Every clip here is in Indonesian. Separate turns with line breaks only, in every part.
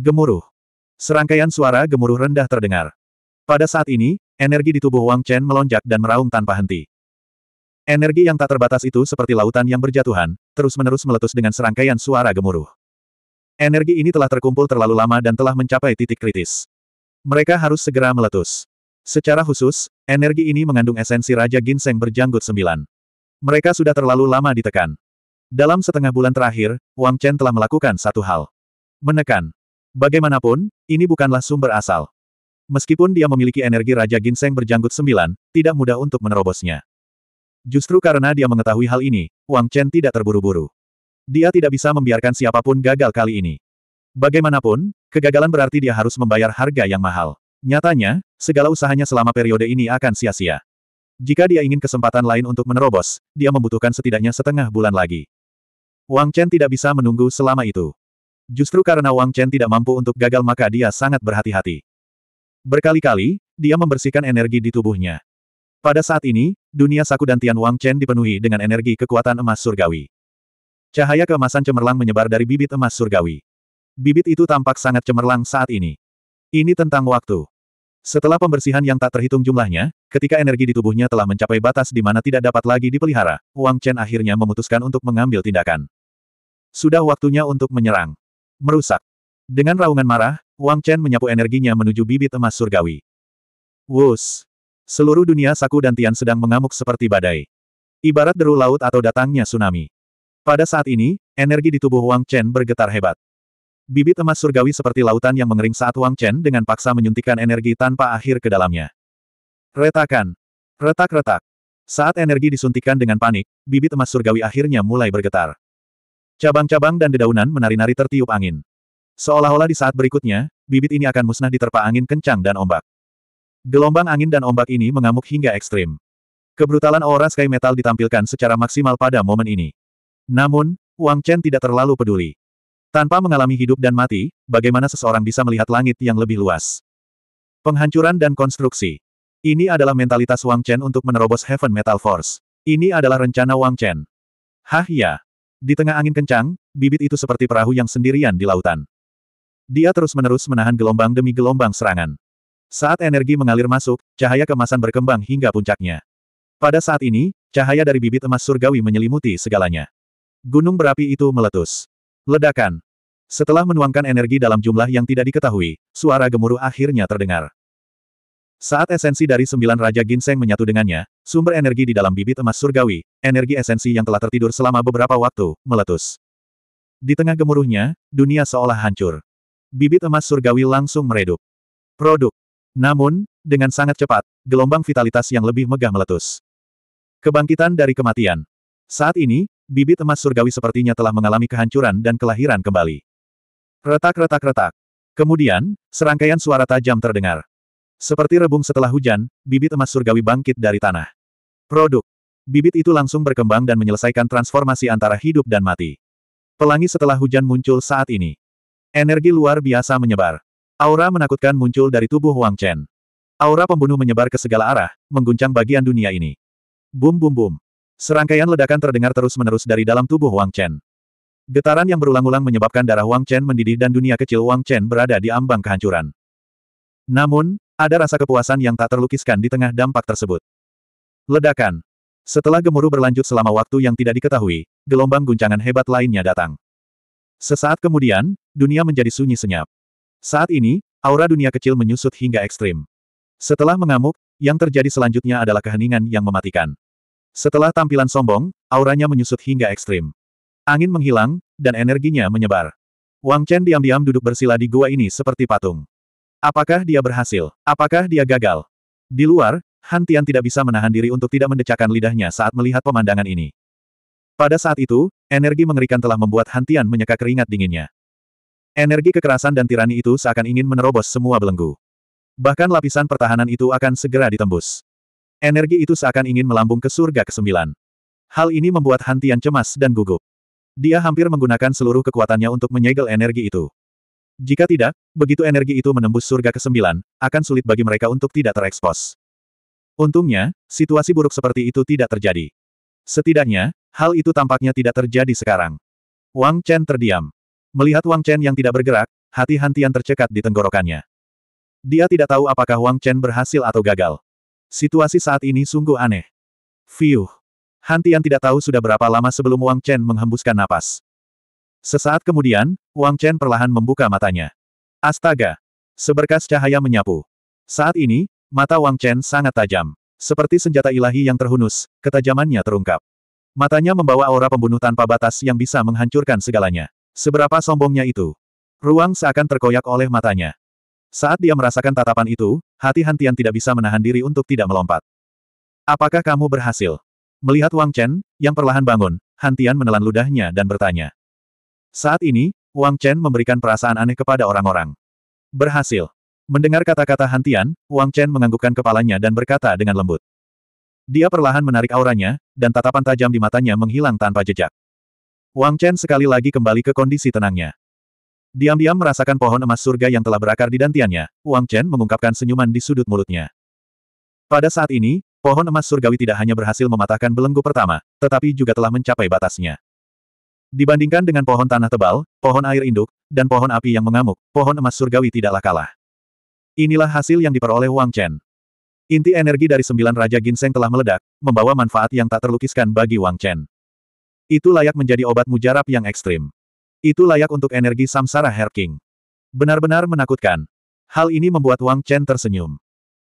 Gemuruh. Serangkaian suara gemuruh rendah terdengar. Pada saat ini, energi di tubuh Wang Chen melonjak dan meraung tanpa henti. Energi yang tak terbatas itu seperti lautan yang berjatuhan, terus-menerus meletus dengan serangkaian suara gemuruh. Energi ini telah terkumpul terlalu lama dan telah mencapai titik kritis. Mereka harus segera meletus. Secara khusus, energi ini mengandung esensi Raja Ginseng berjanggut sembilan. Mereka sudah terlalu lama ditekan. Dalam setengah bulan terakhir, Wang Chen telah melakukan satu hal. Menekan. Bagaimanapun, ini bukanlah sumber asal. Meskipun dia memiliki energi Raja Ginseng berjanggut sembilan, tidak mudah untuk menerobosnya. Justru karena dia mengetahui hal ini, Wang Chen tidak terburu-buru. Dia tidak bisa membiarkan siapapun gagal kali ini. Bagaimanapun, kegagalan berarti dia harus membayar harga yang mahal. Nyatanya, segala usahanya selama periode ini akan sia-sia. Jika dia ingin kesempatan lain untuk menerobos, dia membutuhkan setidaknya setengah bulan lagi. Wang Chen tidak bisa menunggu selama itu. Justru karena Wang Chen tidak mampu untuk gagal maka dia sangat berhati-hati. Berkali-kali, dia membersihkan energi di tubuhnya. Pada saat ini, dunia saku dan Tian Wang Chen dipenuhi dengan energi kekuatan emas surgawi. Cahaya keemasan cemerlang menyebar dari bibit emas surgawi. Bibit itu tampak sangat cemerlang saat ini. Ini tentang waktu. Setelah pembersihan yang tak terhitung jumlahnya, ketika energi di tubuhnya telah mencapai batas di mana tidak dapat lagi dipelihara, Wang Chen akhirnya memutuskan untuk mengambil tindakan. Sudah waktunya untuk menyerang. Merusak. Dengan raungan marah, Wang Chen menyapu energinya menuju bibit emas surgawi. Wus. Seluruh dunia Saku dan Tian sedang mengamuk seperti badai. Ibarat deru laut atau datangnya tsunami. Pada saat ini, energi di tubuh Wang Chen bergetar hebat. Bibit emas surgawi seperti lautan yang mengering saat Wang Chen dengan paksa menyuntikkan energi tanpa akhir ke dalamnya. Retakan. Retak-retak. Saat energi disuntikan dengan panik, bibit emas surgawi akhirnya mulai bergetar. Cabang-cabang dan dedaunan menari-nari tertiup angin. Seolah-olah di saat berikutnya, bibit ini akan musnah diterpa angin kencang dan ombak. Gelombang angin dan ombak ini mengamuk hingga ekstrim. Kebrutalan aura Sky Metal ditampilkan secara maksimal pada momen ini. Namun, Wang Chen tidak terlalu peduli. Tanpa mengalami hidup dan mati, bagaimana seseorang bisa melihat langit yang lebih luas? Penghancuran dan konstruksi. Ini adalah mentalitas Wang Chen untuk menerobos Heaven Metal Force. Ini adalah rencana Wang Chen. Hah ya, di tengah angin kencang, bibit itu seperti perahu yang sendirian di lautan. Dia terus-menerus menahan gelombang demi gelombang serangan. Saat energi mengalir masuk, cahaya kemasan berkembang hingga puncaknya. Pada saat ini, cahaya dari bibit emas surgawi menyelimuti segalanya. Gunung berapi itu meletus. Ledakan. Setelah menuangkan energi dalam jumlah yang tidak diketahui, suara gemuruh akhirnya terdengar. Saat esensi dari sembilan Raja Ginseng menyatu dengannya, sumber energi di dalam bibit emas surgawi, energi esensi yang telah tertidur selama beberapa waktu, meletus. Di tengah gemuruhnya, dunia seolah hancur. Bibit emas surgawi langsung meredup. Produk. Namun, dengan sangat cepat, gelombang vitalitas yang lebih megah meletus. Kebangkitan dari kematian. Saat ini, bibit emas surgawi sepertinya telah mengalami kehancuran dan kelahiran kembali. Retak-retak-retak. Kemudian, serangkaian suara tajam terdengar. Seperti rebung setelah hujan, bibit emas surgawi bangkit dari tanah. Produk. Bibit itu langsung berkembang dan menyelesaikan transformasi antara hidup dan mati. Pelangi setelah hujan muncul saat ini. Energi luar biasa menyebar. Aura menakutkan muncul dari tubuh Wang Chen. Aura pembunuh menyebar ke segala arah, mengguncang bagian dunia ini. Bum bum bum. Serangkaian ledakan terdengar terus-menerus dari dalam tubuh Wang Chen. Getaran yang berulang-ulang menyebabkan darah Wang Chen mendidih dan dunia kecil Wang Chen berada di ambang kehancuran. Namun, ada rasa kepuasan yang tak terlukiskan di tengah dampak tersebut. Ledakan. Setelah gemuruh berlanjut selama waktu yang tidak diketahui, gelombang guncangan hebat lainnya datang. Sesaat kemudian, dunia menjadi sunyi senyap. Saat ini, aura dunia kecil menyusut hingga ekstrim. Setelah mengamuk, yang terjadi selanjutnya adalah keheningan yang mematikan. Setelah tampilan sombong, auranya menyusut hingga ekstrim. Angin menghilang, dan energinya menyebar. Wang Chen diam-diam duduk bersila di gua ini seperti patung. Apakah dia berhasil? Apakah dia gagal? Di luar, Han Tian tidak bisa menahan diri untuk tidak mendecakkan lidahnya saat melihat pemandangan ini. Pada saat itu, energi mengerikan telah membuat Han Tian menyeka keringat dinginnya. Energi kekerasan dan tirani itu seakan ingin menerobos semua belenggu. Bahkan lapisan pertahanan itu akan segera ditembus. Energi itu seakan ingin melambung ke surga kesembilan. Hal ini membuat Han Tian cemas dan gugup. Dia hampir menggunakan seluruh kekuatannya untuk menyegel energi itu. Jika tidak, begitu energi itu menembus surga ke-9, akan sulit bagi mereka untuk tidak terekspos. Untungnya, situasi buruk seperti itu tidak terjadi. Setidaknya, hal itu tampaknya tidak terjadi sekarang. Wang Chen terdiam. Melihat Wang Chen yang tidak bergerak, hati Hantian tercekat di tenggorokannya. Dia tidak tahu apakah Wang Chen berhasil atau gagal. Situasi saat ini sungguh aneh. Fiuh. Hantian tidak tahu sudah berapa lama sebelum Wang Chen menghembuskan napas. Sesaat kemudian, Wang Chen perlahan membuka matanya. Astaga! Seberkas cahaya menyapu. Saat ini, mata Wang Chen sangat tajam. Seperti senjata ilahi yang terhunus, ketajamannya terungkap. Matanya membawa aura pembunuh tanpa batas yang bisa menghancurkan segalanya. Seberapa sombongnya itu. Ruang seakan terkoyak oleh matanya. Saat dia merasakan tatapan itu, hati Hantian tidak bisa menahan diri untuk tidak melompat. Apakah kamu berhasil? Melihat Wang Chen, yang perlahan bangun, Hantian menelan ludahnya dan bertanya. Saat ini, Wang Chen memberikan perasaan aneh kepada orang-orang. Berhasil. Mendengar kata-kata Hantian, Wang Chen menganggukkan kepalanya dan berkata dengan lembut. Dia perlahan menarik auranya, dan tatapan tajam di matanya menghilang tanpa jejak. Wang Chen sekali lagi kembali ke kondisi tenangnya. Diam-diam merasakan pohon emas surga yang telah berakar di dantiannya, Wang Chen mengungkapkan senyuman di sudut mulutnya. Pada saat ini, pohon emas surgawi tidak hanya berhasil mematahkan belenggu pertama, tetapi juga telah mencapai batasnya. Dibandingkan dengan pohon tanah tebal, pohon air induk, dan pohon api yang mengamuk, pohon emas surgawi tidaklah kalah. Inilah hasil yang diperoleh Wang Chen. Inti energi dari sembilan Raja Ginseng telah meledak, membawa manfaat yang tak terlukiskan bagi Wang Chen. Itu layak menjadi obat mujarab yang ekstrim. Itu layak untuk energi samsara Her Benar-benar menakutkan. Hal ini membuat Wang Chen tersenyum.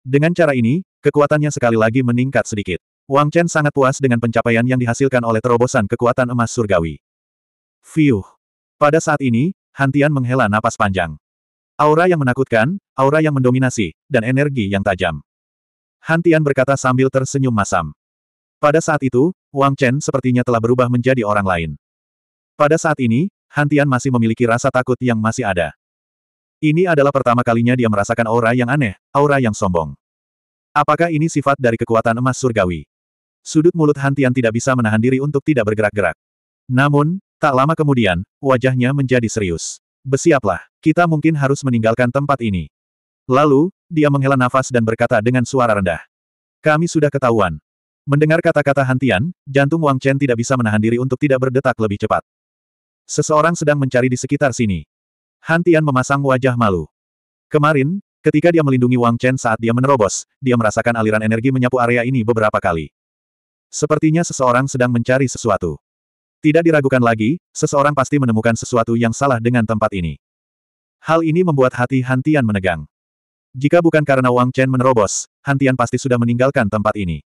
Dengan cara ini, kekuatannya sekali lagi meningkat sedikit. Wang Chen sangat puas dengan pencapaian yang dihasilkan oleh terobosan kekuatan emas surgawi. Fiuh. Pada saat ini, Hantian menghela napas panjang. Aura yang menakutkan, aura yang mendominasi, dan energi yang tajam. Hantian berkata sambil tersenyum masam. Pada saat itu, Wang Chen sepertinya telah berubah menjadi orang lain. Pada saat ini, Hantian masih memiliki rasa takut yang masih ada. Ini adalah pertama kalinya dia merasakan aura yang aneh, aura yang sombong. Apakah ini sifat dari kekuatan emas surgawi? Sudut mulut Hantian tidak bisa menahan diri untuk tidak bergerak-gerak. Namun, Tak lama kemudian, wajahnya menjadi serius. Besiaplah, kita mungkin harus meninggalkan tempat ini. Lalu, dia menghela nafas dan berkata dengan suara rendah. Kami sudah ketahuan. Mendengar kata-kata hantian, jantung Wang Chen tidak bisa menahan diri untuk tidak berdetak lebih cepat. Seseorang sedang mencari di sekitar sini. Hantian memasang wajah malu. Kemarin, ketika dia melindungi Wang Chen saat dia menerobos, dia merasakan aliran energi menyapu area ini beberapa kali. Sepertinya seseorang sedang mencari sesuatu. Tidak diragukan lagi, seseorang pasti menemukan sesuatu yang salah dengan tempat ini. Hal ini membuat hati Hantian menegang. Jika bukan karena Wang Chen menerobos, Hantian pasti sudah meninggalkan tempat ini.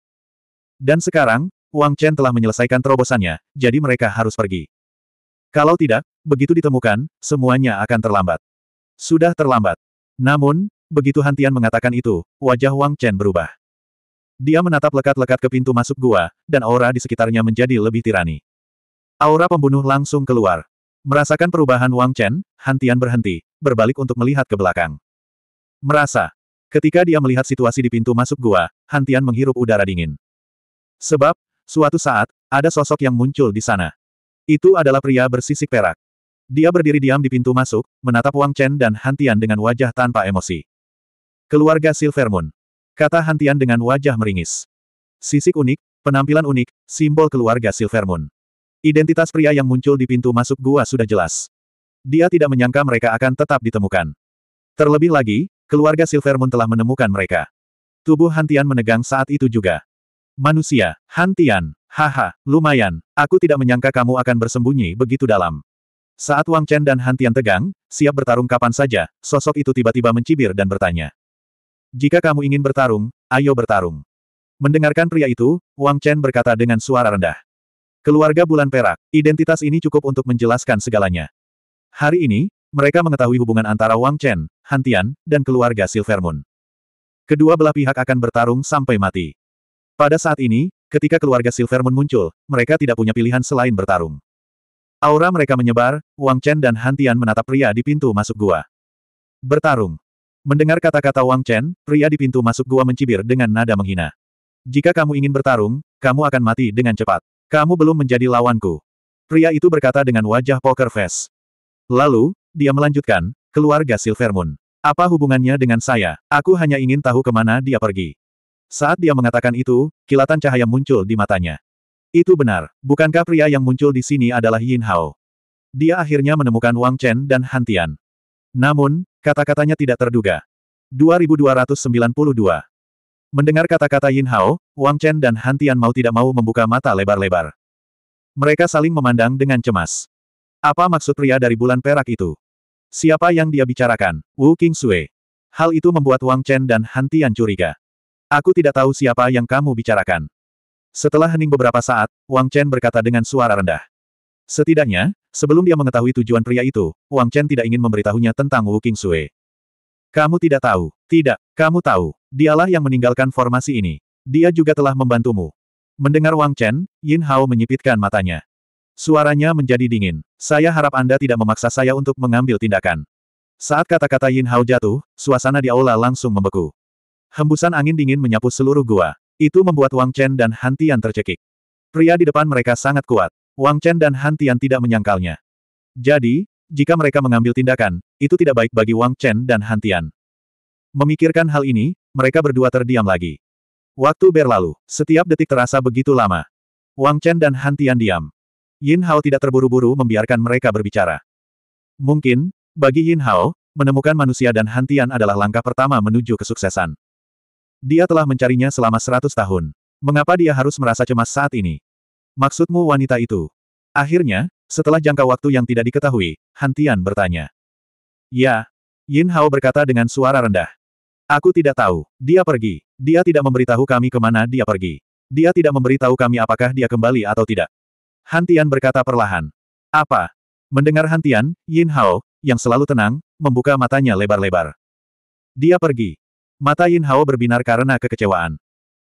Dan sekarang, Wang Chen telah menyelesaikan terobosannya, jadi mereka harus pergi. Kalau tidak, begitu ditemukan, semuanya akan terlambat. Sudah terlambat. Namun, begitu Hantian mengatakan itu, wajah Wang Chen berubah. Dia menatap lekat-lekat ke pintu masuk gua, dan aura di sekitarnya menjadi lebih tirani. Aura pembunuh langsung keluar. Merasakan perubahan Wang Chen, Hantian berhenti, berbalik untuk melihat ke belakang. Merasa. Ketika dia melihat situasi di pintu masuk gua, Hantian menghirup udara dingin. Sebab, suatu saat, ada sosok yang muncul di sana. Itu adalah pria bersisik perak. Dia berdiri diam di pintu masuk, menatap Wang Chen dan Hantian dengan wajah tanpa emosi. Keluarga Silver Moon. Kata Hantian dengan wajah meringis. Sisik unik, penampilan unik, simbol keluarga Silver Moon. Identitas pria yang muncul di pintu masuk gua sudah jelas. Dia tidak menyangka mereka akan tetap ditemukan. Terlebih lagi, keluarga Silver Moon telah menemukan mereka. Tubuh Hantian menegang saat itu juga. Manusia, Hantian, haha, lumayan, aku tidak menyangka kamu akan bersembunyi begitu dalam. Saat Wang Chen dan Hantian tegang, siap bertarung kapan saja, sosok itu tiba-tiba mencibir dan bertanya. Jika kamu ingin bertarung, ayo bertarung. Mendengarkan pria itu, Wang Chen berkata dengan suara rendah. Keluarga Bulan Perak, identitas ini cukup untuk menjelaskan segalanya. Hari ini, mereka mengetahui hubungan antara Wang Chen, Han Tian, dan keluarga Silver Moon. Kedua belah pihak akan bertarung sampai mati. Pada saat ini, ketika keluarga Silver Moon muncul, mereka tidak punya pilihan selain bertarung. Aura mereka menyebar, Wang Chen dan Han Tian menatap pria di pintu masuk gua. Bertarung. Mendengar kata-kata Wang Chen, pria di pintu masuk gua mencibir dengan nada menghina. Jika kamu ingin bertarung, kamu akan mati dengan cepat. Kamu belum menjadi lawanku. Pria itu berkata dengan wajah poker face. Lalu, dia melanjutkan, keluarga Silvermoon. Apa hubungannya dengan saya? Aku hanya ingin tahu kemana dia pergi. Saat dia mengatakan itu, kilatan cahaya muncul di matanya. Itu benar, bukankah pria yang muncul di sini adalah Yin Hao? Dia akhirnya menemukan Wang Chen dan Hantian. Namun, kata-katanya tidak terduga. 2292 Mendengar kata-kata Yin Hao, Wang Chen dan Han Tian mau tidak mau membuka mata lebar-lebar. Mereka saling memandang dengan cemas. Apa maksud pria dari bulan perak itu? Siapa yang dia bicarakan? Wu King Sui. Hal itu membuat Wang Chen dan Han Tian curiga. Aku tidak tahu siapa yang kamu bicarakan. Setelah hening beberapa saat, Wang Chen berkata dengan suara rendah. Setidaknya, sebelum dia mengetahui tujuan pria itu, Wang Chen tidak ingin memberitahunya tentang Wu King Sui. Kamu tidak tahu. Tidak, kamu tahu. Dialah yang meninggalkan formasi ini. Dia juga telah membantumu. Mendengar Wang Chen, Yin Hao menyipitkan matanya. Suaranya menjadi dingin. Saya harap Anda tidak memaksa saya untuk mengambil tindakan. Saat kata-kata Yin Hao jatuh, suasana di aula langsung membeku. Hembusan angin dingin menyapu seluruh gua. Itu membuat Wang Chen dan Han Tian tercekik. Pria di depan mereka sangat kuat. Wang Chen dan Han Tian tidak menyangkalnya. Jadi, jika mereka mengambil tindakan, itu tidak baik bagi Wang Chen dan Han Tian. Memikirkan hal ini, mereka berdua terdiam lagi. Waktu berlalu, setiap detik terasa begitu lama. Wang Chen dan Han Tian diam. Yin Hao tidak terburu-buru membiarkan mereka berbicara. Mungkin, bagi Yin Hao, menemukan manusia dan Han Tian adalah langkah pertama menuju kesuksesan. Dia telah mencarinya selama seratus tahun. Mengapa dia harus merasa cemas saat ini? Maksudmu wanita itu? Akhirnya, setelah jangka waktu yang tidak diketahui, Han Tian bertanya. Ya. Yin Hao berkata dengan suara rendah. Aku tidak tahu. Dia pergi. Dia tidak memberitahu kami kemana dia pergi. Dia tidak memberitahu kami apakah dia kembali atau tidak. Hantian berkata perlahan. Apa? Mendengar Hantian, Yin Hao, yang selalu tenang, membuka matanya lebar-lebar. Dia pergi. Mata Yin Hao berbinar karena kekecewaan.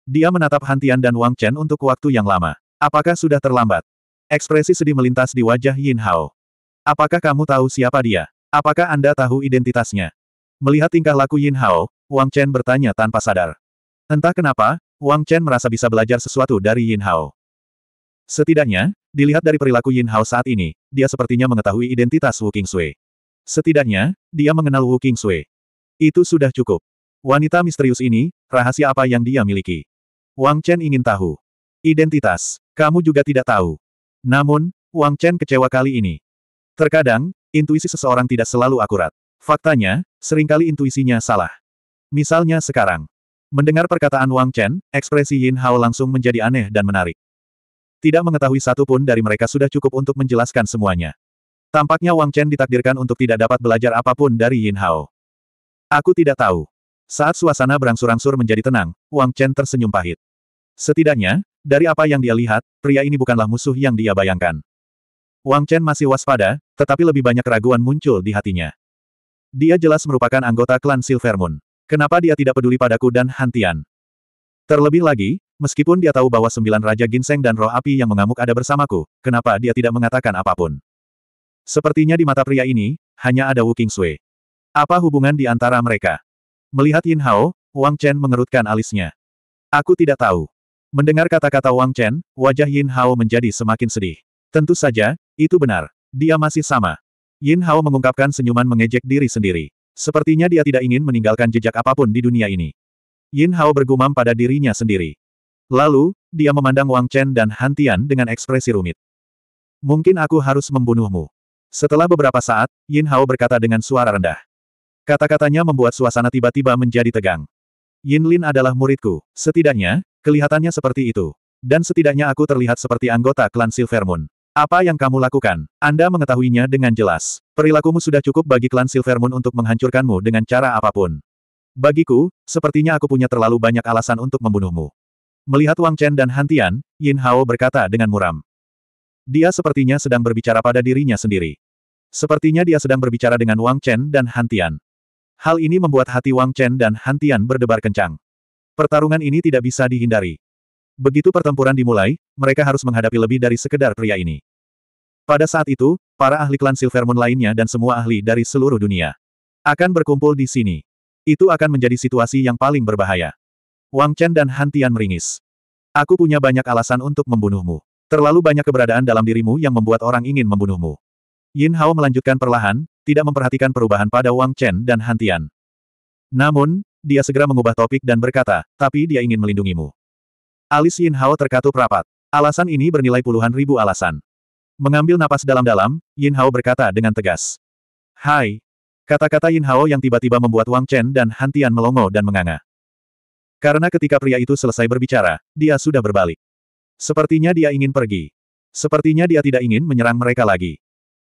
Dia menatap Hantian dan Wang Chen untuk waktu yang lama. Apakah sudah terlambat? Ekspresi sedih melintas di wajah Yin Hao. Apakah kamu tahu siapa dia? Apakah Anda tahu identitasnya? Melihat tingkah laku Yin Hao, Wang Chen bertanya tanpa sadar. Entah kenapa, Wang Chen merasa bisa belajar sesuatu dari Yin Hao. Setidaknya, dilihat dari perilaku Yin Hao saat ini, dia sepertinya mengetahui identitas Wu King Sui. Setidaknya, dia mengenal Wu King Sui. Itu sudah cukup. Wanita misterius ini, rahasia apa yang dia miliki? Wang Chen ingin tahu. Identitas, kamu juga tidak tahu. Namun, Wang Chen kecewa kali ini. Terkadang, intuisi seseorang tidak selalu akurat. Faktanya, seringkali intuisinya salah. Misalnya sekarang. Mendengar perkataan Wang Chen, ekspresi Yin Hao langsung menjadi aneh dan menarik. Tidak mengetahui satu pun dari mereka sudah cukup untuk menjelaskan semuanya. Tampaknya Wang Chen ditakdirkan untuk tidak dapat belajar apapun dari Yin Hao. Aku tidak tahu. Saat suasana berangsur-angsur menjadi tenang, Wang Chen tersenyum pahit. Setidaknya, dari apa yang dia lihat, pria ini bukanlah musuh yang dia bayangkan. Wang Chen masih waspada, tetapi lebih banyak keraguan muncul di hatinya. Dia jelas merupakan anggota klan Silver Kenapa dia tidak peduli padaku dan Hantian? Terlebih lagi, meskipun dia tahu bahwa sembilan Raja Ginseng dan roh api yang mengamuk ada bersamaku, kenapa dia tidak mengatakan apapun? Sepertinya di mata pria ini, hanya ada Wu King Sui. Apa hubungan di antara mereka? Melihat Yin Hao, Wang Chen mengerutkan alisnya. Aku tidak tahu. Mendengar kata-kata Wang Chen, wajah Yin Hao menjadi semakin sedih. Tentu saja, itu benar. Dia masih sama. Yin Hao mengungkapkan senyuman mengejek diri sendiri. Sepertinya dia tidak ingin meninggalkan jejak apapun di dunia ini. Yin Hao bergumam pada dirinya sendiri. Lalu, dia memandang Wang Chen dan Han Tian dengan ekspresi rumit. Mungkin aku harus membunuhmu. Setelah beberapa saat, Yin Hao berkata dengan suara rendah. Kata-katanya membuat suasana tiba-tiba menjadi tegang. Yin Lin adalah muridku, setidaknya, kelihatannya seperti itu. Dan setidaknya aku terlihat seperti anggota klan Silvermoon. Apa yang kamu lakukan? Anda mengetahuinya dengan jelas. Perilakumu sudah cukup bagi klan Silvermoon untuk menghancurkanmu dengan cara apapun. Bagiku, sepertinya aku punya terlalu banyak alasan untuk membunuhmu. Melihat Wang Chen dan Hantian, Yin Hao berkata dengan muram. Dia sepertinya sedang berbicara pada dirinya sendiri. Sepertinya dia sedang berbicara dengan Wang Chen dan Hantian. Hal ini membuat hati Wang Chen dan Hantian berdebar kencang. Pertarungan ini tidak bisa dihindari. Begitu pertempuran dimulai, mereka harus menghadapi lebih dari sekedar pria ini. Pada saat itu, para ahli klan Silver Moon lainnya dan semua ahli dari seluruh dunia akan berkumpul di sini. Itu akan menjadi situasi yang paling berbahaya. Wang Chen dan Han Tian meringis. Aku punya banyak alasan untuk membunuhmu. Terlalu banyak keberadaan dalam dirimu yang membuat orang ingin membunuhmu. Yin Hao melanjutkan perlahan, tidak memperhatikan perubahan pada Wang Chen dan Han Tian. Namun, dia segera mengubah topik dan berkata, tapi dia ingin melindungimu. Alis Yin Hao terkatup rapat. Alasan ini bernilai puluhan ribu alasan. Mengambil napas dalam-dalam, Yin Hao berkata dengan tegas. Hai. Kata-kata Yin Hao yang tiba-tiba membuat Wang Chen dan Han Tian melongo dan menganga. Karena ketika pria itu selesai berbicara, dia sudah berbalik. Sepertinya dia ingin pergi. Sepertinya dia tidak ingin menyerang mereka lagi.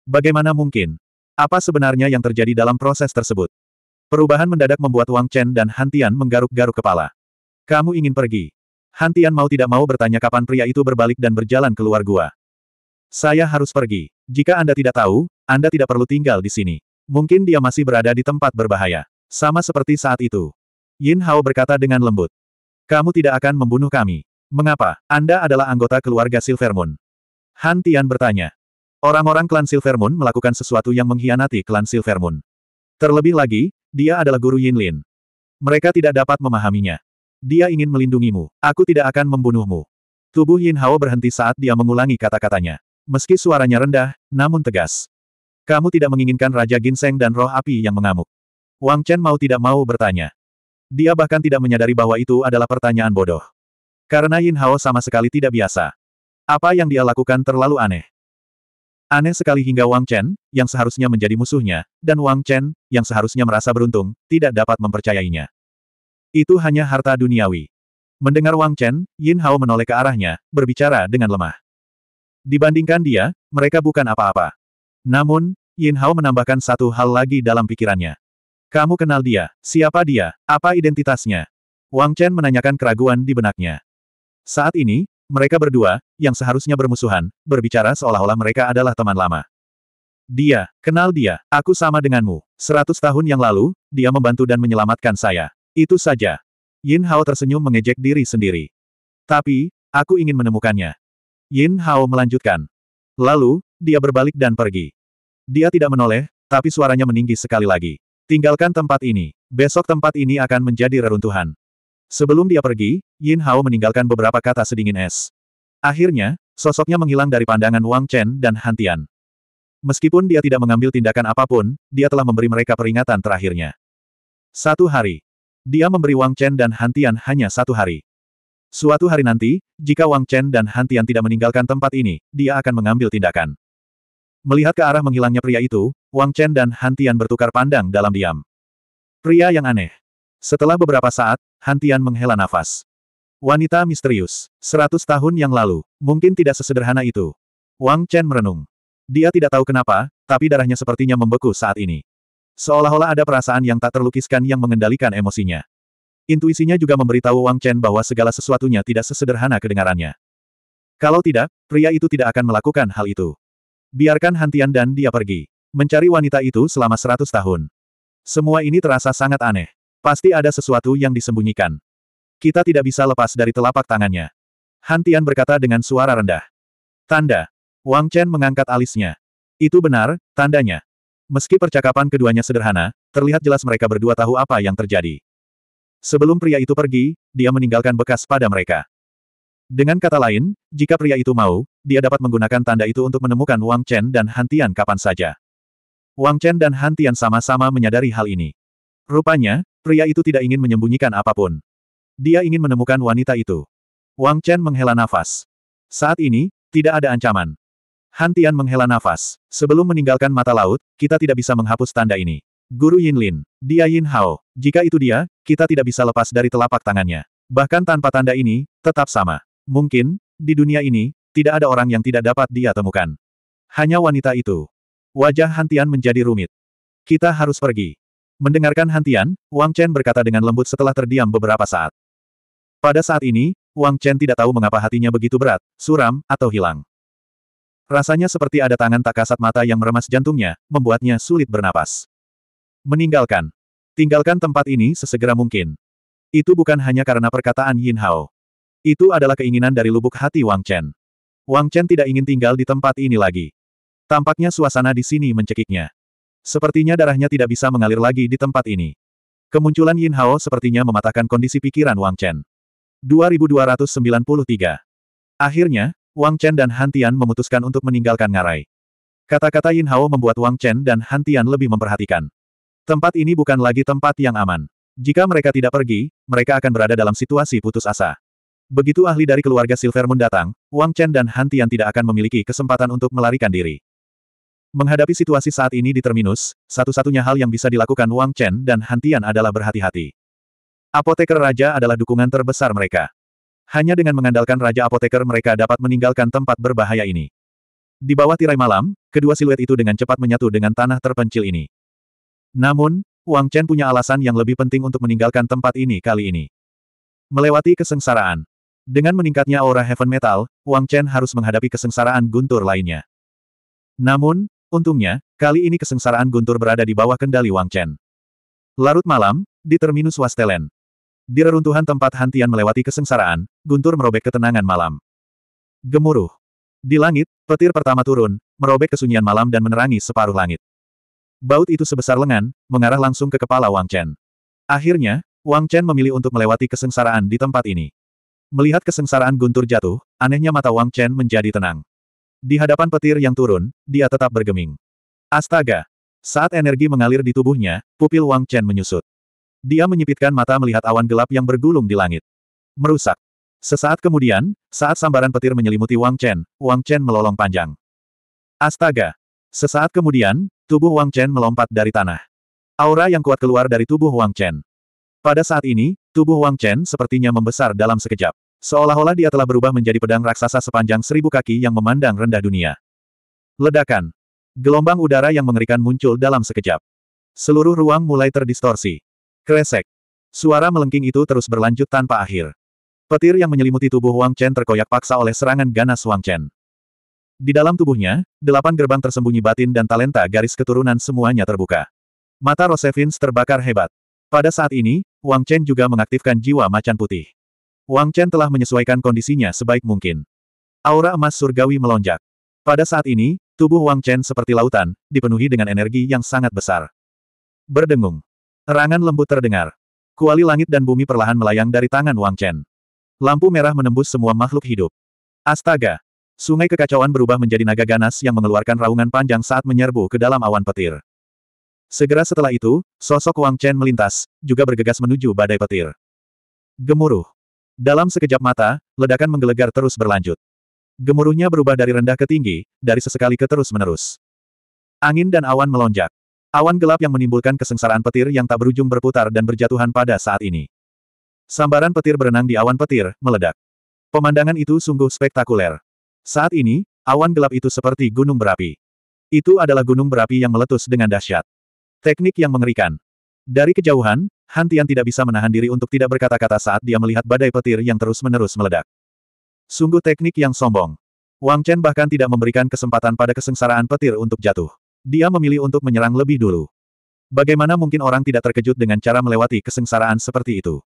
Bagaimana mungkin? Apa sebenarnya yang terjadi dalam proses tersebut? Perubahan mendadak membuat Wang Chen dan Han Tian menggaruk-garuk kepala. Kamu ingin pergi? Han Tian mau tidak mau bertanya kapan pria itu berbalik dan berjalan keluar gua. Saya harus pergi. Jika Anda tidak tahu, Anda tidak perlu tinggal di sini. Mungkin dia masih berada di tempat berbahaya. Sama seperti saat itu. Yin Hao berkata dengan lembut. Kamu tidak akan membunuh kami. Mengapa? Anda adalah anggota keluarga Silvermoon. Han Tian bertanya. Orang-orang klan Silvermoon melakukan sesuatu yang mengkhianati klan Silvermoon. Terlebih lagi, dia adalah guru Yin Lin. Mereka tidak dapat memahaminya. Dia ingin melindungimu. Aku tidak akan membunuhmu. Tubuh Yin Hao berhenti saat dia mengulangi kata-katanya meski suaranya rendah, namun tegas. Kamu tidak menginginkan Raja Ginseng dan roh api yang mengamuk. Wang Chen mau tidak mau bertanya. Dia bahkan tidak menyadari bahwa itu adalah pertanyaan bodoh. Karena Yin Hao sama sekali tidak biasa. Apa yang dia lakukan terlalu aneh. Aneh sekali hingga Wang Chen, yang seharusnya menjadi musuhnya, dan Wang Chen, yang seharusnya merasa beruntung, tidak dapat mempercayainya. Itu hanya harta duniawi. Mendengar Wang Chen, Yin Hao menoleh ke arahnya, berbicara dengan lemah. Dibandingkan dia, mereka bukan apa-apa. Namun, Yin Hao menambahkan satu hal lagi dalam pikirannya. Kamu kenal dia, siapa dia, apa identitasnya? Wang Chen menanyakan keraguan di benaknya. Saat ini, mereka berdua, yang seharusnya bermusuhan, berbicara seolah-olah mereka adalah teman lama. Dia, kenal dia, aku sama denganmu. Seratus tahun yang lalu, dia membantu dan menyelamatkan saya. Itu saja. Yin Hao tersenyum mengejek diri sendiri. Tapi, aku ingin menemukannya. Yin Hao melanjutkan. Lalu, dia berbalik dan pergi. Dia tidak menoleh, tapi suaranya meninggi sekali lagi. Tinggalkan tempat ini. Besok tempat ini akan menjadi reruntuhan. Sebelum dia pergi, Yin Hao meninggalkan beberapa kata sedingin es. Akhirnya, sosoknya menghilang dari pandangan Wang Chen dan Han Tian. Meskipun dia tidak mengambil tindakan apapun, dia telah memberi mereka peringatan terakhirnya. Satu hari. Dia memberi Wang Chen dan Han Tian hanya satu hari. Suatu hari nanti, jika Wang Chen dan Han Tian tidak meninggalkan tempat ini, dia akan mengambil tindakan. Melihat ke arah menghilangnya pria itu, Wang Chen dan Han Tian bertukar pandang dalam diam. Pria yang aneh. Setelah beberapa saat, Han Tian menghela nafas. Wanita misterius. Seratus tahun yang lalu, mungkin tidak sesederhana itu. Wang Chen merenung. Dia tidak tahu kenapa, tapi darahnya sepertinya membeku saat ini. Seolah-olah ada perasaan yang tak terlukiskan yang mengendalikan emosinya. Intuisinya juga memberitahu Wang Chen bahwa segala sesuatunya tidak sesederhana kedengarannya. Kalau tidak, pria itu tidak akan melakukan hal itu. Biarkan Hantian dan dia pergi. Mencari wanita itu selama seratus tahun. Semua ini terasa sangat aneh. Pasti ada sesuatu yang disembunyikan. Kita tidak bisa lepas dari telapak tangannya. Hantian berkata dengan suara rendah. Tanda. Wang Chen mengangkat alisnya. Itu benar, tandanya. Meski percakapan keduanya sederhana, terlihat jelas mereka berdua tahu apa yang terjadi. Sebelum pria itu pergi, dia meninggalkan bekas pada mereka. Dengan kata lain, jika pria itu mau, dia dapat menggunakan tanda itu untuk menemukan Wang Chen dan Hantian kapan saja. Wang Chen dan Hantian sama-sama menyadari hal ini. Rupanya, pria itu tidak ingin menyembunyikan apapun. Dia ingin menemukan wanita itu. Wang Chen menghela nafas. Saat ini, tidak ada ancaman. Hantian menghela nafas. Sebelum meninggalkan mata laut, kita tidak bisa menghapus tanda ini. Guru Yin Lin, dia Yin Hao, jika itu dia, kita tidak bisa lepas dari telapak tangannya. Bahkan tanpa tanda ini, tetap sama. Mungkin, di dunia ini, tidak ada orang yang tidak dapat dia temukan. Hanya wanita itu. Wajah Hantian menjadi rumit. Kita harus pergi. Mendengarkan Hantian, Wang Chen berkata dengan lembut setelah terdiam beberapa saat. Pada saat ini, Wang Chen tidak tahu mengapa hatinya begitu berat, suram, atau hilang. Rasanya seperti ada tangan tak kasat mata yang meremas jantungnya, membuatnya sulit bernapas. Meninggalkan. Tinggalkan tempat ini sesegera mungkin. Itu bukan hanya karena perkataan Yin Hao. Itu adalah keinginan dari lubuk hati Wang Chen. Wang Chen tidak ingin tinggal di tempat ini lagi. Tampaknya suasana di sini mencekiknya. Sepertinya darahnya tidak bisa mengalir lagi di tempat ini. Kemunculan Yin Hao sepertinya mematahkan kondisi pikiran Wang Chen. 2293. Akhirnya, Wang Chen dan Han Tian memutuskan untuk meninggalkan ngarai. Kata-kata Yin Hao membuat Wang Chen dan Han Tian lebih memperhatikan. Tempat ini bukan lagi tempat yang aman. Jika mereka tidak pergi, mereka akan berada dalam situasi putus asa. Begitu ahli dari keluarga Silvermoon datang, Wang Chen dan Han Tian tidak akan memiliki kesempatan untuk melarikan diri. Menghadapi situasi saat ini di terminus, satu-satunya hal yang bisa dilakukan Wang Chen dan Han Tian adalah berhati-hati. Apoteker Raja adalah dukungan terbesar mereka. Hanya dengan mengandalkan Raja Apoteker mereka dapat meninggalkan tempat berbahaya ini. Di bawah tirai malam, kedua siluet itu dengan cepat menyatu dengan tanah terpencil ini. Namun, Wang Chen punya alasan yang lebih penting untuk meninggalkan tempat ini kali ini. Melewati kesengsaraan. Dengan meningkatnya aura Heaven Metal, Wang Chen harus menghadapi kesengsaraan guntur lainnya. Namun, untungnya, kali ini kesengsaraan guntur berada di bawah kendali Wang Chen. Larut malam, di terminus Wastelen. Di reruntuhan tempat hantian melewati kesengsaraan, guntur merobek ketenangan malam. Gemuruh. Di langit, petir pertama turun, merobek kesunyian malam dan menerangi separuh langit. Baut itu sebesar lengan, mengarah langsung ke kepala Wang Chen. Akhirnya, Wang Chen memilih untuk melewati kesengsaraan di tempat ini. Melihat kesengsaraan guntur jatuh, anehnya mata Wang Chen menjadi tenang. Di hadapan petir yang turun, dia tetap bergeming. Astaga! Saat energi mengalir di tubuhnya, pupil Wang Chen menyusut. Dia menyipitkan mata melihat awan gelap yang bergulung di langit. Merusak. Sesaat kemudian, saat sambaran petir menyelimuti Wang Chen, Wang Chen melolong panjang. Astaga! Sesaat kemudian, Tubuh Wang Chen melompat dari tanah. Aura yang kuat keluar dari tubuh Wang Chen. Pada saat ini, tubuh Wang Chen sepertinya membesar dalam sekejap. Seolah-olah dia telah berubah menjadi pedang raksasa sepanjang seribu kaki yang memandang rendah dunia. Ledakan. Gelombang udara yang mengerikan muncul dalam sekejap. Seluruh ruang mulai terdistorsi. Kresek. Suara melengking itu terus berlanjut tanpa akhir. Petir yang menyelimuti tubuh Wang Chen terkoyak paksa oleh serangan ganas Wang Chen. Di dalam tubuhnya, delapan gerbang tersembunyi batin dan talenta garis keturunan semuanya terbuka. Mata Rosevins terbakar hebat. Pada saat ini, Wang Chen juga mengaktifkan jiwa macan putih. Wang Chen telah menyesuaikan kondisinya sebaik mungkin. Aura emas surgawi melonjak. Pada saat ini, tubuh Wang Chen seperti lautan, dipenuhi dengan energi yang sangat besar. Berdengung. Erangan lembut terdengar. Kuali langit dan bumi perlahan melayang dari tangan Wang Chen. Lampu merah menembus semua makhluk hidup. Astaga, Sungai kekacauan berubah menjadi naga ganas yang mengeluarkan raungan panjang saat menyerbu ke dalam awan petir. Segera setelah itu, sosok Wang Chen melintas, juga bergegas menuju badai petir. Gemuruh. Dalam sekejap mata, ledakan menggelegar terus berlanjut. Gemuruhnya berubah dari rendah ke tinggi, dari sesekali ke terus-menerus. Angin dan awan melonjak. Awan gelap yang menimbulkan kesengsaraan petir yang tak berujung berputar dan berjatuhan pada saat ini. Sambaran petir berenang di awan petir, meledak. Pemandangan itu sungguh spektakuler. Saat ini, awan gelap itu seperti gunung berapi. Itu adalah gunung berapi yang meletus dengan dahsyat. Teknik yang mengerikan. Dari kejauhan, hantian tidak bisa menahan diri untuk tidak berkata-kata saat dia melihat badai petir yang terus-menerus meledak. Sungguh teknik yang sombong. Wang Chen bahkan tidak memberikan kesempatan pada kesengsaraan petir untuk jatuh. Dia memilih untuk menyerang lebih dulu. Bagaimana mungkin orang tidak terkejut dengan cara melewati kesengsaraan seperti itu?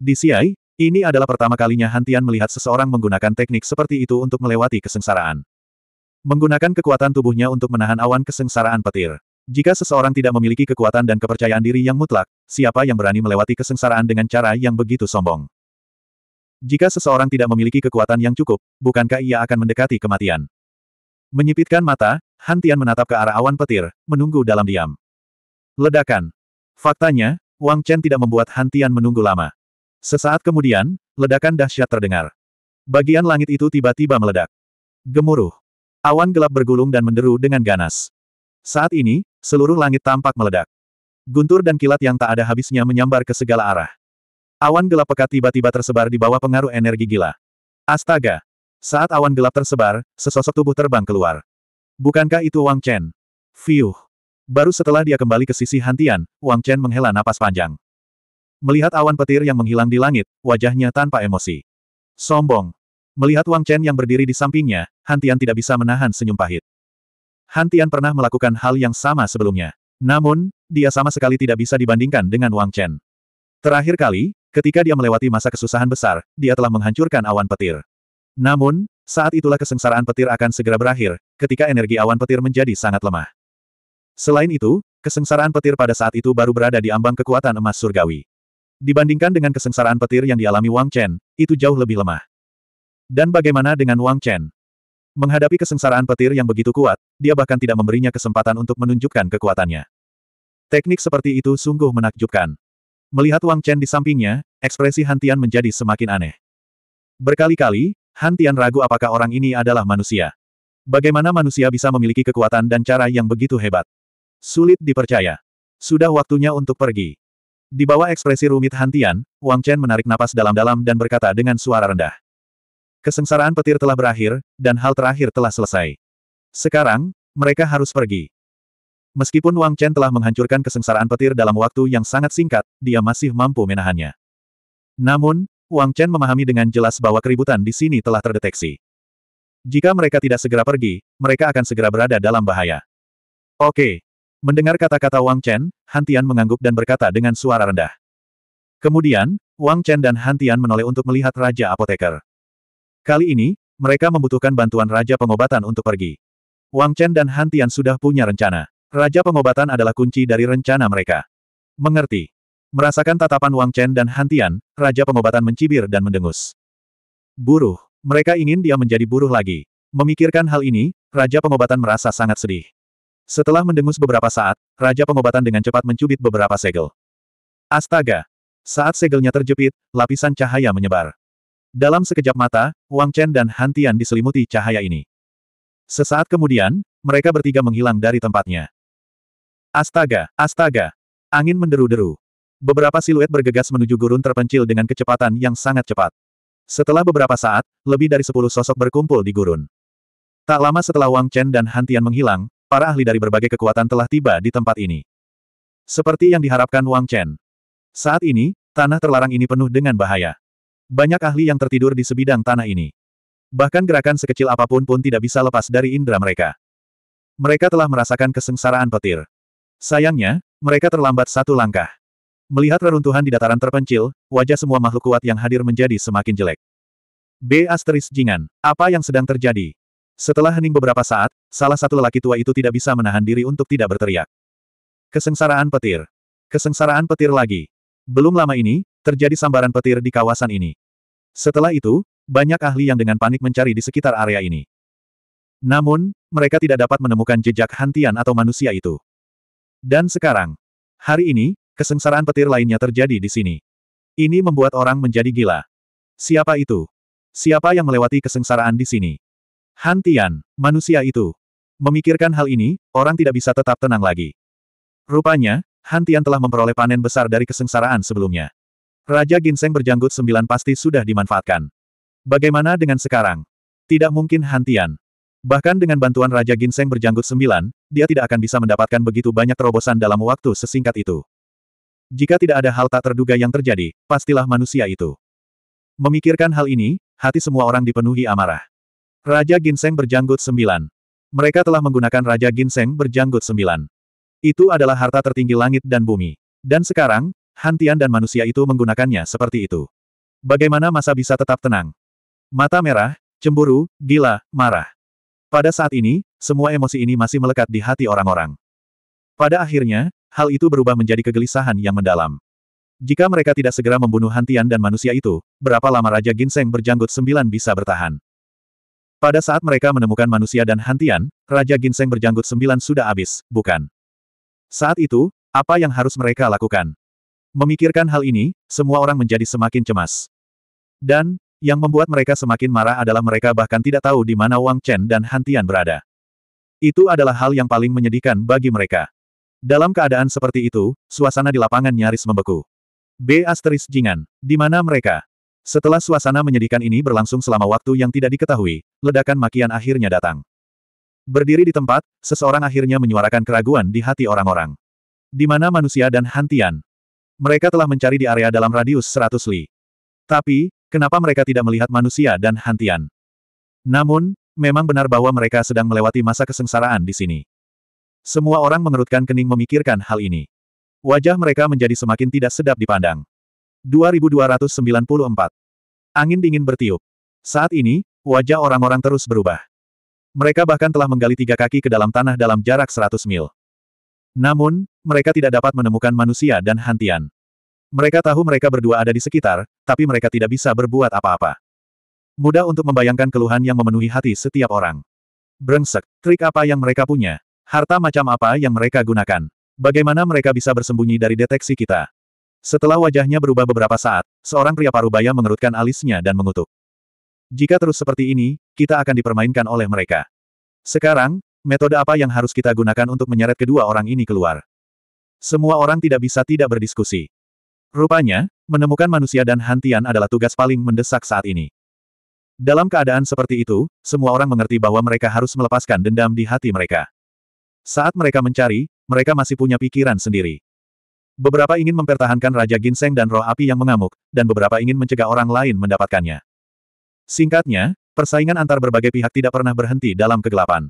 Di Siai, ini adalah pertama kalinya Hantian melihat seseorang menggunakan teknik seperti itu untuk melewati kesengsaraan. Menggunakan kekuatan tubuhnya untuk menahan awan kesengsaraan petir. Jika seseorang tidak memiliki kekuatan dan kepercayaan diri yang mutlak, siapa yang berani melewati kesengsaraan dengan cara yang begitu sombong? Jika seseorang tidak memiliki kekuatan yang cukup, bukankah ia akan mendekati kematian? Menyipitkan mata, Hantian menatap ke arah awan petir, menunggu dalam diam. Ledakan. Faktanya, Wang Chen tidak membuat Hantian menunggu lama. Sesaat kemudian, ledakan dahsyat terdengar. Bagian langit itu tiba-tiba meledak. Gemuruh. Awan gelap bergulung dan menderu dengan ganas. Saat ini, seluruh langit tampak meledak. Guntur dan kilat yang tak ada habisnya menyambar ke segala arah. Awan gelap pekat tiba-tiba tersebar di bawah pengaruh energi gila. Astaga! Saat awan gelap tersebar, sesosok tubuh terbang keluar. Bukankah itu Wang Chen? Fiuh! Baru setelah dia kembali ke sisi Hantian, Wang Chen menghela napas panjang. Melihat awan petir yang menghilang di langit, wajahnya tanpa emosi. Sombong. Melihat Wang Chen yang berdiri di sampingnya, Hantian tidak bisa menahan senyum pahit. Hantian pernah melakukan hal yang sama sebelumnya. Namun, dia sama sekali tidak bisa dibandingkan dengan Wang Chen. Terakhir kali, ketika dia melewati masa kesusahan besar, dia telah menghancurkan awan petir. Namun, saat itulah kesengsaraan petir akan segera berakhir, ketika energi awan petir menjadi sangat lemah. Selain itu, kesengsaraan petir pada saat itu baru berada di ambang kekuatan emas surgawi. Dibandingkan dengan kesengsaraan petir yang dialami Wang Chen, itu jauh lebih lemah. Dan bagaimana dengan Wang Chen? Menghadapi kesengsaraan petir yang begitu kuat, dia bahkan tidak memberinya kesempatan untuk menunjukkan kekuatannya. Teknik seperti itu sungguh menakjubkan. Melihat Wang Chen di sampingnya, ekspresi Hantian menjadi semakin aneh. Berkali-kali, Hantian ragu apakah orang ini adalah manusia. Bagaimana manusia bisa memiliki kekuatan dan cara yang begitu hebat? Sulit dipercaya. Sudah waktunya untuk pergi. Di bawah ekspresi rumit hantian, Wang Chen menarik napas dalam-dalam dan berkata dengan suara rendah. Kesengsaraan petir telah berakhir, dan hal terakhir telah selesai. Sekarang, mereka harus pergi. Meskipun Wang Chen telah menghancurkan kesengsaraan petir dalam waktu yang sangat singkat, dia masih mampu menahannya. Namun, Wang Chen memahami dengan jelas bahwa keributan di sini telah terdeteksi. Jika mereka tidak segera pergi, mereka akan segera berada dalam bahaya. Oke, Mendengar kata-kata Wang Chen, Han Tian mengangguk dan berkata dengan suara rendah. Kemudian, Wang Chen dan Han Tian menoleh untuk melihat Raja Apoteker. Kali ini, mereka membutuhkan bantuan Raja Pengobatan untuk pergi. Wang Chen dan Han Tian sudah punya rencana. Raja Pengobatan adalah kunci dari rencana mereka. Mengerti. Merasakan tatapan Wang Chen dan Han Tian, Raja Pengobatan mencibir dan mendengus. Buruh. Mereka ingin dia menjadi buruh lagi. Memikirkan hal ini, Raja Pengobatan merasa sangat sedih. Setelah mendengus beberapa saat, Raja Pengobatan dengan cepat mencubit beberapa segel. Astaga! Saat segelnya terjepit, lapisan cahaya menyebar. Dalam sekejap mata, Wang Chen dan Han Tian diselimuti cahaya ini. Sesaat kemudian, mereka bertiga menghilang dari tempatnya. Astaga! Astaga! Angin menderu-deru. Beberapa siluet bergegas menuju gurun terpencil dengan kecepatan yang sangat cepat. Setelah beberapa saat, lebih dari sepuluh sosok berkumpul di gurun. Tak lama setelah Wang Chen dan Hantian menghilang, para ahli dari berbagai kekuatan telah tiba di tempat ini. Seperti yang diharapkan Wang Chen. Saat ini, tanah terlarang ini penuh dengan bahaya. Banyak ahli yang tertidur di sebidang tanah ini. Bahkan gerakan sekecil apapun pun tidak bisa lepas dari indera mereka. Mereka telah merasakan kesengsaraan petir. Sayangnya, mereka terlambat satu langkah. Melihat reruntuhan di dataran terpencil, wajah semua makhluk kuat yang hadir menjadi semakin jelek. B. Asteris Jingan, apa yang sedang terjadi? Setelah hening beberapa saat, Salah satu lelaki tua itu tidak bisa menahan diri untuk tidak berteriak. Kesengsaraan petir. Kesengsaraan petir lagi. Belum lama ini, terjadi sambaran petir di kawasan ini. Setelah itu, banyak ahli yang dengan panik mencari di sekitar area ini. Namun, mereka tidak dapat menemukan jejak hantian atau manusia itu. Dan sekarang, hari ini, kesengsaraan petir lainnya terjadi di sini. Ini membuat orang menjadi gila. Siapa itu? Siapa yang melewati kesengsaraan di sini? Hantian, manusia itu, Memikirkan hal ini, orang tidak bisa tetap tenang lagi. Rupanya, Hantian telah memperoleh panen besar dari kesengsaraan sebelumnya. Raja Ginseng berjanggut sembilan pasti sudah dimanfaatkan. Bagaimana dengan sekarang? Tidak mungkin Hantian. Bahkan dengan bantuan Raja Ginseng berjanggut sembilan, dia tidak akan bisa mendapatkan begitu banyak terobosan dalam waktu sesingkat itu. Jika tidak ada hal tak terduga yang terjadi, pastilah manusia itu. Memikirkan hal ini, hati semua orang dipenuhi amarah. Raja Ginseng berjanggut sembilan. Mereka telah menggunakan Raja Ginseng berjanggut sembilan. Itu adalah harta tertinggi langit dan bumi. Dan sekarang, Hantian dan manusia itu menggunakannya seperti itu. Bagaimana masa bisa tetap tenang? Mata merah, cemburu, gila, marah. Pada saat ini, semua emosi ini masih melekat di hati orang-orang. Pada akhirnya, hal itu berubah menjadi kegelisahan yang mendalam. Jika mereka tidak segera membunuh Hantian dan manusia itu, berapa lama Raja Ginseng berjanggut sembilan bisa bertahan? Pada saat mereka menemukan manusia dan hantian, Raja Ginseng berjanggut sembilan sudah habis, bukan? Saat itu, apa yang harus mereka lakukan? Memikirkan hal ini, semua orang menjadi semakin cemas. Dan, yang membuat mereka semakin marah adalah mereka bahkan tidak tahu di mana Wang Chen dan Hantian berada. Itu adalah hal yang paling menyedihkan bagi mereka. Dalam keadaan seperti itu, suasana di lapangan nyaris membeku. B. Asteris Jingan. Di mana mereka? Setelah suasana menyedihkan ini berlangsung selama waktu yang tidak diketahui, ledakan makian akhirnya datang. Berdiri di tempat, seseorang akhirnya menyuarakan keraguan di hati orang-orang. Di mana manusia dan hantian? Mereka telah mencari di area dalam radius 100 li. Tapi, kenapa mereka tidak melihat manusia dan hantian? Namun, memang benar bahwa mereka sedang melewati masa kesengsaraan di sini. Semua orang mengerutkan kening memikirkan hal ini. Wajah mereka menjadi semakin tidak sedap dipandang. 2294. Angin dingin bertiup. Saat ini, wajah orang-orang terus berubah. Mereka bahkan telah menggali tiga kaki ke dalam tanah dalam jarak 100 mil. Namun, mereka tidak dapat menemukan manusia dan hantian. Mereka tahu mereka berdua ada di sekitar, tapi mereka tidak bisa berbuat apa-apa. Mudah untuk membayangkan keluhan yang memenuhi hati setiap orang. Brengsek, trik apa yang mereka punya? Harta macam apa yang mereka gunakan? Bagaimana mereka bisa bersembunyi dari deteksi kita? Setelah wajahnya berubah beberapa saat, seorang pria parubaya mengerutkan alisnya dan mengutuk. Jika terus seperti ini, kita akan dipermainkan oleh mereka. Sekarang, metode apa yang harus kita gunakan untuk menyeret kedua orang ini keluar? Semua orang tidak bisa tidak berdiskusi. Rupanya, menemukan manusia dan hantian adalah tugas paling mendesak saat ini. Dalam keadaan seperti itu, semua orang mengerti bahwa mereka harus melepaskan dendam di hati mereka. Saat mereka mencari, mereka masih punya pikiran sendiri. Beberapa ingin mempertahankan Raja Ginseng dan roh api yang mengamuk, dan beberapa ingin mencegah orang lain mendapatkannya. Singkatnya, persaingan antar berbagai pihak tidak pernah berhenti dalam kegelapan.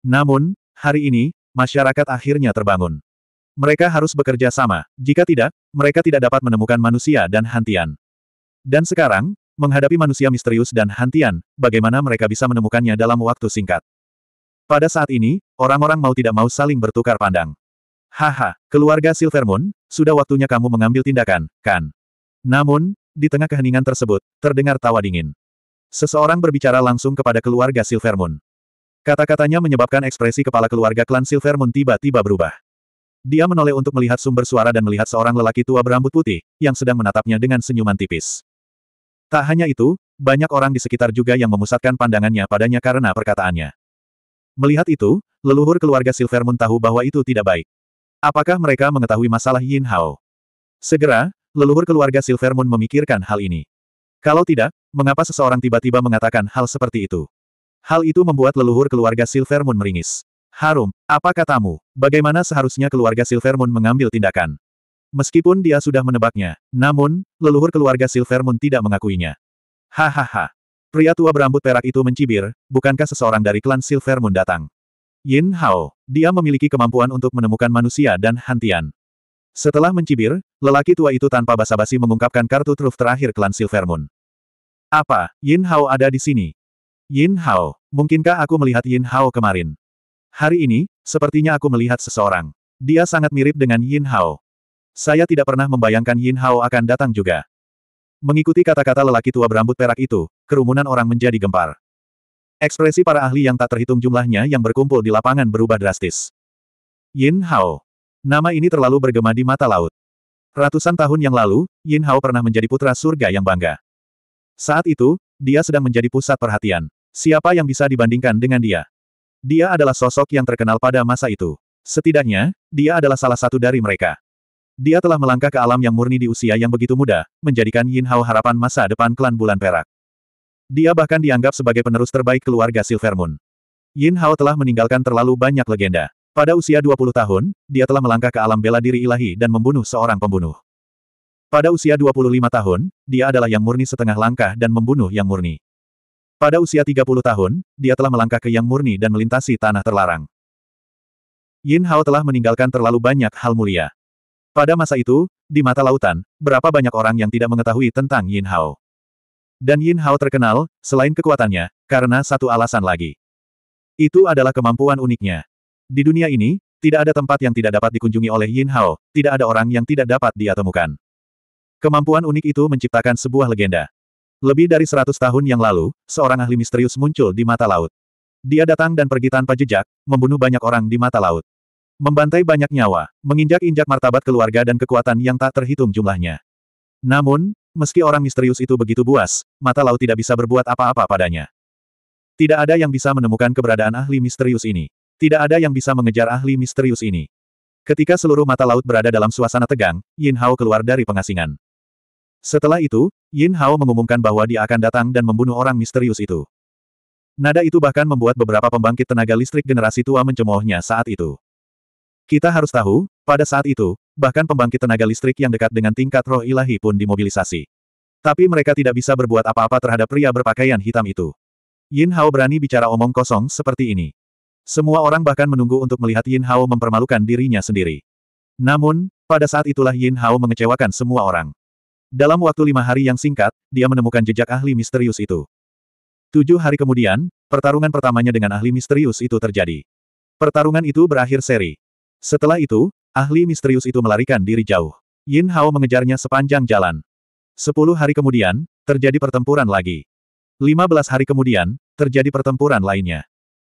Namun, hari ini, masyarakat akhirnya terbangun. Mereka harus bekerja sama, jika tidak, mereka tidak dapat menemukan manusia dan hantian. Dan sekarang, menghadapi manusia misterius dan hantian, bagaimana mereka bisa menemukannya dalam waktu singkat. Pada saat ini, orang-orang mau tidak mau saling bertukar pandang. Haha, keluarga Silvermoon, sudah waktunya kamu mengambil tindakan, kan? Namun, di tengah keheningan tersebut, terdengar tawa dingin. Seseorang berbicara langsung kepada keluarga Silvermoon. Kata-katanya menyebabkan ekspresi kepala keluarga klan Silvermoon tiba-tiba berubah. Dia menoleh untuk melihat sumber suara dan melihat seorang lelaki tua berambut putih, yang sedang menatapnya dengan senyuman tipis. Tak hanya itu, banyak orang di sekitar juga yang memusatkan pandangannya padanya karena perkataannya. Melihat itu, leluhur keluarga Silvermoon tahu bahwa itu tidak baik. Apakah mereka mengetahui masalah Yin Hao? Segera, leluhur keluarga Silver Moon memikirkan hal ini. Kalau tidak, mengapa seseorang tiba-tiba mengatakan hal seperti itu? Hal itu membuat leluhur keluarga Silver Moon meringis. Harum, apa katamu? Bagaimana seharusnya keluarga Silver Moon mengambil tindakan? Meskipun dia sudah menebaknya, namun, leluhur keluarga Silver Moon tidak mengakuinya. Hahaha. Pria tua berambut perak itu mencibir, bukankah seseorang dari klan Silver Moon datang? Yin Hao. Dia memiliki kemampuan untuk menemukan manusia dan hantian. Setelah mencibir, lelaki tua itu tanpa basa-basi mengungkapkan kartu truf terakhir klan Silver Moon. Apa, Yin Hao ada di sini? Yin Hao, mungkinkah aku melihat Yin Hao kemarin? Hari ini, sepertinya aku melihat seseorang. Dia sangat mirip dengan Yin Hao. Saya tidak pernah membayangkan Yin Hao akan datang juga. Mengikuti kata-kata lelaki tua berambut perak itu, kerumunan orang menjadi gempar. Ekspresi para ahli yang tak terhitung jumlahnya yang berkumpul di lapangan berubah drastis. Yin Hao. Nama ini terlalu bergema di mata laut. Ratusan tahun yang lalu, Yin Hao pernah menjadi putra surga yang bangga. Saat itu, dia sedang menjadi pusat perhatian. Siapa yang bisa dibandingkan dengan dia? Dia adalah sosok yang terkenal pada masa itu. Setidaknya, dia adalah salah satu dari mereka. Dia telah melangkah ke alam yang murni di usia yang begitu muda, menjadikan Yin Hao harapan masa depan klan bulan perak. Dia bahkan dianggap sebagai penerus terbaik keluarga Silvermoon. Yin Hao telah meninggalkan terlalu banyak legenda. Pada usia 20 tahun, dia telah melangkah ke alam bela diri ilahi dan membunuh seorang pembunuh. Pada usia 25 tahun, dia adalah yang murni setengah langkah dan membunuh yang murni. Pada usia 30 tahun, dia telah melangkah ke yang murni dan melintasi tanah terlarang. Yin Hao telah meninggalkan terlalu banyak hal mulia. Pada masa itu, di mata lautan, berapa banyak orang yang tidak mengetahui tentang Yin Hao. Dan Yin Hao terkenal, selain kekuatannya, karena satu alasan lagi. Itu adalah kemampuan uniknya. Di dunia ini, tidak ada tempat yang tidak dapat dikunjungi oleh Yin Hao, tidak ada orang yang tidak dapat dia temukan. Kemampuan unik itu menciptakan sebuah legenda. Lebih dari seratus tahun yang lalu, seorang ahli misterius muncul di mata laut. Dia datang dan pergi tanpa jejak, membunuh banyak orang di mata laut. Membantai banyak nyawa, menginjak-injak martabat keluarga dan kekuatan yang tak terhitung jumlahnya. Namun, Meski orang misterius itu begitu buas, mata laut tidak bisa berbuat apa-apa padanya. Tidak ada yang bisa menemukan keberadaan ahli misterius ini. Tidak ada yang bisa mengejar ahli misterius ini. Ketika seluruh mata laut berada dalam suasana tegang, Yin Hao keluar dari pengasingan. Setelah itu, Yin Hao mengumumkan bahwa dia akan datang dan membunuh orang misterius itu. Nada itu bahkan membuat beberapa pembangkit tenaga listrik generasi tua mencemoohnya saat itu. Kita harus tahu, pada saat itu, bahkan pembangkit tenaga listrik yang dekat dengan tingkat roh ilahi pun dimobilisasi. Tapi mereka tidak bisa berbuat apa-apa terhadap pria berpakaian hitam itu. Yin Hao berani bicara omong kosong seperti ini. Semua orang bahkan menunggu untuk melihat Yin Hao mempermalukan dirinya sendiri. Namun, pada saat itulah Yin Hao mengecewakan semua orang. Dalam waktu lima hari yang singkat, dia menemukan jejak ahli misterius itu. Tujuh hari kemudian, pertarungan pertamanya dengan ahli misterius itu terjadi. Pertarungan itu berakhir seri. Setelah itu, Ahli misterius itu melarikan diri jauh. Yin Hao mengejarnya sepanjang jalan. Sepuluh hari kemudian, terjadi pertempuran lagi. Lima belas hari kemudian, terjadi pertempuran lainnya.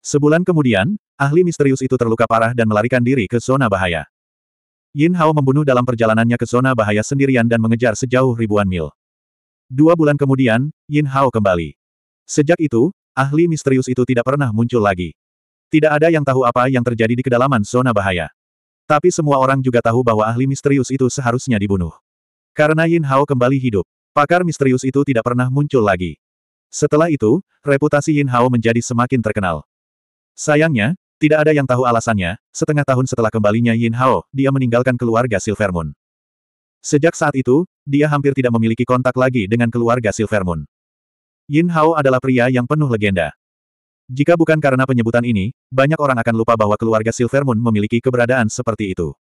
Sebulan kemudian, ahli misterius itu terluka parah dan melarikan diri ke zona bahaya. Yin Hao membunuh dalam perjalanannya ke zona bahaya sendirian dan mengejar sejauh ribuan mil. Dua bulan kemudian, Yin Hao kembali. Sejak itu, ahli misterius itu tidak pernah muncul lagi. Tidak ada yang tahu apa yang terjadi di kedalaman zona bahaya. Tapi semua orang juga tahu bahwa ahli misterius itu seharusnya dibunuh. Karena Yin Hao kembali hidup, pakar misterius itu tidak pernah muncul lagi. Setelah itu, reputasi Yin Hao menjadi semakin terkenal. Sayangnya, tidak ada yang tahu alasannya, setengah tahun setelah kembalinya Yin Hao, dia meninggalkan keluarga Silver Moon. Sejak saat itu, dia hampir tidak memiliki kontak lagi dengan keluarga Silver Moon. Yin Hao adalah pria yang penuh legenda. Jika bukan karena penyebutan ini, banyak orang akan lupa bahwa keluarga Silver Moon memiliki keberadaan seperti itu.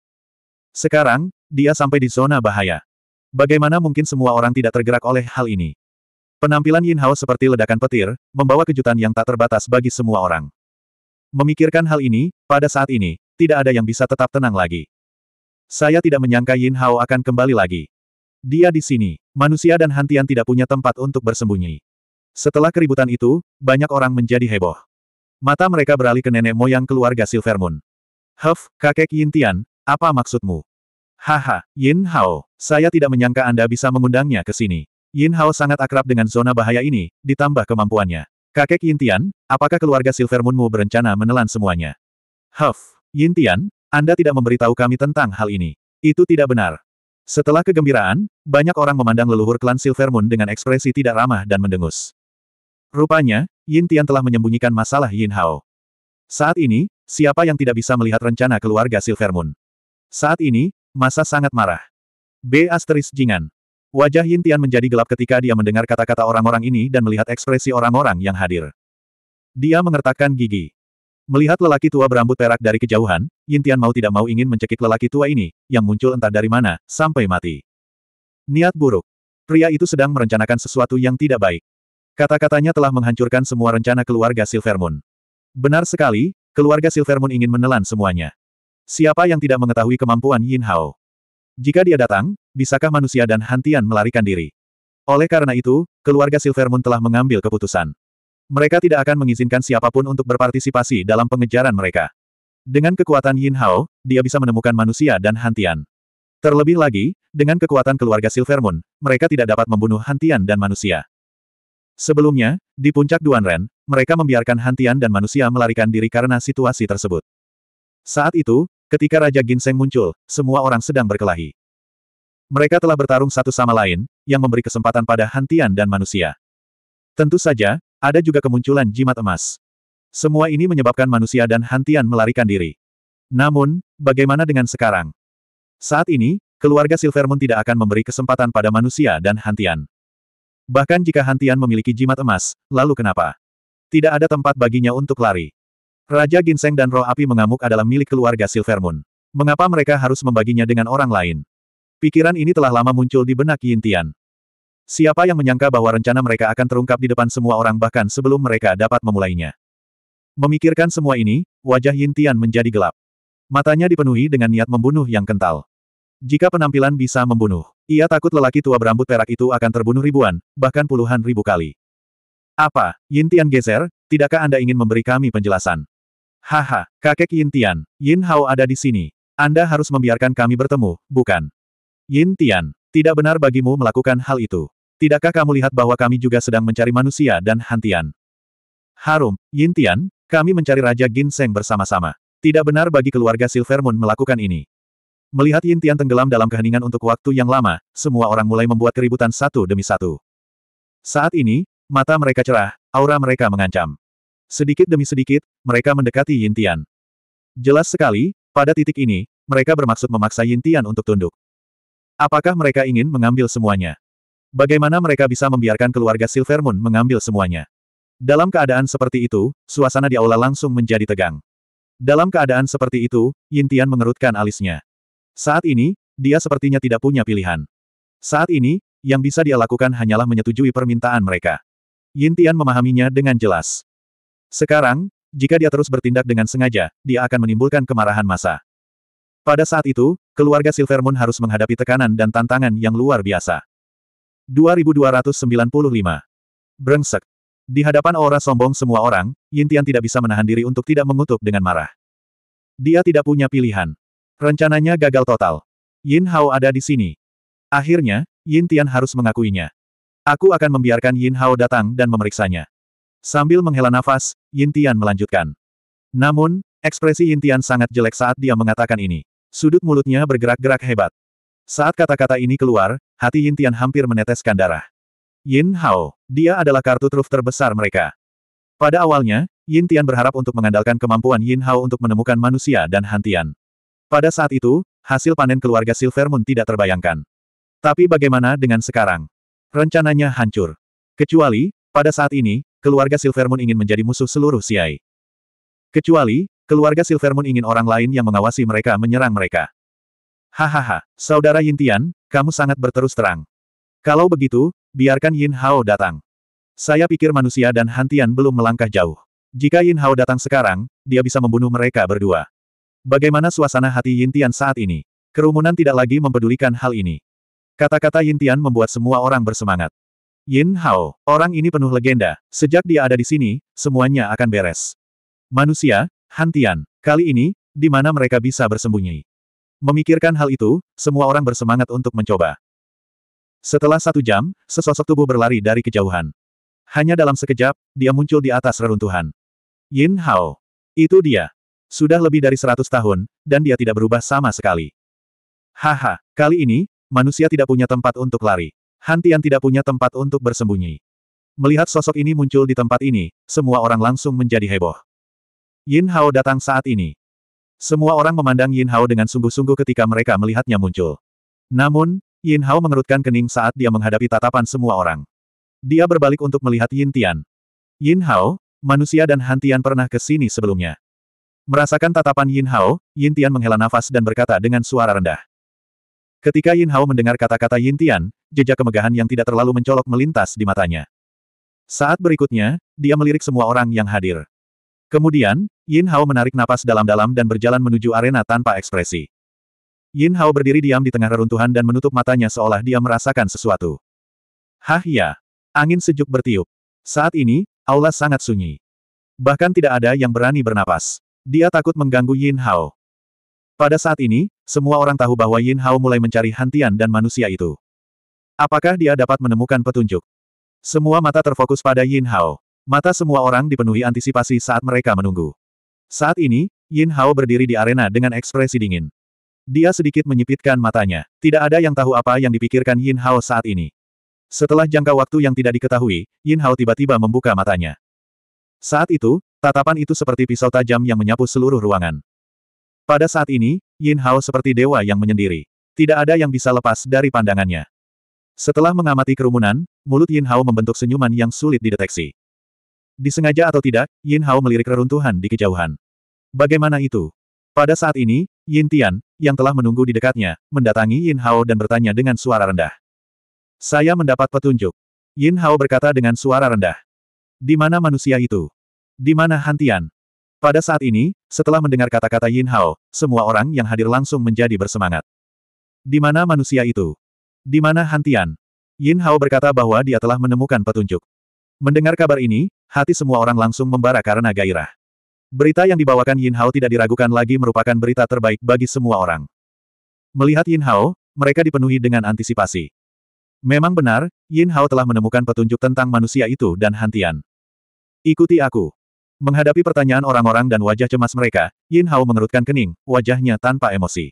Sekarang, dia sampai di zona bahaya. Bagaimana mungkin semua orang tidak tergerak oleh hal ini? Penampilan Yin Hao seperti ledakan petir, membawa kejutan yang tak terbatas bagi semua orang. Memikirkan hal ini, pada saat ini, tidak ada yang bisa tetap tenang lagi. Saya tidak menyangka Yin Hao akan kembali lagi. Dia di sini, manusia dan Hantian tidak punya tempat untuk bersembunyi. Setelah keributan itu, banyak orang menjadi heboh. Mata mereka beralih ke nenek moyang keluarga Silvermoon. Huff, kakek Yin Tian, apa maksudmu? Haha, Yin Hao, saya tidak menyangka Anda bisa mengundangnya ke sini. Yin Hao sangat akrab dengan zona bahaya ini, ditambah kemampuannya. Kakek Yin Tian, apakah keluarga Silvermoonmu berencana menelan semuanya? Huff, Yin Tian, Anda tidak memberitahu kami tentang hal ini. Itu tidak benar. Setelah kegembiraan, banyak orang memandang leluhur klan Silvermoon dengan ekspresi tidak ramah dan mendengus. Rupanya, Yin Tian telah menyembunyikan masalah Yin Hao. Saat ini, siapa yang tidak bisa melihat rencana keluarga Silver Moon? Saat ini, masa sangat marah. B. Asteris Jingan. Wajah Yin Tian menjadi gelap ketika dia mendengar kata-kata orang-orang ini dan melihat ekspresi orang-orang yang hadir. Dia mengertakkan gigi. Melihat lelaki tua berambut perak dari kejauhan, Yin Tian mau tidak mau ingin mencekik lelaki tua ini, yang muncul entah dari mana, sampai mati. Niat buruk. Pria itu sedang merencanakan sesuatu yang tidak baik. Kata-katanya telah menghancurkan semua rencana keluarga Silvermoon. Benar sekali, keluarga Silvermoon ingin menelan semuanya. Siapa yang tidak mengetahui kemampuan Yin Hao? Jika dia datang, bisakah manusia dan Hantian melarikan diri? Oleh karena itu, keluarga Silvermoon telah mengambil keputusan. Mereka tidak akan mengizinkan siapapun untuk berpartisipasi dalam pengejaran mereka. Dengan kekuatan Yin Hao, dia bisa menemukan manusia dan Hantian. Terlebih lagi, dengan kekuatan keluarga Silvermoon, mereka tidak dapat membunuh Hantian dan manusia. Sebelumnya, di puncak Duanren, mereka membiarkan Hantian dan manusia melarikan diri karena situasi tersebut. Saat itu, ketika Raja Ginseng muncul, semua orang sedang berkelahi. Mereka telah bertarung satu sama lain, yang memberi kesempatan pada Hantian dan manusia. Tentu saja, ada juga kemunculan jimat emas. Semua ini menyebabkan manusia dan Hantian melarikan diri. Namun, bagaimana dengan sekarang? Saat ini, keluarga Silvermoon tidak akan memberi kesempatan pada manusia dan Hantian. Bahkan jika Hantian memiliki jimat emas, lalu kenapa? Tidak ada tempat baginya untuk lari. Raja Ginseng dan roh api mengamuk adalah milik keluarga Silvermoon. Mengapa mereka harus membaginya dengan orang lain? Pikiran ini telah lama muncul di benak Yintian. Siapa yang menyangka bahwa rencana mereka akan terungkap di depan semua orang bahkan sebelum mereka dapat memulainya. Memikirkan semua ini, wajah Yintian menjadi gelap. Matanya dipenuhi dengan niat membunuh yang kental. Jika penampilan bisa membunuh, ia takut lelaki tua berambut perak itu akan terbunuh ribuan, bahkan puluhan ribu kali. Apa, Yin Tian geser, tidakkah Anda ingin memberi kami penjelasan? Haha, kakek Yin Tian, Yin Hao ada di sini. Anda harus membiarkan kami bertemu, bukan? Yin Tian, tidak benar bagimu melakukan hal itu. Tidakkah kamu lihat bahwa kami juga sedang mencari manusia dan hantian? Harum, Yin Tian, kami mencari Raja Ginseng bersama-sama. Tidak benar bagi keluarga Silver Moon melakukan ini. Melihat Yin Tian tenggelam dalam keheningan untuk waktu yang lama, semua orang mulai membuat keributan satu demi satu. Saat ini, mata mereka cerah, aura mereka mengancam. Sedikit demi sedikit, mereka mendekati Yin Tian. Jelas sekali, pada titik ini, mereka bermaksud memaksa Yin Tian untuk tunduk. Apakah mereka ingin mengambil semuanya? Bagaimana mereka bisa membiarkan keluarga Silver Moon mengambil semuanya? Dalam keadaan seperti itu, suasana di aula langsung menjadi tegang. Dalam keadaan seperti itu, Yintian mengerutkan alisnya. Saat ini, dia sepertinya tidak punya pilihan. Saat ini, yang bisa dia lakukan hanyalah menyetujui permintaan mereka. Yintian memahaminya dengan jelas. Sekarang, jika dia terus bertindak dengan sengaja, dia akan menimbulkan kemarahan massa. Pada saat itu, keluarga Silver Moon harus menghadapi tekanan dan tantangan yang luar biasa. 2295. Brengsek. Di hadapan aura sombong semua orang, Yintian tidak bisa menahan diri untuk tidak mengutuk dengan marah. Dia tidak punya pilihan. Rencananya gagal total. Yin Hao ada di sini. Akhirnya, Yin Tian harus mengakuinya. Aku akan membiarkan Yin Hao datang dan memeriksanya. Sambil menghela nafas, Yin Tian melanjutkan. Namun, ekspresi Yin Tian sangat jelek saat dia mengatakan ini. Sudut mulutnya bergerak-gerak hebat. Saat kata-kata ini keluar, hati Yin Tian hampir meneteskan darah. Yin Hao, dia adalah kartu truf terbesar mereka. Pada awalnya, Yin Tian berharap untuk mengandalkan kemampuan Yin Hao untuk menemukan manusia dan Hantian. Pada saat itu, hasil panen keluarga Silver Moon tidak terbayangkan. Tapi bagaimana dengan sekarang? Rencananya hancur. Kecuali, pada saat ini, keluarga Silver Moon ingin menjadi musuh seluruh Siai. Kecuali, keluarga Silver Moon ingin orang lain yang mengawasi mereka menyerang mereka. Hahaha, Saudara Yintian, kamu sangat berterus terang. Kalau begitu, biarkan Yin Hao datang. Saya pikir manusia dan Hantian belum melangkah jauh. Jika Yin Hao datang sekarang, dia bisa membunuh mereka berdua. Bagaimana suasana hati Yintian saat ini? Kerumunan tidak lagi mempedulikan hal ini. Kata-kata Yintian membuat semua orang bersemangat. Yin Hao, orang ini penuh legenda, sejak dia ada di sini, semuanya akan beres. Manusia, Hantian, kali ini, di mana mereka bisa bersembunyi. Memikirkan hal itu, semua orang bersemangat untuk mencoba. Setelah satu jam, sesosok tubuh berlari dari kejauhan. Hanya dalam sekejap, dia muncul di atas reruntuhan. Yin Hao. Itu dia. Sudah lebih dari seratus tahun, dan dia tidak berubah sama sekali. Haha, kali ini, manusia tidak punya tempat untuk lari. Hantian tidak punya tempat untuk bersembunyi. Melihat sosok ini muncul di tempat ini, semua orang langsung menjadi heboh. Yin Hao datang saat ini. Semua orang memandang Yin Hao dengan sungguh-sungguh ketika mereka melihatnya muncul. Namun, Yin Hao mengerutkan kening saat dia menghadapi tatapan semua orang. Dia berbalik untuk melihat Yin Tian. Yin Hao, manusia dan Hantian pernah ke sini sebelumnya. Merasakan tatapan Yin Hao, Yin Tian menghela nafas dan berkata dengan suara rendah. Ketika Yin Hao mendengar kata-kata Yin Tian, jejak kemegahan yang tidak terlalu mencolok melintas di matanya. Saat berikutnya, dia melirik semua orang yang hadir. Kemudian, Yin Hao menarik napas dalam-dalam dan berjalan menuju arena tanpa ekspresi. Yin Hao berdiri diam di tengah reruntuhan dan menutup matanya seolah dia merasakan sesuatu. Hah ya! Angin sejuk bertiup. Saat ini, aula sangat sunyi. Bahkan tidak ada yang berani bernapas. Dia takut mengganggu Yin Hao. Pada saat ini, semua orang tahu bahwa Yin Hao mulai mencari Hantian dan manusia itu. Apakah dia dapat menemukan petunjuk? Semua mata terfokus pada Yin Hao. Mata semua orang dipenuhi antisipasi saat mereka menunggu. Saat ini, Yin Hao berdiri di arena dengan ekspresi dingin. Dia sedikit menyipitkan matanya. Tidak ada yang tahu apa yang dipikirkan Yin Hao saat ini. Setelah jangka waktu yang tidak diketahui, Yin Hao tiba-tiba membuka matanya. Saat itu, Tatapan itu seperti pisau tajam yang menyapu seluruh ruangan. Pada saat ini, Yin Hao seperti dewa yang menyendiri. Tidak ada yang bisa lepas dari pandangannya. Setelah mengamati kerumunan, mulut Yin Hao membentuk senyuman yang sulit dideteksi. Disengaja atau tidak, Yin Hao melirik reruntuhan di kejauhan. Bagaimana itu? Pada saat ini, Yin Tian, yang telah menunggu di dekatnya, mendatangi Yin Hao dan bertanya dengan suara rendah. Saya mendapat petunjuk. Yin Hao berkata dengan suara rendah. Di mana manusia itu? Di mana Hantian? Pada saat ini, setelah mendengar kata-kata Yin Hao, semua orang yang hadir langsung menjadi bersemangat. Di mana manusia itu? Di mana Hantian? Yin Hao berkata bahwa dia telah menemukan petunjuk. Mendengar kabar ini, hati semua orang langsung membara karena gairah. Berita yang dibawakan Yin Hao tidak diragukan lagi merupakan berita terbaik bagi semua orang. Melihat Yin Hao, mereka dipenuhi dengan antisipasi. Memang benar, Yin Hao telah menemukan petunjuk tentang manusia itu dan Hantian. Ikuti aku. Menghadapi pertanyaan orang-orang dan wajah cemas mereka, Yin Hao mengerutkan kening, wajahnya tanpa emosi.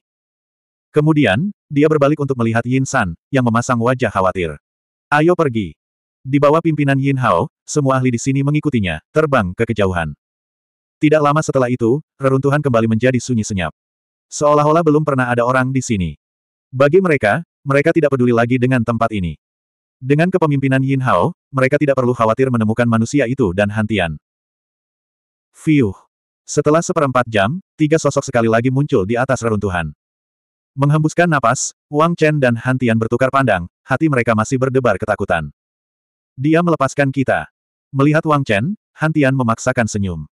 Kemudian, dia berbalik untuk melihat Yin San, yang memasang wajah khawatir. Ayo pergi. Di bawah pimpinan Yin Hao, semua ahli di sini mengikutinya, terbang ke kejauhan. Tidak lama setelah itu, reruntuhan kembali menjadi sunyi senyap. Seolah-olah belum pernah ada orang di sini. Bagi mereka, mereka tidak peduli lagi dengan tempat ini. Dengan kepemimpinan Yin Hao, mereka tidak perlu khawatir menemukan manusia itu dan Hantian. Fiuh. Setelah seperempat jam, tiga sosok sekali lagi muncul di atas reruntuhan. Menghembuskan napas, Wang Chen dan Han Tian bertukar pandang, hati mereka masih berdebar ketakutan. Dia melepaskan kita. Melihat Wang Chen, Han Tian memaksakan senyum.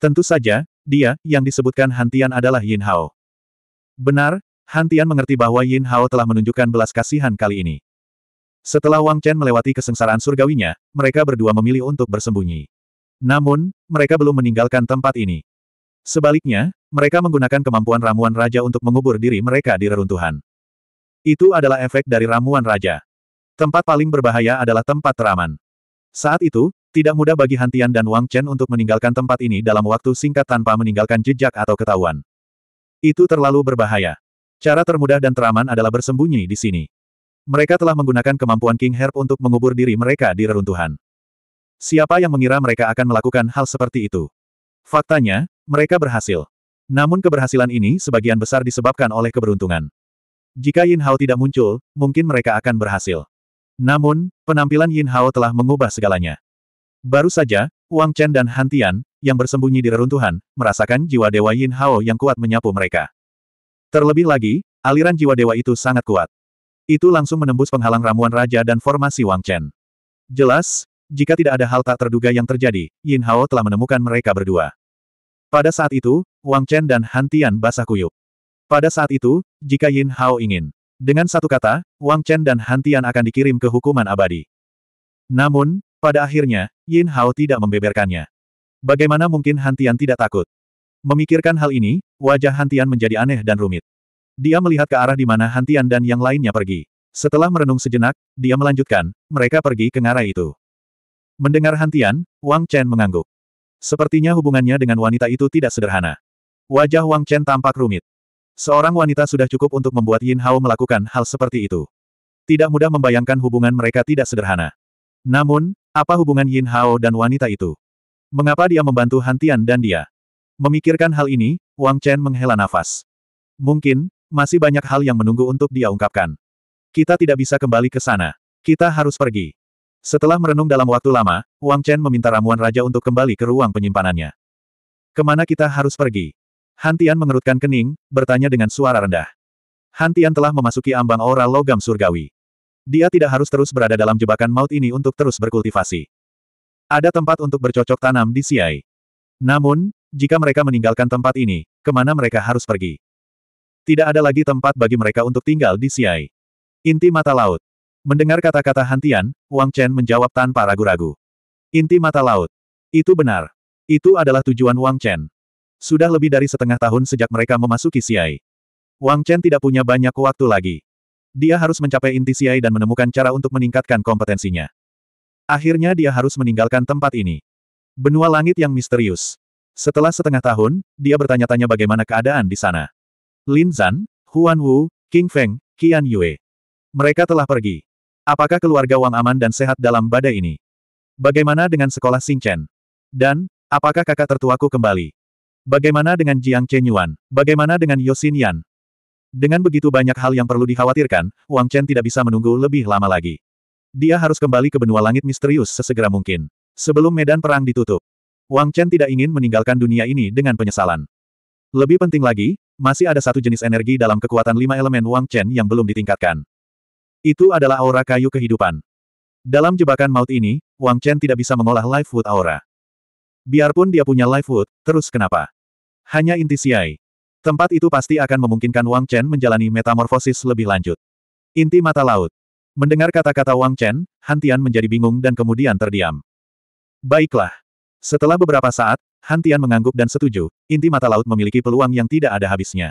Tentu saja, dia, yang disebutkan Han Tian adalah Yin Hao. Benar, Han Tian mengerti bahwa Yin Hao telah menunjukkan belas kasihan kali ini. Setelah Wang Chen melewati kesengsaraan surgawinya, mereka berdua memilih untuk bersembunyi. Namun, mereka belum meninggalkan tempat ini. Sebaliknya, mereka menggunakan kemampuan ramuan raja untuk mengubur diri mereka di reruntuhan. Itu adalah efek dari ramuan raja. Tempat paling berbahaya adalah tempat teraman. Saat itu, tidak mudah bagi Hantian dan Wang Chen untuk meninggalkan tempat ini dalam waktu singkat tanpa meninggalkan jejak atau ketahuan. Itu terlalu berbahaya. Cara termudah dan teraman adalah bersembunyi di sini. Mereka telah menggunakan kemampuan King Herb untuk mengubur diri mereka di reruntuhan. Siapa yang mengira mereka akan melakukan hal seperti itu? Faktanya, mereka berhasil. Namun keberhasilan ini sebagian besar disebabkan oleh keberuntungan. Jika Yin Hao tidak muncul, mungkin mereka akan berhasil. Namun, penampilan Yin Hao telah mengubah segalanya. Baru saja, Wang Chen dan Han Tian, yang bersembunyi di reruntuhan, merasakan jiwa dewa Yin Hao yang kuat menyapu mereka. Terlebih lagi, aliran jiwa dewa itu sangat kuat. Itu langsung menembus penghalang ramuan raja dan formasi Wang Chen. Jelas, jika tidak ada hal tak terduga yang terjadi, Yin Hao telah menemukan mereka berdua. Pada saat itu, Wang Chen dan Han Tian basah kuyup. Pada saat itu, jika Yin Hao ingin, dengan satu kata, Wang Chen dan Han Tian akan dikirim ke hukuman abadi. Namun, pada akhirnya, Yin Hao tidak membeberkannya. Bagaimana mungkin Han Tian tidak takut? Memikirkan hal ini, wajah Han Tian menjadi aneh dan rumit. Dia melihat ke arah di mana Han Tian dan yang lainnya pergi. Setelah merenung sejenak, dia melanjutkan, mereka pergi ke ngarai itu. Mendengar hantian, Wang Chen mengangguk. Sepertinya hubungannya dengan wanita itu tidak sederhana. Wajah Wang Chen tampak rumit. Seorang wanita sudah cukup untuk membuat Yin Hao melakukan hal seperti itu. Tidak mudah membayangkan hubungan mereka tidak sederhana. Namun, apa hubungan Yin Hao dan wanita itu? Mengapa dia membantu Hantian dan dia? Memikirkan hal ini, Wang Chen menghela nafas. Mungkin, masih banyak hal yang menunggu untuk dia ungkapkan. Kita tidak bisa kembali ke sana. Kita harus pergi. Setelah merenung dalam waktu lama, Wang Chen meminta ramuan raja untuk kembali ke ruang penyimpanannya. Kemana kita harus pergi? Han Tian mengerutkan kening, bertanya dengan suara rendah. Han Tian telah memasuki ambang aura logam surgawi. Dia tidak harus terus berada dalam jebakan maut ini untuk terus berkultivasi. Ada tempat untuk bercocok tanam di Siai. Namun, jika mereka meninggalkan tempat ini, kemana mereka harus pergi? Tidak ada lagi tempat bagi mereka untuk tinggal di Siai. Inti mata laut. Mendengar kata-kata Hantian, Wang Chen menjawab tanpa ragu-ragu. Inti mata laut. Itu benar. Itu adalah tujuan Wang Chen. Sudah lebih dari setengah tahun sejak mereka memasuki Xiai. Wang Chen tidak punya banyak waktu lagi. Dia harus mencapai inti Xiai dan menemukan cara untuk meningkatkan kompetensinya. Akhirnya dia harus meninggalkan tempat ini. Benua langit yang misterius. Setelah setengah tahun, dia bertanya-tanya bagaimana keadaan di sana. Lin Zan, Huan Wu, King Feng, Qian Yue. Mereka telah pergi. Apakah keluarga Wang aman dan sehat dalam badai ini? Bagaimana dengan sekolah Xingchen? Dan, apakah kakak tertuaku kembali? Bagaimana dengan Jiang Chenyuan? Bagaimana dengan Yosin Yan? Dengan begitu banyak hal yang perlu dikhawatirkan, Wang Chen tidak bisa menunggu lebih lama lagi. Dia harus kembali ke benua langit misterius sesegera mungkin. Sebelum medan perang ditutup, Wang Chen tidak ingin meninggalkan dunia ini dengan penyesalan. Lebih penting lagi, masih ada satu jenis energi dalam kekuatan lima elemen Wang Chen yang belum ditingkatkan. Itu adalah aura kayu kehidupan. Dalam jebakan maut ini, Wang Chen tidak bisa mengolah life food aura. Biarpun dia punya life food, terus kenapa? Hanya inti siai. Tempat itu pasti akan memungkinkan Wang Chen menjalani metamorfosis lebih lanjut. Inti mata laut. Mendengar kata-kata Wang Chen, Hantian menjadi bingung dan kemudian terdiam. Baiklah. Setelah beberapa saat, Hantian mengangguk dan setuju, inti mata laut memiliki peluang yang tidak ada habisnya.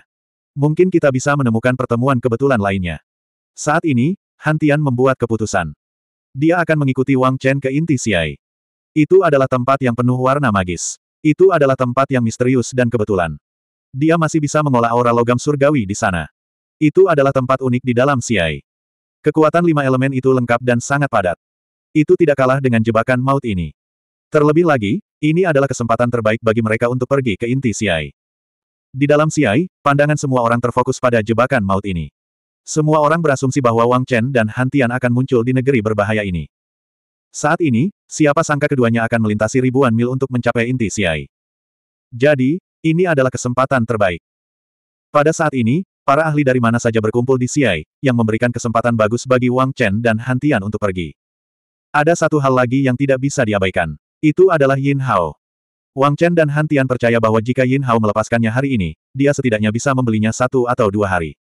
Mungkin kita bisa menemukan pertemuan kebetulan lainnya. Saat ini, Hantian membuat keputusan. Dia akan mengikuti Wang Chen ke inti Xiai. Itu adalah tempat yang penuh warna magis. Itu adalah tempat yang misterius dan kebetulan. Dia masih bisa mengolah aura logam surgawi di sana. Itu adalah tempat unik di dalam Xiai. Kekuatan lima elemen itu lengkap dan sangat padat. Itu tidak kalah dengan jebakan maut ini. Terlebih lagi, ini adalah kesempatan terbaik bagi mereka untuk pergi ke inti Xiai. Di dalam Xiai, pandangan semua orang terfokus pada jebakan maut ini. Semua orang berasumsi bahwa Wang Chen dan Han Tian akan muncul di negeri berbahaya ini. Saat ini, siapa sangka keduanya akan melintasi ribuan mil untuk mencapai inti Siai. Jadi, ini adalah kesempatan terbaik. Pada saat ini, para ahli dari mana saja berkumpul di Siai, yang memberikan kesempatan bagus bagi Wang Chen dan Han Tian untuk pergi. Ada satu hal lagi yang tidak bisa diabaikan. Itu adalah Yin Hao. Wang Chen dan Han Tian percaya bahwa jika Yin Hao melepaskannya hari ini, dia setidaknya bisa membelinya satu atau dua hari.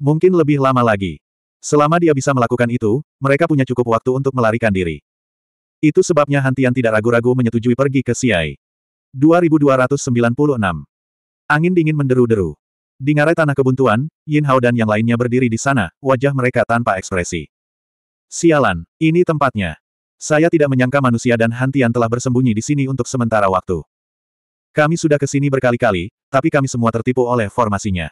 Mungkin lebih lama lagi. Selama dia bisa melakukan itu, mereka punya cukup waktu untuk melarikan diri. Itu sebabnya Hantian tidak ragu-ragu menyetujui pergi ke Siai. 2296. Angin dingin menderu-deru. Di ngarai tanah kebuntuan, Yin Hao dan yang lainnya berdiri di sana, wajah mereka tanpa ekspresi. Sialan, ini tempatnya. Saya tidak menyangka manusia dan Hantian telah bersembunyi di sini untuk sementara waktu. Kami sudah ke sini berkali-kali, tapi kami semua tertipu oleh formasinya.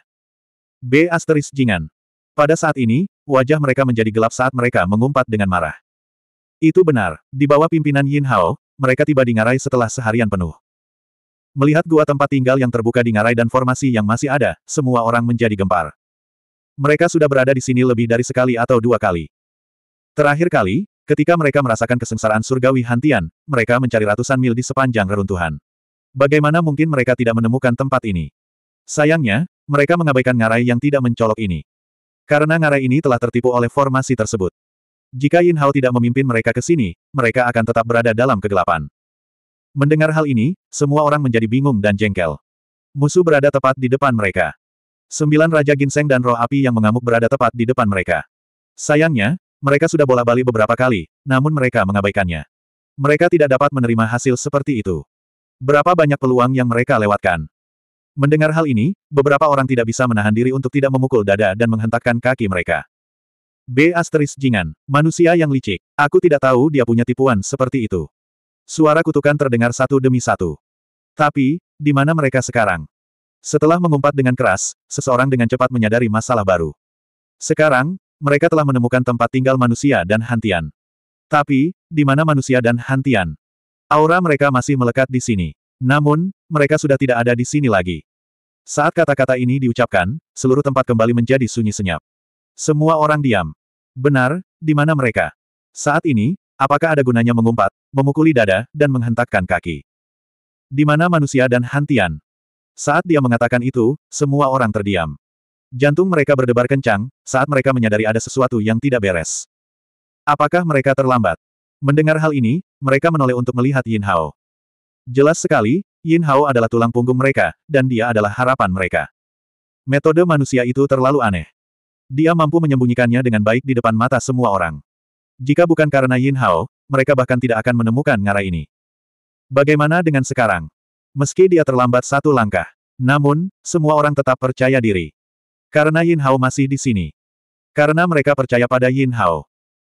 B. Asteris Jingan. Pada saat ini, wajah mereka menjadi gelap saat mereka mengumpat dengan marah. Itu benar, di bawah pimpinan Yin Hao, mereka tiba di ngarai setelah seharian penuh. Melihat gua tempat tinggal yang terbuka di ngarai dan formasi yang masih ada, semua orang menjadi gempar. Mereka sudah berada di sini lebih dari sekali atau dua kali. Terakhir kali, ketika mereka merasakan kesengsaraan surgawi hantian, mereka mencari ratusan mil di sepanjang reruntuhan. Bagaimana mungkin mereka tidak menemukan tempat ini? Sayangnya, mereka mengabaikan ngarai yang tidak mencolok ini. Karena ngarai ini telah tertipu oleh formasi tersebut. Jika Yin Hao tidak memimpin mereka ke sini, mereka akan tetap berada dalam kegelapan. Mendengar hal ini, semua orang menjadi bingung dan jengkel. Musuh berada tepat di depan mereka. Sembilan Raja Ginseng dan roh api yang mengamuk berada tepat di depan mereka. Sayangnya, mereka sudah bola-balik beberapa kali, namun mereka mengabaikannya. Mereka tidak dapat menerima hasil seperti itu. Berapa banyak peluang yang mereka lewatkan? Mendengar hal ini, beberapa orang tidak bisa menahan diri untuk tidak memukul dada dan menghentakkan kaki mereka. B. Asteris Jingan, manusia yang licik. Aku tidak tahu dia punya tipuan seperti itu. Suara kutukan terdengar satu demi satu. Tapi, di mana mereka sekarang? Setelah mengumpat dengan keras, seseorang dengan cepat menyadari masalah baru. Sekarang, mereka telah menemukan tempat tinggal manusia dan hantian. Tapi, di mana manusia dan hantian? Aura mereka masih melekat di sini. Namun, mereka sudah tidak ada di sini lagi. Saat kata-kata ini diucapkan, seluruh tempat kembali menjadi sunyi senyap. Semua orang diam. Benar, di mana mereka? Saat ini, apakah ada gunanya mengumpat, memukuli dada, dan menghentakkan kaki? Di mana manusia dan hantian? Saat dia mengatakan itu, semua orang terdiam. Jantung mereka berdebar kencang, saat mereka menyadari ada sesuatu yang tidak beres. Apakah mereka terlambat? Mendengar hal ini, mereka menoleh untuk melihat Yin Hao. Jelas sekali, Yin Hao adalah tulang punggung mereka, dan dia adalah harapan mereka. Metode manusia itu terlalu aneh. Dia mampu menyembunyikannya dengan baik di depan mata semua orang. Jika bukan karena Yin Hao, mereka bahkan tidak akan menemukan ngara ini. Bagaimana dengan sekarang? Meski dia terlambat satu langkah, namun, semua orang tetap percaya diri. Karena Yin Hao masih di sini. Karena mereka percaya pada Yin Hao.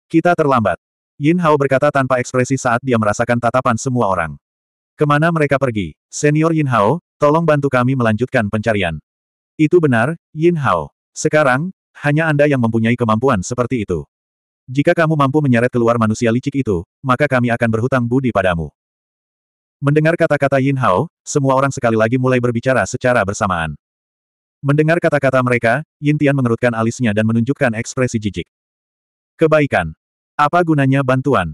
Kita terlambat. Yin Hao berkata tanpa ekspresi saat dia merasakan tatapan semua orang. Kemana mereka pergi? Senior Yin Hao, tolong bantu kami melanjutkan pencarian. Itu benar, Yin Hao. Sekarang, hanya Anda yang mempunyai kemampuan seperti itu. Jika kamu mampu menyeret keluar manusia licik itu, maka kami akan berhutang budi padamu. Mendengar kata-kata Yin Hao, semua orang sekali lagi mulai berbicara secara bersamaan. Mendengar kata-kata mereka, Yin Tian mengerutkan alisnya dan menunjukkan ekspresi jijik. Kebaikan. Apa gunanya bantuan?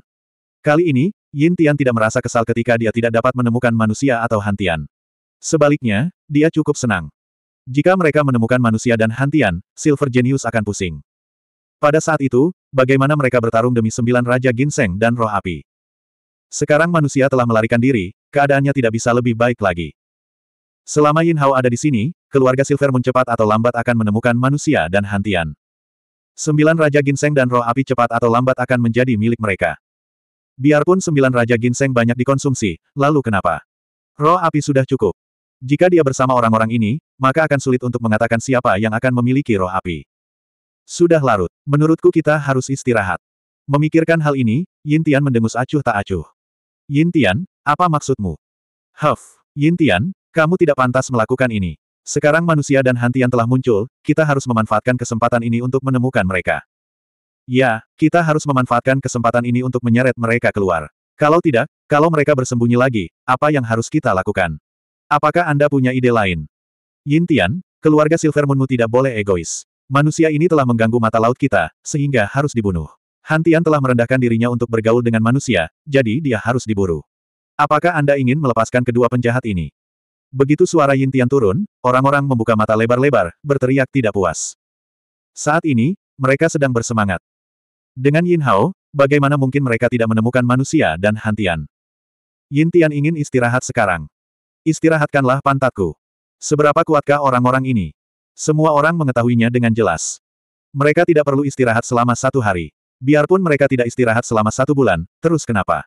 Kali ini, Yin Tian tidak merasa kesal ketika dia tidak dapat menemukan manusia atau hantian. Sebaliknya, dia cukup senang. Jika mereka menemukan manusia dan hantian, Silver Genius akan pusing. Pada saat itu, bagaimana mereka bertarung demi sembilan Raja Ginseng dan Roh Api. Sekarang manusia telah melarikan diri, keadaannya tidak bisa lebih baik lagi. Selama Yin Hao ada di sini, keluarga Silver Moon cepat atau lambat akan menemukan manusia dan hantian. Sembilan Raja Ginseng dan Roh Api cepat atau lambat akan menjadi milik mereka. Biarpun sembilan Raja Ginseng banyak dikonsumsi, lalu kenapa? Roh api sudah cukup. Jika dia bersama orang-orang ini, maka akan sulit untuk mengatakan siapa yang akan memiliki roh api. Sudah larut. Menurutku kita harus istirahat. Memikirkan hal ini, Yin Tian mendengus acuh tak acuh. Yin Tian, apa maksudmu? Huff, Yin Tian, kamu tidak pantas melakukan ini. Sekarang manusia dan Hantian telah muncul, kita harus memanfaatkan kesempatan ini untuk menemukan mereka. Ya, kita harus memanfaatkan kesempatan ini untuk menyeret mereka keluar. Kalau tidak, kalau mereka bersembunyi lagi, apa yang harus kita lakukan? Apakah Anda punya ide lain? Yin Tian, keluarga Silver Moonmu tidak boleh egois. Manusia ini telah mengganggu mata laut kita, sehingga harus dibunuh. Han Tian telah merendahkan dirinya untuk bergaul dengan manusia, jadi dia harus diburu. Apakah Anda ingin melepaskan kedua penjahat ini? Begitu suara Yin Tian turun, orang-orang membuka mata lebar-lebar, berteriak tidak puas. Saat ini, mereka sedang bersemangat. Dengan Yin Hao, bagaimana mungkin mereka tidak menemukan manusia dan hantian? Yin Tian ingin istirahat sekarang. Istirahatkanlah pantatku. Seberapa kuatkah orang-orang ini? Semua orang mengetahuinya dengan jelas. Mereka tidak perlu istirahat selama satu hari. Biarpun mereka tidak istirahat selama satu bulan, terus kenapa?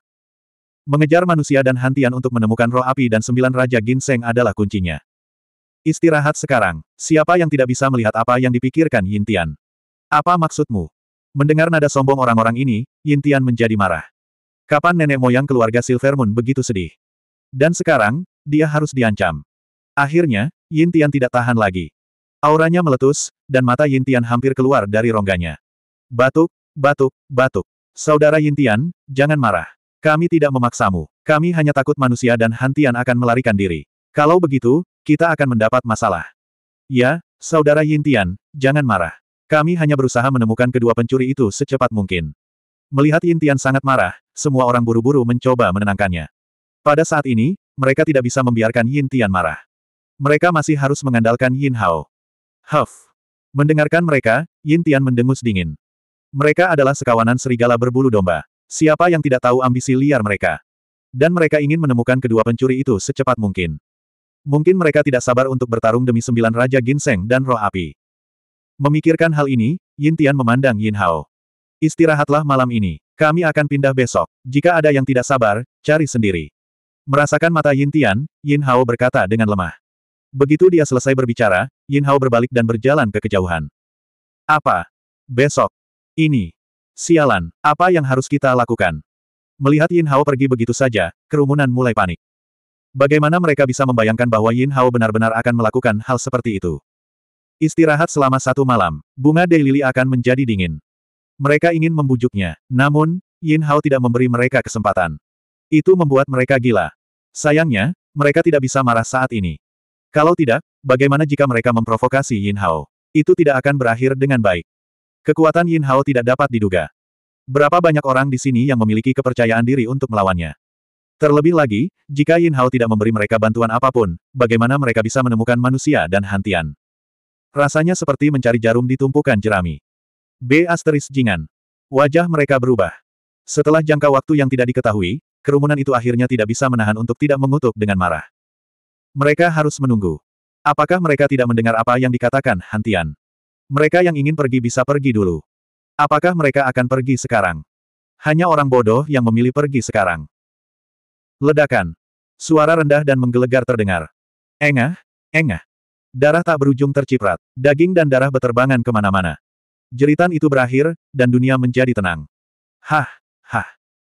Mengejar manusia dan hantian untuk menemukan roh api dan sembilan raja ginseng adalah kuncinya. Istirahat sekarang. Siapa yang tidak bisa melihat apa yang dipikirkan Yin Tian? Apa maksudmu? Mendengar nada sombong orang-orang ini, Yintian menjadi marah. Kapan nenek moyang keluarga Silver Moon begitu sedih? Dan sekarang, dia harus diancam. Akhirnya, Yintian tidak tahan lagi. Auranya meletus, dan mata Yintian hampir keluar dari rongganya. Batuk, batuk, batuk. Saudara Yintian, jangan marah. Kami tidak memaksamu. Kami hanya takut manusia dan hantian akan melarikan diri. Kalau begitu, kita akan mendapat masalah. Ya, saudara Yintian, jangan marah. Kami hanya berusaha menemukan kedua pencuri itu secepat mungkin. Melihat Intian sangat marah, semua orang buru-buru mencoba menenangkannya. Pada saat ini, mereka tidak bisa membiarkan Yintian marah. Mereka masih harus mengandalkan Yin Hao. Huff. Mendengarkan mereka, Yintian mendengus dingin. Mereka adalah sekawanan serigala berbulu domba. Siapa yang tidak tahu ambisi liar mereka? Dan mereka ingin menemukan kedua pencuri itu secepat mungkin. Mungkin mereka tidak sabar untuk bertarung demi sembilan Raja Ginseng dan Roh Api. Memikirkan hal ini, Yin Tian memandang Yin Hao. Istirahatlah malam ini. Kami akan pindah besok. Jika ada yang tidak sabar, cari sendiri. Merasakan mata Yin Tian, Yin Hao berkata dengan lemah. Begitu dia selesai berbicara, Yin Hao berbalik dan berjalan ke kejauhan. Apa? Besok. Ini. Sialan, apa yang harus kita lakukan? Melihat Yin Hao pergi begitu saja, kerumunan mulai panik. Bagaimana mereka bisa membayangkan bahwa Yin Hao benar-benar akan melakukan hal seperti itu? Istirahat selama satu malam, bunga delili akan menjadi dingin. Mereka ingin membujuknya, namun, Yin Hao tidak memberi mereka kesempatan. Itu membuat mereka gila. Sayangnya, mereka tidak bisa marah saat ini. Kalau tidak, bagaimana jika mereka memprovokasi Yin Hao? Itu tidak akan berakhir dengan baik. Kekuatan Yin Hao tidak dapat diduga. Berapa banyak orang di sini yang memiliki kepercayaan diri untuk melawannya? Terlebih lagi, jika Yin Hao tidak memberi mereka bantuan apapun, bagaimana mereka bisa menemukan manusia dan hantian? Rasanya seperti mencari jarum di tumpukan jerami. B. Asteris Jingan. Wajah mereka berubah. Setelah jangka waktu yang tidak diketahui, kerumunan itu akhirnya tidak bisa menahan untuk tidak mengutuk dengan marah. Mereka harus menunggu. Apakah mereka tidak mendengar apa yang dikatakan Hantian? Mereka yang ingin pergi bisa pergi dulu. Apakah mereka akan pergi sekarang? Hanya orang bodoh yang memilih pergi sekarang. Ledakan. Suara rendah dan menggelegar terdengar. Engah, engah. Darah tak berujung terciprat, daging dan darah beterbangan kemana-mana. Jeritan itu berakhir, dan dunia menjadi tenang. Hah, hah.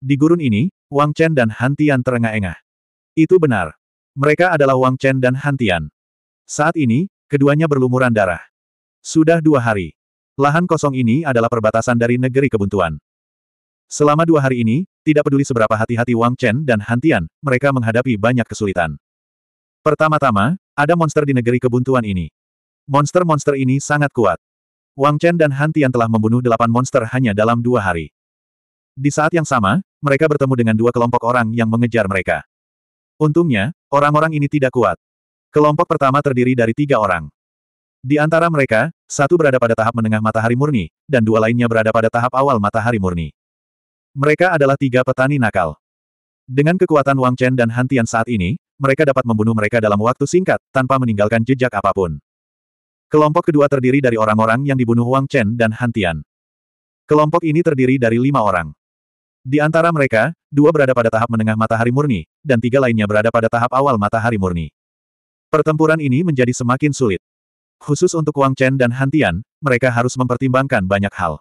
Di gurun ini, Wang Chen dan Hantian terengah-engah. Itu benar. Mereka adalah Wang Chen dan Hantian. Saat ini, keduanya berlumuran darah. Sudah dua hari. Lahan kosong ini adalah perbatasan dari negeri kebuntuan. Selama dua hari ini, tidak peduli seberapa hati-hati Wang Chen dan Hantian, mereka menghadapi banyak kesulitan. Pertama-tama, ada monster di negeri kebuntuan ini. Monster-monster ini sangat kuat. Wang Chen dan Han Tian telah membunuh delapan monster hanya dalam dua hari. Di saat yang sama, mereka bertemu dengan dua kelompok orang yang mengejar mereka. Untungnya, orang-orang ini tidak kuat. Kelompok pertama terdiri dari tiga orang. Di antara mereka, satu berada pada tahap menengah matahari murni, dan dua lainnya berada pada tahap awal matahari murni. Mereka adalah tiga petani nakal. Dengan kekuatan Wang Chen dan Han Tian saat ini, mereka dapat membunuh mereka dalam waktu singkat, tanpa meninggalkan jejak apapun. Kelompok kedua terdiri dari orang-orang yang dibunuh Wang Chen dan Han Tian. Kelompok ini terdiri dari lima orang. Di antara mereka, dua berada pada tahap menengah matahari murni, dan tiga lainnya berada pada tahap awal matahari murni. Pertempuran ini menjadi semakin sulit. Khusus untuk Wang Chen dan Han Tian, mereka harus mempertimbangkan banyak hal.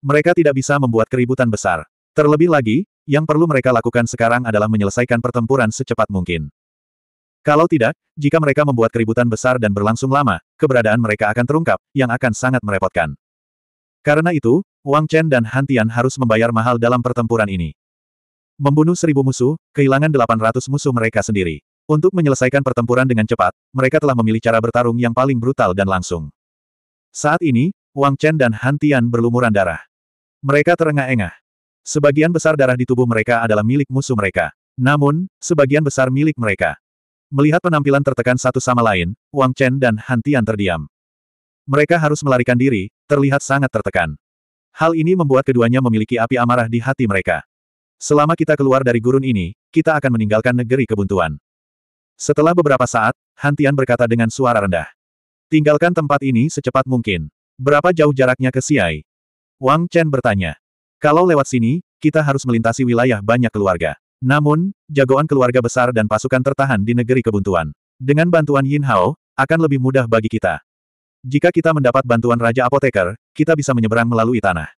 Mereka tidak bisa membuat keributan besar. Terlebih lagi, yang perlu mereka lakukan sekarang adalah menyelesaikan pertempuran secepat mungkin. Kalau tidak, jika mereka membuat keributan besar dan berlangsung lama, keberadaan mereka akan terungkap, yang akan sangat merepotkan. Karena itu, Wang Chen dan Han Tian harus membayar mahal dalam pertempuran ini. Membunuh seribu musuh, kehilangan delapan ratus musuh mereka sendiri. Untuk menyelesaikan pertempuran dengan cepat, mereka telah memilih cara bertarung yang paling brutal dan langsung. Saat ini, Wang Chen dan Han Tian berlumuran darah. Mereka terengah-engah. Sebagian besar darah di tubuh mereka adalah milik musuh mereka. Namun, sebagian besar milik mereka. Melihat penampilan tertekan satu sama lain, Wang Chen dan Han Tian terdiam. Mereka harus melarikan diri, terlihat sangat tertekan. Hal ini membuat keduanya memiliki api amarah di hati mereka. Selama kita keluar dari gurun ini, kita akan meninggalkan negeri kebuntuan. Setelah beberapa saat, Han Tian berkata dengan suara rendah. Tinggalkan tempat ini secepat mungkin. Berapa jauh jaraknya ke Siai? Wang Chen bertanya. Kalau lewat sini, kita harus melintasi wilayah banyak keluarga. Namun, jagoan keluarga besar dan pasukan tertahan di negeri kebuntuan. Dengan bantuan Yin Hao, akan lebih mudah bagi kita. Jika kita mendapat bantuan Raja Apoteker, kita bisa menyeberang melalui tanah.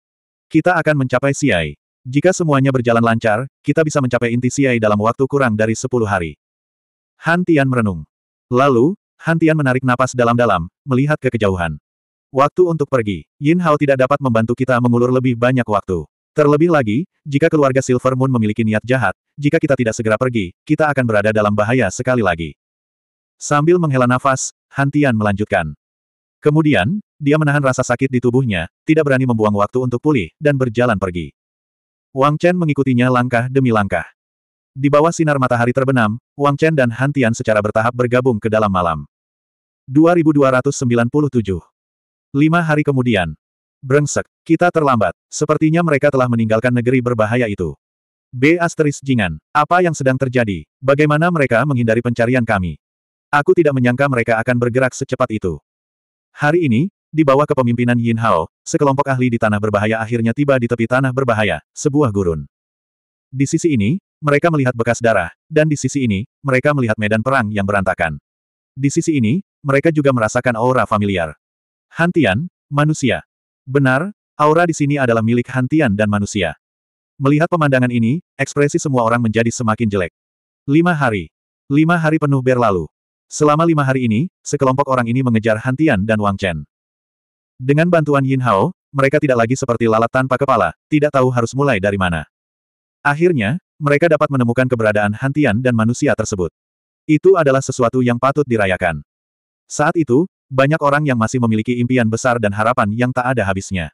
Kita akan mencapai Siai. Jika semuanya berjalan lancar, kita bisa mencapai inti Siai dalam waktu kurang dari 10 hari. Hantian merenung. Lalu, Hantian menarik napas dalam-dalam, melihat ke kejauhan. Waktu untuk pergi. Yin Hao tidak dapat membantu kita mengulur lebih banyak waktu. Terlebih lagi, jika keluarga Silver Moon memiliki niat jahat, jika kita tidak segera pergi, kita akan berada dalam bahaya sekali lagi. Sambil menghela nafas, Hantian melanjutkan. Kemudian, dia menahan rasa sakit di tubuhnya, tidak berani membuang waktu untuk pulih, dan berjalan pergi. Wang Chen mengikutinya langkah demi langkah. Di bawah sinar matahari terbenam, Wang Chen dan Hantian secara bertahap bergabung ke dalam malam. 2297 Lima hari kemudian. Brengsek, kita terlambat. Sepertinya mereka telah meninggalkan negeri berbahaya itu. B. Asteris Jingan, apa yang sedang terjadi? Bagaimana mereka menghindari pencarian kami? Aku tidak menyangka mereka akan bergerak secepat itu. Hari ini, di bawah kepemimpinan Yin Hao, sekelompok ahli di tanah berbahaya akhirnya tiba di tepi tanah berbahaya, sebuah gurun. Di sisi ini, mereka melihat bekas darah, dan di sisi ini, mereka melihat medan perang yang berantakan. Di sisi ini, mereka juga merasakan aura familiar. Hantian, manusia. Benar, aura di sini adalah milik Hantian dan manusia. Melihat pemandangan ini, ekspresi semua orang menjadi semakin jelek. Lima hari. Lima hari penuh berlalu. Selama lima hari ini, sekelompok orang ini mengejar Hantian dan Wang Chen. Dengan bantuan Yin Hao, mereka tidak lagi seperti lalat tanpa kepala, tidak tahu harus mulai dari mana. Akhirnya, mereka dapat menemukan keberadaan Hantian dan manusia tersebut. Itu adalah sesuatu yang patut dirayakan. Saat itu, banyak orang yang masih memiliki impian besar dan harapan yang tak ada habisnya.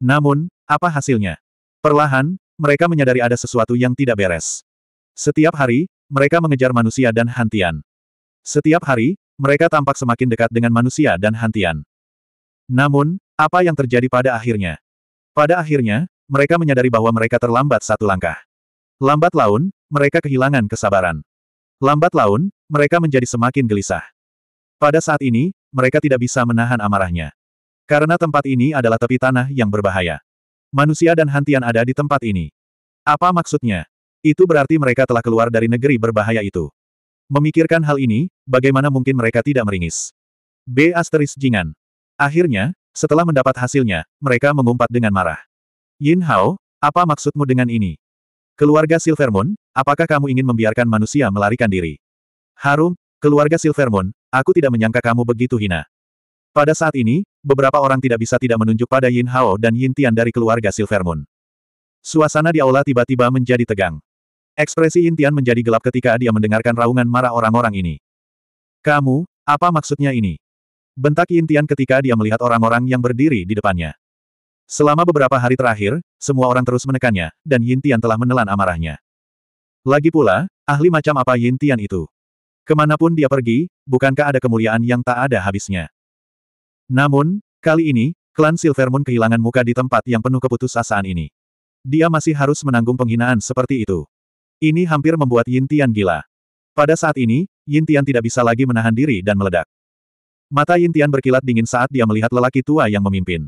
Namun, apa hasilnya? Perlahan, mereka menyadari ada sesuatu yang tidak beres. Setiap hari, mereka mengejar manusia dan hantian. Setiap hari, mereka tampak semakin dekat dengan manusia dan hantian. Namun, apa yang terjadi pada akhirnya? Pada akhirnya, mereka menyadari bahwa mereka terlambat satu langkah. Lambat laun, mereka kehilangan kesabaran. Lambat laun, mereka menjadi semakin gelisah. Pada saat ini, mereka tidak bisa menahan amarahnya. Karena tempat ini adalah tepi tanah yang berbahaya. Manusia dan hantian ada di tempat ini. Apa maksudnya? Itu berarti mereka telah keluar dari negeri berbahaya itu. Memikirkan hal ini, bagaimana mungkin mereka tidak meringis? B. Asteris Jingan. Akhirnya, setelah mendapat hasilnya, mereka mengumpat dengan marah. Yin Hao, apa maksudmu dengan ini? Keluarga Silvermoon, apakah kamu ingin membiarkan manusia melarikan diri? Harum, Keluarga Silvermoon, aku tidak menyangka kamu begitu hina. Pada saat ini, beberapa orang tidak bisa tidak menunjuk pada Yin Hao dan Yin Tian dari keluarga Silvermoon. Suasana di aula tiba-tiba menjadi tegang. Ekspresi Yin Tian menjadi gelap ketika dia mendengarkan raungan marah orang-orang ini. Kamu, apa maksudnya ini? Bentak Yin Tian ketika dia melihat orang-orang yang berdiri di depannya. Selama beberapa hari terakhir, semua orang terus menekannya, dan Yin Tian telah menelan amarahnya. Lagi pula, ahli macam apa Yin Tian itu? Kemanapun dia pergi, bukankah ada kemuliaan yang tak ada habisnya? Namun, kali ini, klan Silver Moon kehilangan muka di tempat yang penuh keputusasaan ini. Dia masih harus menanggung penghinaan seperti itu. Ini hampir membuat Yin Tian gila. Pada saat ini, Yin Tian tidak bisa lagi menahan diri dan meledak. Mata Yin Tian berkilat dingin saat dia melihat lelaki tua yang memimpin.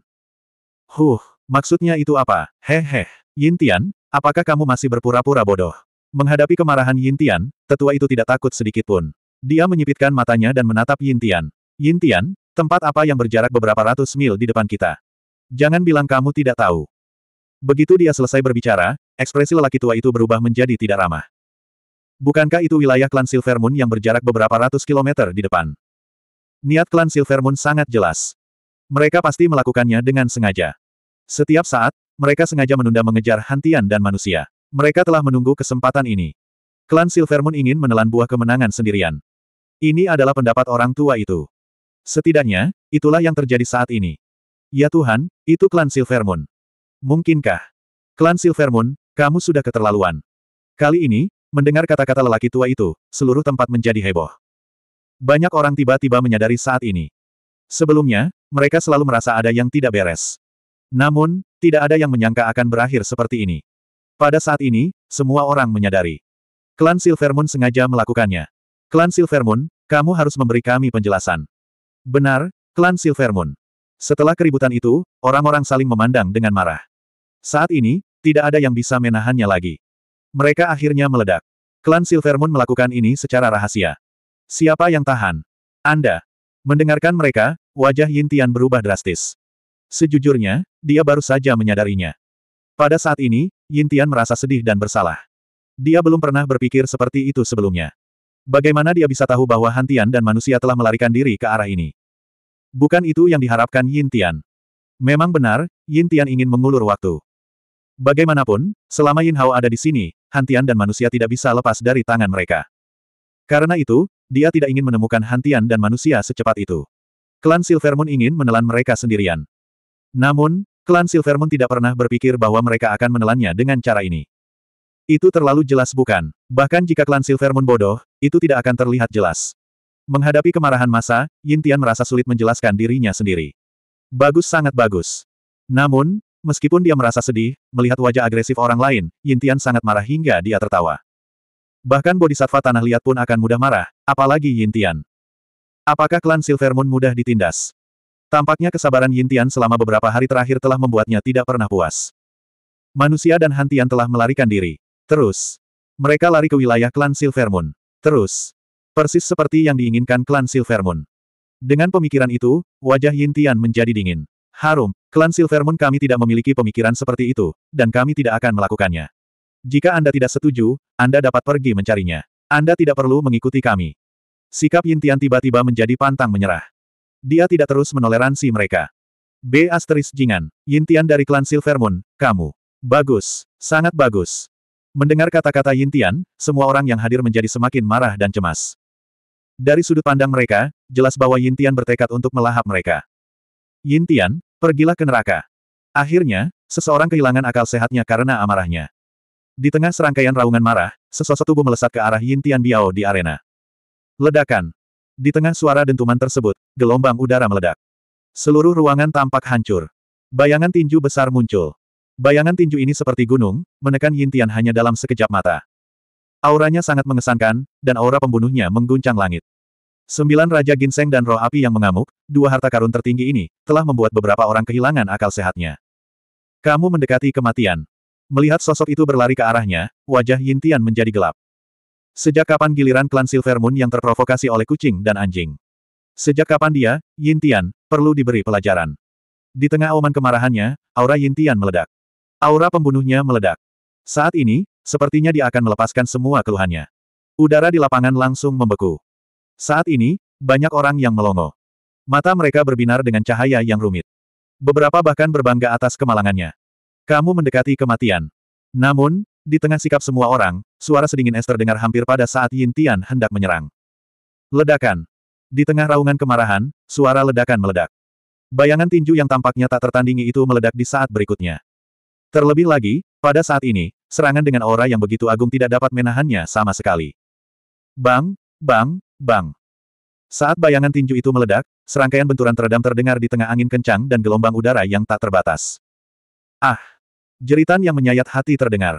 Huh, maksudnya itu apa? Hehe. Yin Tian, apakah kamu masih berpura-pura bodoh? Menghadapi kemarahan Yintian, tetua itu tidak takut sedikitpun. Dia menyipitkan matanya dan menatap Yintian. Yintian, tempat apa yang berjarak beberapa ratus mil di depan kita? Jangan bilang kamu tidak tahu. Begitu dia selesai berbicara, ekspresi lelaki tua itu berubah menjadi tidak ramah. Bukankah itu wilayah klan Silver Moon yang berjarak beberapa ratus kilometer di depan? Niat klan Silver Moon sangat jelas. Mereka pasti melakukannya dengan sengaja. Setiap saat, mereka sengaja menunda mengejar hantian dan manusia. Mereka telah menunggu kesempatan ini. Klan Silvermoon ingin menelan buah kemenangan sendirian. Ini adalah pendapat orang tua itu. Setidaknya, itulah yang terjadi saat ini. Ya Tuhan, itu klan Silvermoon. Mungkinkah? Klan Silvermoon, kamu sudah keterlaluan. Kali ini, mendengar kata-kata lelaki tua itu, seluruh tempat menjadi heboh. Banyak orang tiba-tiba menyadari saat ini. Sebelumnya, mereka selalu merasa ada yang tidak beres. Namun, tidak ada yang menyangka akan berakhir seperti ini. Pada saat ini, semua orang menyadari. Klan Silvermoon sengaja melakukannya. Klan Silvermoon, kamu harus memberi kami penjelasan. Benar, klan Silvermoon. Setelah keributan itu, orang-orang saling memandang dengan marah. Saat ini, tidak ada yang bisa menahannya lagi. Mereka akhirnya meledak. Klan Silvermoon melakukan ini secara rahasia. Siapa yang tahan? Anda. Mendengarkan mereka, wajah Yintian berubah drastis. Sejujurnya, dia baru saja menyadarinya. Pada saat ini, Yin Tian merasa sedih dan bersalah. Dia belum pernah berpikir seperti itu sebelumnya. Bagaimana dia bisa tahu bahwa Hantian dan manusia telah melarikan diri ke arah ini? Bukan itu yang diharapkan Yin Tian. Memang benar, Yin Tian ingin mengulur waktu. Bagaimanapun, selama Yin Hao ada di sini, Hantian dan manusia tidak bisa lepas dari tangan mereka. Karena itu, dia tidak ingin menemukan Hantian dan manusia secepat itu. Klan Silvermoon ingin menelan mereka sendirian. Namun, Klan Silvermoon tidak pernah berpikir bahwa mereka akan menelannya dengan cara ini. Itu terlalu jelas bukan? Bahkan jika klan Silvermoon bodoh, itu tidak akan terlihat jelas. Menghadapi kemarahan masa, Yin Tian merasa sulit menjelaskan dirinya sendiri. Bagus sangat bagus. Namun, meskipun dia merasa sedih, melihat wajah agresif orang lain, Yin Tian sangat marah hingga dia tertawa. Bahkan bodhisattva tanah liat pun akan mudah marah, apalagi Yin Tian. Apakah klan Silvermoon mudah ditindas? Tampaknya kesabaran Yintian selama beberapa hari terakhir telah membuatnya tidak pernah puas. Manusia dan hantian telah melarikan diri. Terus. Mereka lari ke wilayah klan Silver Terus. Persis seperti yang diinginkan klan Silver Dengan pemikiran itu, wajah Yintian menjadi dingin. Harum, klan Silver kami tidak memiliki pemikiran seperti itu, dan kami tidak akan melakukannya. Jika Anda tidak setuju, Anda dapat pergi mencarinya. Anda tidak perlu mengikuti kami. Sikap Yintian tiba-tiba menjadi pantang menyerah. Dia tidak terus menoleransi mereka. B asteris Jingan, Yintian dari klan Silver kamu. Bagus, sangat bagus. Mendengar kata-kata Yintian, semua orang yang hadir menjadi semakin marah dan cemas. Dari sudut pandang mereka, jelas bahwa Yintian bertekad untuk melahap mereka. Yintian, pergilah ke neraka. Akhirnya, seseorang kehilangan akal sehatnya karena amarahnya. Di tengah serangkaian raungan marah, sesosok tubuh melesat ke arah Yintian Biao di arena. Ledakan. Di tengah suara dentuman tersebut, gelombang udara meledak. Seluruh ruangan tampak hancur. Bayangan tinju besar muncul. Bayangan tinju ini seperti gunung, menekan Yintian hanya dalam sekejap mata. Auranya sangat mengesankan, dan aura pembunuhnya mengguncang langit. Sembilan Raja Ginseng dan Roh Api yang mengamuk, dua harta karun tertinggi ini, telah membuat beberapa orang kehilangan akal sehatnya. Kamu mendekati kematian. Melihat sosok itu berlari ke arahnya, wajah Yintian menjadi gelap. Sejak kapan giliran klan Silver Moon yang terprovokasi oleh kucing dan anjing? Sejak kapan dia, Yintian, perlu diberi pelajaran? Di tengah oman kemarahannya, aura Yintian meledak. Aura pembunuhnya meledak. Saat ini, sepertinya dia akan melepaskan semua keluhannya. Udara di lapangan langsung membeku. Saat ini, banyak orang yang melongo. Mata mereka berbinar dengan cahaya yang rumit. Beberapa bahkan berbangga atas kemalangannya. Kamu mendekati kematian. Namun, di tengah sikap semua orang, suara sedingin es terdengar hampir pada saat Yintian hendak menyerang. Ledakan. Di tengah raungan kemarahan, suara ledakan meledak. Bayangan tinju yang tampaknya tak tertandingi itu meledak di saat berikutnya. Terlebih lagi, pada saat ini, serangan dengan aura yang begitu agung tidak dapat menahannya sama sekali. Bang, bang, bang. Saat bayangan tinju itu meledak, serangkaian benturan teredam terdengar di tengah angin kencang dan gelombang udara yang tak terbatas. Ah! Jeritan yang menyayat hati terdengar.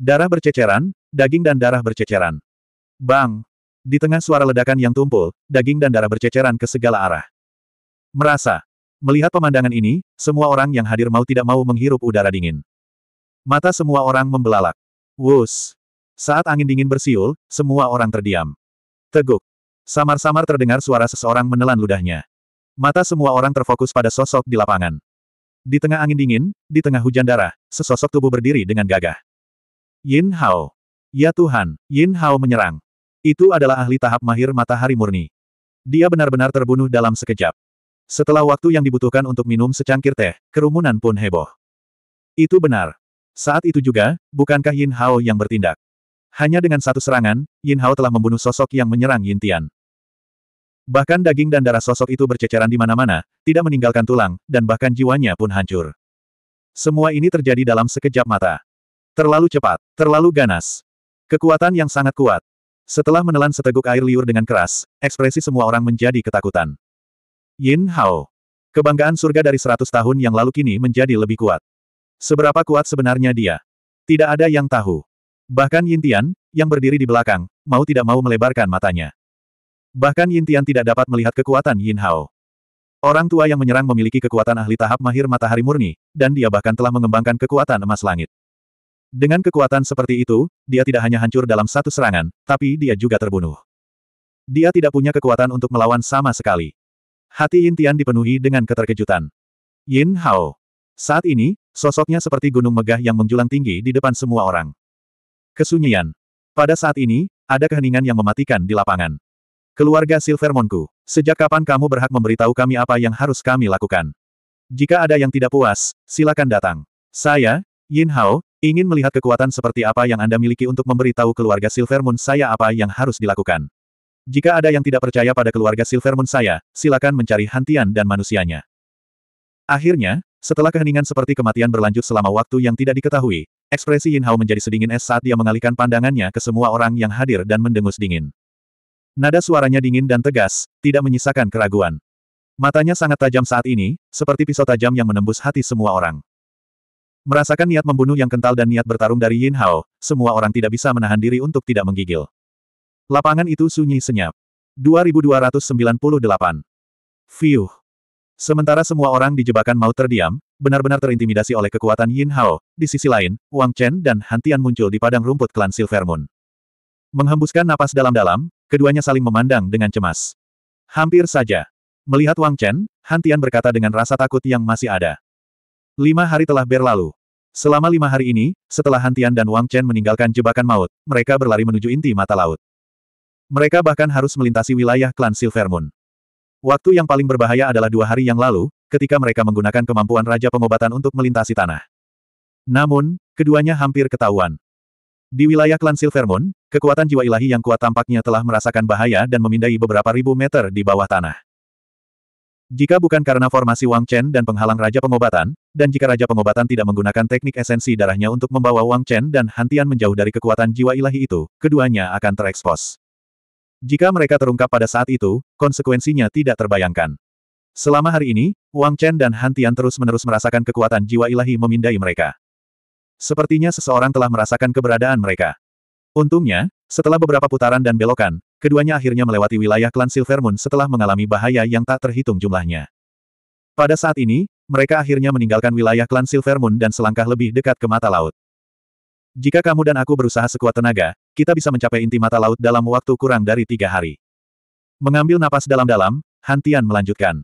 Darah berceceran, daging dan darah berceceran. Bang! Di tengah suara ledakan yang tumpul, daging dan darah berceceran ke segala arah. Merasa. Melihat pemandangan ini, semua orang yang hadir mau tidak mau menghirup udara dingin. Mata semua orang membelalak. Wus. Saat angin dingin bersiul, semua orang terdiam. Teguk. Samar-samar terdengar suara seseorang menelan ludahnya. Mata semua orang terfokus pada sosok di lapangan. Di tengah angin dingin, di tengah hujan darah, sesosok tubuh berdiri dengan gagah. Yin Hao. Ya Tuhan, Yin Hao menyerang. Itu adalah ahli tahap mahir matahari murni. Dia benar-benar terbunuh dalam sekejap. Setelah waktu yang dibutuhkan untuk minum secangkir teh, kerumunan pun heboh. Itu benar. Saat itu juga, bukankah Yin Hao yang bertindak? Hanya dengan satu serangan, Yin Hao telah membunuh sosok yang menyerang Yin Tian. Bahkan daging dan darah sosok itu berceceran di mana-mana, tidak meninggalkan tulang, dan bahkan jiwanya pun hancur. Semua ini terjadi dalam sekejap mata. Terlalu cepat, terlalu ganas. Kekuatan yang sangat kuat, setelah menelan seteguk air liur dengan keras, ekspresi semua orang menjadi ketakutan. Yin Hao. Kebanggaan surga dari seratus tahun yang lalu kini menjadi lebih kuat. Seberapa kuat sebenarnya dia? Tidak ada yang tahu. Bahkan Yin Tian, yang berdiri di belakang, mau tidak mau melebarkan matanya. Bahkan Yin Tian tidak dapat melihat kekuatan Yin Hao. Orang tua yang menyerang memiliki kekuatan ahli tahap mahir matahari murni, dan dia bahkan telah mengembangkan kekuatan emas langit. Dengan kekuatan seperti itu, dia tidak hanya hancur dalam satu serangan, tapi dia juga terbunuh. Dia tidak punya kekuatan untuk melawan sama sekali. Hati Yin Tian dipenuhi dengan keterkejutan. Yin Hao. Saat ini, sosoknya seperti gunung megah yang menjulang tinggi di depan semua orang. Kesunyian. Pada saat ini, ada keheningan yang mematikan di lapangan. Keluarga Silvermonku, sejak kapan kamu berhak memberitahu kami apa yang harus kami lakukan? Jika ada yang tidak puas, silakan datang. Saya, Yin Hao, Ingin melihat kekuatan seperti apa yang Anda miliki untuk memberitahu keluarga Silvermoon saya apa yang harus dilakukan. Jika ada yang tidak percaya pada keluarga Silvermoon saya, silakan mencari Hantian dan manusianya. Akhirnya, setelah keheningan seperti kematian berlanjut selama waktu yang tidak diketahui, ekspresi Yin Hao menjadi sedingin es saat dia mengalihkan pandangannya ke semua orang yang hadir dan mendengus dingin. Nada suaranya dingin dan tegas, tidak menyisakan keraguan. Matanya sangat tajam saat ini, seperti pisau tajam yang menembus hati semua orang. Merasakan niat membunuh yang kental dan niat bertarung dari Yin Hao, semua orang tidak bisa menahan diri untuk tidak menggigil. Lapangan itu sunyi senyap. 2298. Fiuh. Sementara semua orang di jebakan maut terdiam, benar-benar terintimidasi oleh kekuatan Yin Hao, di sisi lain, Wang Chen dan Hantian muncul di padang rumput klan Silver Moon. Menghembuskan napas dalam-dalam, keduanya saling memandang dengan cemas. Hampir saja. Melihat Wang Chen, Hantian berkata dengan rasa takut yang masih ada. Lima hari telah berlalu. Selama lima hari ini, setelah hantian dan Wang Chen meninggalkan jebakan maut, mereka berlari menuju inti mata laut. Mereka bahkan harus melintasi wilayah klan Silver Moon. Waktu yang paling berbahaya adalah dua hari yang lalu, ketika mereka menggunakan kemampuan Raja Pengobatan untuk melintasi tanah. Namun, keduanya hampir ketahuan. Di wilayah klan Silver Moon, kekuatan jiwa ilahi yang kuat tampaknya telah merasakan bahaya dan memindai beberapa ribu meter di bawah tanah. Jika bukan karena formasi Wang Chen dan penghalang Raja Pengobatan, dan jika Raja Pengobatan tidak menggunakan teknik esensi darahnya untuk membawa Wang Chen dan Hantian menjauh dari kekuatan jiwa ilahi itu, keduanya akan terekspos. Jika mereka terungkap pada saat itu, konsekuensinya tidak terbayangkan. Selama hari ini, Wang Chen dan Hantian terus-menerus merasakan kekuatan jiwa ilahi memindai mereka. Sepertinya seseorang telah merasakan keberadaan mereka. Untungnya, setelah beberapa putaran dan belokan, Keduanya akhirnya melewati wilayah klan Silvermoon setelah mengalami bahaya yang tak terhitung jumlahnya. Pada saat ini, mereka akhirnya meninggalkan wilayah klan Silvermoon dan selangkah lebih dekat ke mata laut. Jika kamu dan aku berusaha sekuat tenaga, kita bisa mencapai inti mata laut dalam waktu kurang dari tiga hari. Mengambil napas dalam-dalam, Hantian melanjutkan.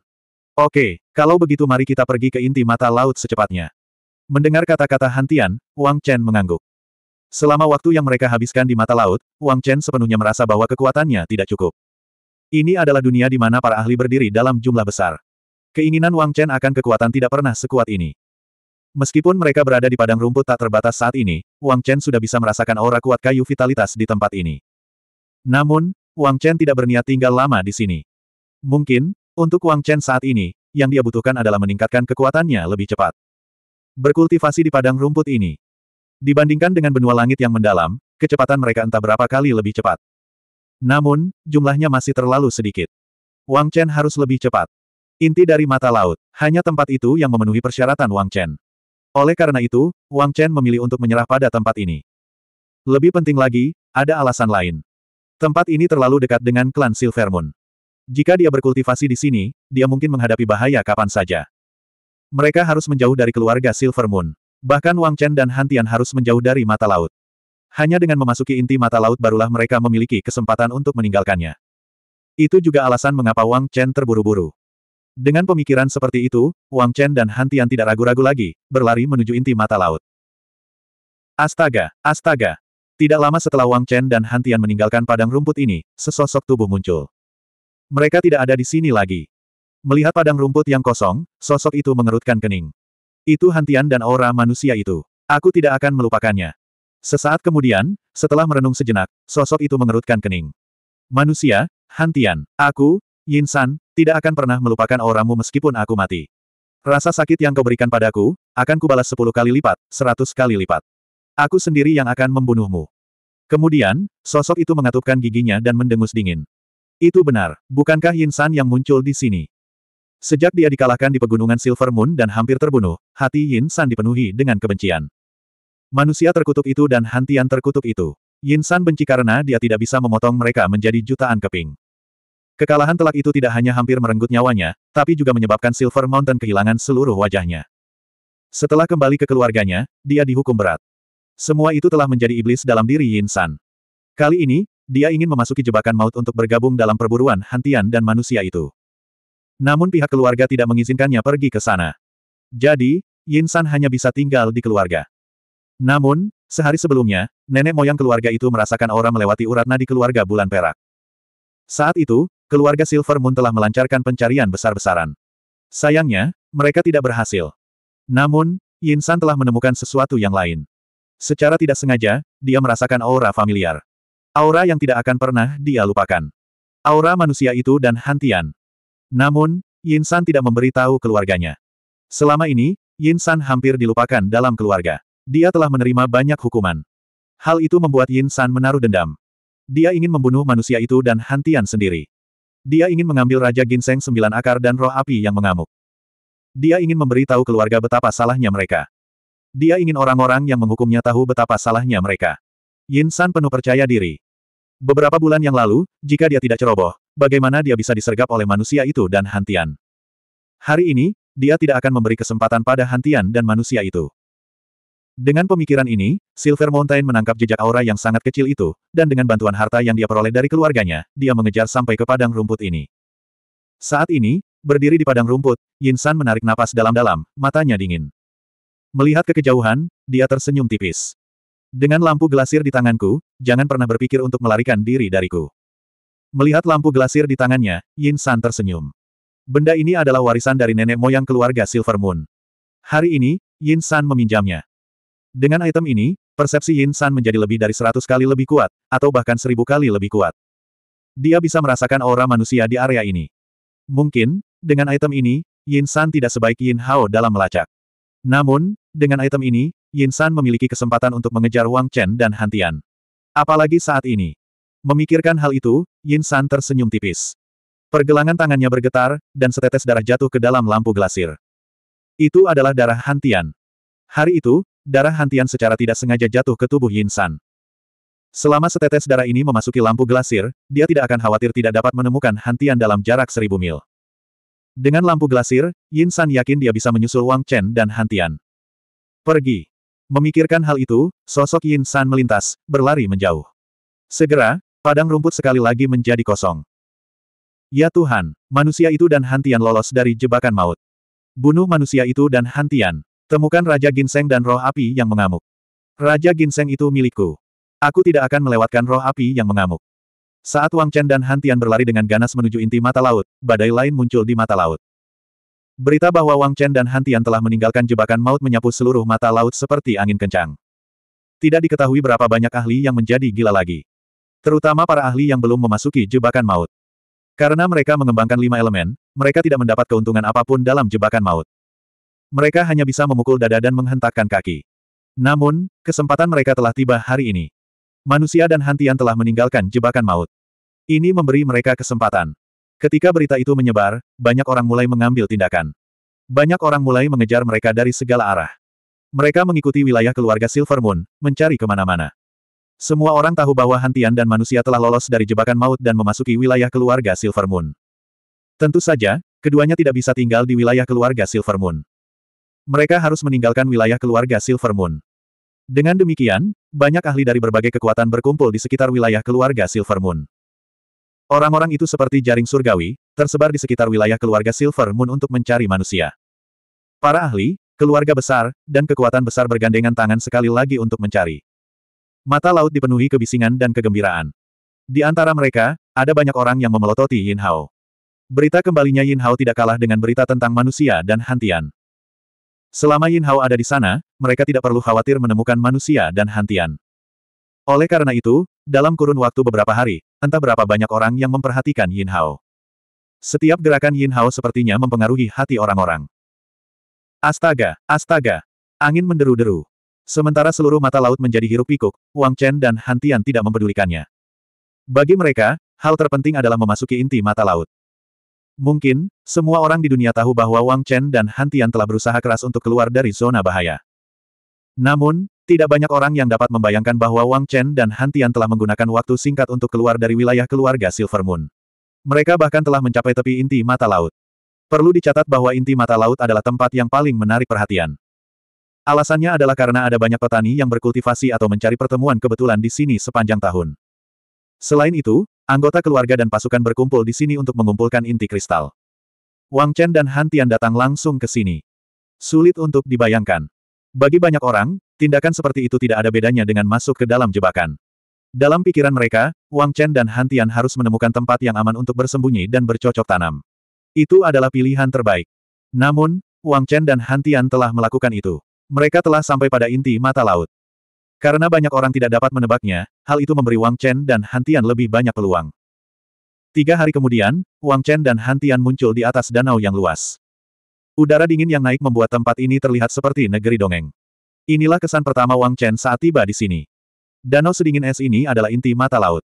Oke, kalau begitu mari kita pergi ke inti mata laut secepatnya. Mendengar kata-kata Hantian, Wang Chen mengangguk. Selama waktu yang mereka habiskan di mata laut, Wang Chen sepenuhnya merasa bahwa kekuatannya tidak cukup. Ini adalah dunia di mana para ahli berdiri dalam jumlah besar. Keinginan Wang Chen akan kekuatan tidak pernah sekuat ini. Meskipun mereka berada di padang rumput tak terbatas saat ini, Wang Chen sudah bisa merasakan aura kuat kayu vitalitas di tempat ini. Namun, Wang Chen tidak berniat tinggal lama di sini. Mungkin, untuk Wang Chen saat ini, yang dia butuhkan adalah meningkatkan kekuatannya lebih cepat. Berkultivasi di padang rumput ini, Dibandingkan dengan benua langit yang mendalam, kecepatan mereka entah berapa kali lebih cepat. Namun, jumlahnya masih terlalu sedikit. Wang Chen harus lebih cepat. Inti dari mata laut, hanya tempat itu yang memenuhi persyaratan Wang Chen. Oleh karena itu, Wang Chen memilih untuk menyerah pada tempat ini. Lebih penting lagi, ada alasan lain. Tempat ini terlalu dekat dengan klan Silver Moon. Jika dia berkultivasi di sini, dia mungkin menghadapi bahaya kapan saja. Mereka harus menjauh dari keluarga Silver Moon. Bahkan Wang Chen dan Han Tian harus menjauh dari mata laut. Hanya dengan memasuki inti mata laut barulah mereka memiliki kesempatan untuk meninggalkannya. Itu juga alasan mengapa Wang Chen terburu-buru. Dengan pemikiran seperti itu, Wang Chen dan Han Tian tidak ragu-ragu lagi, berlari menuju inti mata laut. Astaga, astaga. Tidak lama setelah Wang Chen dan Han Tian meninggalkan padang rumput ini, sesosok tubuh muncul. Mereka tidak ada di sini lagi. Melihat padang rumput yang kosong, sosok itu mengerutkan kening. Itu hantian dan aura manusia itu. Aku tidak akan melupakannya. Sesaat kemudian, setelah merenung sejenak, sosok itu mengerutkan kening. Manusia, hantian, aku, Yin San, tidak akan pernah melupakan auramu meskipun aku mati. Rasa sakit yang kau berikan padaku, akan kubalas sepuluh kali lipat, seratus kali lipat. Aku sendiri yang akan membunuhmu. Kemudian, sosok itu mengatupkan giginya dan mendengus dingin. Itu benar, bukankah Yin San yang muncul di sini? Sejak dia dikalahkan di pegunungan Silver Moon dan hampir terbunuh, hati Yin San dipenuhi dengan kebencian. Manusia terkutuk itu dan hantian terkutuk itu. Yin San benci karena dia tidak bisa memotong mereka menjadi jutaan keping. Kekalahan telak itu tidak hanya hampir merenggut nyawanya, tapi juga menyebabkan Silver Mountain kehilangan seluruh wajahnya. Setelah kembali ke keluarganya, dia dihukum berat. Semua itu telah menjadi iblis dalam diri Yin San. Kali ini, dia ingin memasuki jebakan maut untuk bergabung dalam perburuan hantian dan manusia itu. Namun pihak keluarga tidak mengizinkannya pergi ke sana. Jadi, Yinsan hanya bisa tinggal di keluarga. Namun, sehari sebelumnya, nenek moyang keluarga itu merasakan aura melewati urat nadi keluarga bulan perak. Saat itu, keluarga Silver Moon telah melancarkan pencarian besar-besaran. Sayangnya, mereka tidak berhasil. Namun, Yinsan telah menemukan sesuatu yang lain. Secara tidak sengaja, dia merasakan aura familiar. Aura yang tidak akan pernah dia lupakan. Aura manusia itu dan Hantian. Namun, Yin San tidak memberitahu keluarganya. Selama ini, Yin San hampir dilupakan dalam keluarga. Dia telah menerima banyak hukuman. Hal itu membuat Yin San menaruh dendam. Dia ingin membunuh manusia itu dan Hantian sendiri. Dia ingin mengambil Raja Ginseng sembilan akar dan roh api yang mengamuk. Dia ingin memberitahu keluarga betapa salahnya mereka. Dia ingin orang-orang yang menghukumnya tahu betapa salahnya mereka. Yin San penuh percaya diri. Beberapa bulan yang lalu, jika dia tidak ceroboh, bagaimana dia bisa disergap oleh manusia itu dan Hantian. Hari ini, dia tidak akan memberi kesempatan pada Hantian dan manusia itu. Dengan pemikiran ini, Silver Mountain menangkap jejak aura yang sangat kecil itu, dan dengan bantuan harta yang dia peroleh dari keluarganya, dia mengejar sampai ke padang rumput ini. Saat ini, berdiri di padang rumput, Yinsan menarik napas dalam-dalam, matanya dingin. Melihat ke kejauhan, dia tersenyum tipis. Dengan lampu glasir di tanganku, jangan pernah berpikir untuk melarikan diri dariku. Melihat lampu gelasir di tangannya, Yin San tersenyum. Benda ini adalah warisan dari nenek moyang keluarga Silver Moon. Hari ini, Yin San meminjamnya. Dengan item ini, persepsi Yin San menjadi lebih dari seratus kali lebih kuat, atau bahkan seribu kali lebih kuat. Dia bisa merasakan aura manusia di area ini. Mungkin, dengan item ini, Yin San tidak sebaik Yin Hao dalam melacak. Namun, dengan item ini, Yin San memiliki kesempatan untuk mengejar Wang Chen dan Hantian. Apalagi saat ini. Memikirkan hal itu, Yin San tersenyum tipis. Pergelangan tangannya bergetar, dan setetes darah jatuh ke dalam lampu glasir. Itu adalah darah Hantian. Hari itu, darah Hantian secara tidak sengaja jatuh ke tubuh Yin San. Selama setetes darah ini memasuki lampu glasir, dia tidak akan khawatir tidak dapat menemukan Hantian dalam jarak seribu mil. Dengan lampu glasir, Yin San yakin dia bisa menyusul Wang Chen dan Hantian. Pergi. Memikirkan hal itu, sosok Yin San melintas, berlari menjauh. Segera, Padang rumput sekali lagi menjadi kosong. Ya Tuhan, manusia itu dan Hantian lolos dari jebakan maut. Bunuh manusia itu dan Hantian. Temukan Raja Ginseng dan roh api yang mengamuk. Raja Ginseng itu milikku. Aku tidak akan melewatkan roh api yang mengamuk. Saat Wang Chen dan Hantian berlari dengan ganas menuju inti mata laut, badai lain muncul di mata laut. Berita bahwa Wang Chen dan Hantian telah meninggalkan jebakan maut menyapu seluruh mata laut seperti angin kencang. Tidak diketahui berapa banyak ahli yang menjadi gila lagi. Terutama para ahli yang belum memasuki jebakan maut. Karena mereka mengembangkan lima elemen, mereka tidak mendapat keuntungan apapun dalam jebakan maut. Mereka hanya bisa memukul dada dan menghentakkan kaki. Namun, kesempatan mereka telah tiba hari ini. Manusia dan Hantian telah meninggalkan jebakan maut. Ini memberi mereka kesempatan. Ketika berita itu menyebar, banyak orang mulai mengambil tindakan. Banyak orang mulai mengejar mereka dari segala arah. Mereka mengikuti wilayah keluarga Silver Moon, mencari kemana-mana. Semua orang tahu bahwa Hantian dan manusia telah lolos dari jebakan maut dan memasuki wilayah keluarga Silver Moon. Tentu saja, keduanya tidak bisa tinggal di wilayah keluarga Silver Moon. Mereka harus meninggalkan wilayah keluarga Silver Moon. Dengan demikian, banyak ahli dari berbagai kekuatan berkumpul di sekitar wilayah keluarga Silver Moon. Orang-orang itu seperti jaring surgawi, tersebar di sekitar wilayah keluarga Silver Moon untuk mencari manusia. Para ahli, keluarga besar, dan kekuatan besar bergandengan tangan sekali lagi untuk mencari. Mata laut dipenuhi kebisingan dan kegembiraan. Di antara mereka, ada banyak orang yang memelototi Yin Hao. Berita kembalinya Yin Hao tidak kalah dengan berita tentang manusia dan hantian. Selama Yin Hao ada di sana, mereka tidak perlu khawatir menemukan manusia dan hantian. Oleh karena itu, dalam kurun waktu beberapa hari, entah berapa banyak orang yang memperhatikan Yin Hao. Setiap gerakan Yin Hao sepertinya mempengaruhi hati orang-orang. Astaga, astaga, angin menderu-deru. Sementara seluruh mata laut menjadi hiruk pikuk, Wang Chen dan Han Tian tidak mempedulikannya. Bagi mereka, hal terpenting adalah memasuki inti mata laut. Mungkin, semua orang di dunia tahu bahwa Wang Chen dan Han Tian telah berusaha keras untuk keluar dari zona bahaya. Namun, tidak banyak orang yang dapat membayangkan bahwa Wang Chen dan Han Tian telah menggunakan waktu singkat untuk keluar dari wilayah keluarga Silver Moon. Mereka bahkan telah mencapai tepi inti mata laut. Perlu dicatat bahwa inti mata laut adalah tempat yang paling menarik perhatian. Alasannya adalah karena ada banyak petani yang berkultivasi atau mencari pertemuan kebetulan di sini sepanjang tahun. Selain itu, anggota keluarga dan pasukan berkumpul di sini untuk mengumpulkan inti kristal. Wang Chen dan Han Tian datang langsung ke sini. Sulit untuk dibayangkan. Bagi banyak orang, tindakan seperti itu tidak ada bedanya dengan masuk ke dalam jebakan. Dalam pikiran mereka, Wang Chen dan Han Tian harus menemukan tempat yang aman untuk bersembunyi dan bercocok tanam. Itu adalah pilihan terbaik. Namun, Wang Chen dan Han Tian telah melakukan itu. Mereka telah sampai pada inti mata laut. Karena banyak orang tidak dapat menebaknya, hal itu memberi Wang Chen dan Hantian lebih banyak peluang. Tiga hari kemudian, Wang Chen dan Hantian muncul di atas danau yang luas. Udara dingin yang naik membuat tempat ini terlihat seperti negeri dongeng. Inilah kesan pertama Wang Chen saat tiba di sini. Danau sedingin es ini adalah inti mata laut.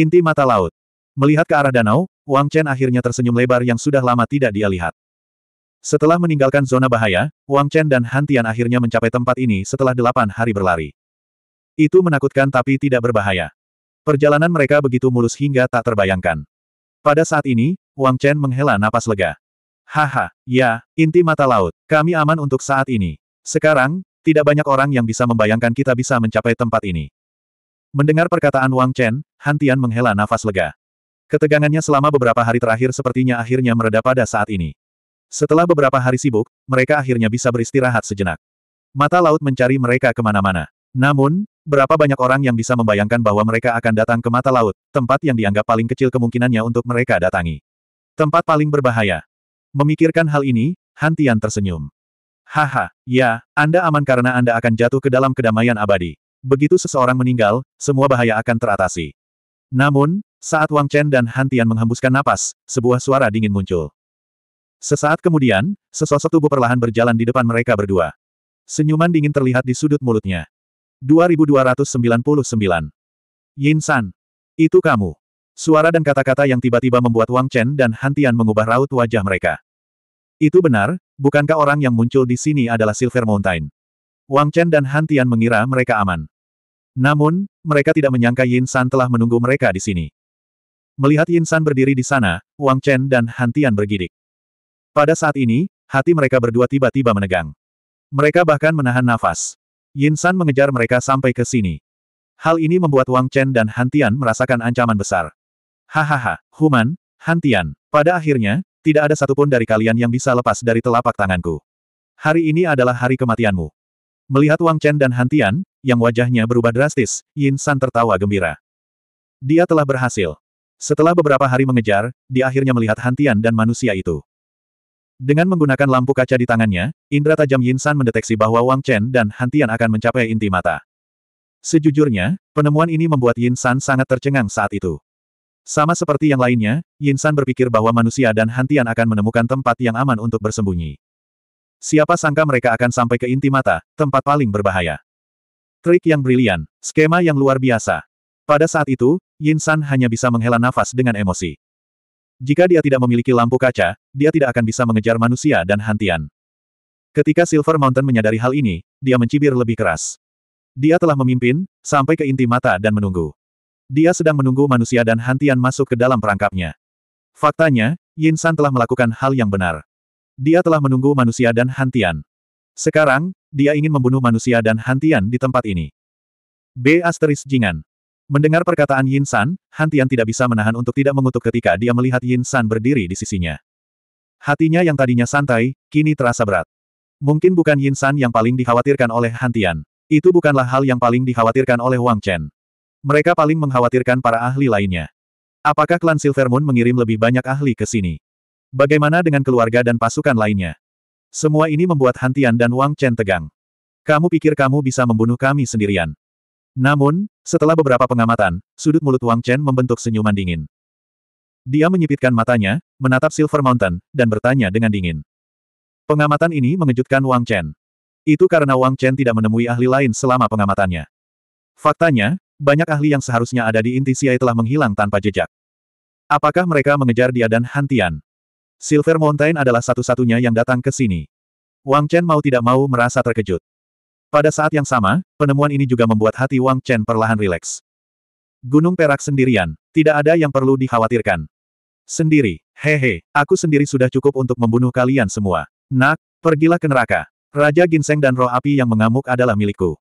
Inti mata laut. Melihat ke arah danau, Wang Chen akhirnya tersenyum lebar yang sudah lama tidak dia lihat. Setelah meninggalkan zona bahaya, Wang Chen dan Han Tian akhirnya mencapai tempat ini setelah delapan hari berlari. Itu menakutkan tapi tidak berbahaya. Perjalanan mereka begitu mulus hingga tak terbayangkan. Pada saat ini, Wang Chen menghela napas lega. Haha, ya, inti mata laut, kami aman untuk saat ini. Sekarang, tidak banyak orang yang bisa membayangkan kita bisa mencapai tempat ini. Mendengar perkataan Wang Chen, Han Tian menghela nafas lega. Ketegangannya selama beberapa hari terakhir sepertinya akhirnya mereda pada saat ini. Setelah beberapa hari sibuk, mereka akhirnya bisa beristirahat sejenak. Mata laut mencari mereka kemana-mana. Namun, berapa banyak orang yang bisa membayangkan bahwa mereka akan datang ke mata laut, tempat yang dianggap paling kecil kemungkinannya untuk mereka datangi. Tempat paling berbahaya. Memikirkan hal ini, Hantian tersenyum. Haha, ya, Anda aman karena Anda akan jatuh ke dalam kedamaian abadi. Begitu seseorang meninggal, semua bahaya akan teratasi. Namun, saat Wang Chen dan Hantian menghembuskan napas, sebuah suara dingin muncul. Sesaat kemudian, sesosok tubuh perlahan berjalan di depan mereka berdua. Senyuman dingin terlihat di sudut mulutnya. 2299. Yin San. Itu kamu. Suara dan kata-kata yang tiba-tiba membuat Wang Chen dan Hantian mengubah raut wajah mereka. Itu benar, bukankah orang yang muncul di sini adalah Silver Mountain? Wang Chen dan Hantian mengira mereka aman. Namun, mereka tidak menyangka Yin San telah menunggu mereka di sini. Melihat Yin San berdiri di sana, Wang Chen dan Hantian bergidik. Pada saat ini, hati mereka berdua tiba-tiba menegang. Mereka bahkan menahan nafas. Yin San mengejar mereka sampai ke sini. Hal ini membuat Wang Chen dan Han Tian merasakan ancaman besar. Hahaha, Human, Han Tian, pada akhirnya, tidak ada satupun dari kalian yang bisa lepas dari telapak tanganku. Hari ini adalah hari kematianmu. Melihat Wang Chen dan Han Tian, yang wajahnya berubah drastis, Yin San tertawa gembira. Dia telah berhasil. Setelah beberapa hari mengejar, dia akhirnya melihat Han Tian dan manusia itu. Dengan menggunakan lampu kaca di tangannya, indra tajam Yinsan mendeteksi bahwa Wang Chen dan Han Tian akan mencapai inti mata. Sejujurnya, penemuan ini membuat Yinsan sangat tercengang saat itu. Sama seperti yang lainnya, Yinsan berpikir bahwa manusia dan Han Tian akan menemukan tempat yang aman untuk bersembunyi. Siapa sangka mereka akan sampai ke inti mata, tempat paling berbahaya. Trik yang brilian, skema yang luar biasa. Pada saat itu, Yinsan hanya bisa menghela nafas dengan emosi. Jika dia tidak memiliki lampu kaca, dia tidak akan bisa mengejar manusia dan hantian. Ketika Silver Mountain menyadari hal ini, dia mencibir lebih keras. Dia telah memimpin, sampai ke inti mata dan menunggu. Dia sedang menunggu manusia dan hantian masuk ke dalam perangkapnya. Faktanya, Yin San telah melakukan hal yang benar. Dia telah menunggu manusia dan hantian. Sekarang, dia ingin membunuh manusia dan hantian di tempat ini. B. Asteris Jingan Mendengar perkataan Yin San, Han Tian tidak bisa menahan untuk tidak mengutuk ketika dia melihat Yin San berdiri di sisinya. Hatinya yang tadinya santai, kini terasa berat. Mungkin bukan Yin San yang paling dikhawatirkan oleh Han Tian. Itu bukanlah hal yang paling dikhawatirkan oleh Wang Chen. Mereka paling mengkhawatirkan para ahli lainnya. Apakah klan Silver Moon mengirim lebih banyak ahli ke sini? Bagaimana dengan keluarga dan pasukan lainnya? Semua ini membuat Hantian dan Wang Chen tegang. Kamu pikir kamu bisa membunuh kami sendirian? Namun, setelah beberapa pengamatan, sudut mulut Wang Chen membentuk senyuman dingin. Dia menyipitkan matanya, menatap Silver Mountain, dan bertanya dengan dingin. Pengamatan ini mengejutkan Wang Chen. Itu karena Wang Chen tidak menemui ahli lain selama pengamatannya. Faktanya, banyak ahli yang seharusnya ada di inti Siai telah menghilang tanpa jejak. Apakah mereka mengejar dia dan Hantian? Silver Mountain adalah satu-satunya yang datang ke sini. Wang Chen mau tidak mau merasa terkejut. Pada saat yang sama, penemuan ini juga membuat hati Wang Chen perlahan rileks. Gunung Perak sendirian, tidak ada yang perlu dikhawatirkan. Sendiri, hehe, aku sendiri sudah cukup untuk membunuh kalian semua. Nak, pergilah ke neraka. Raja Ginseng dan roh api yang mengamuk adalah milikku.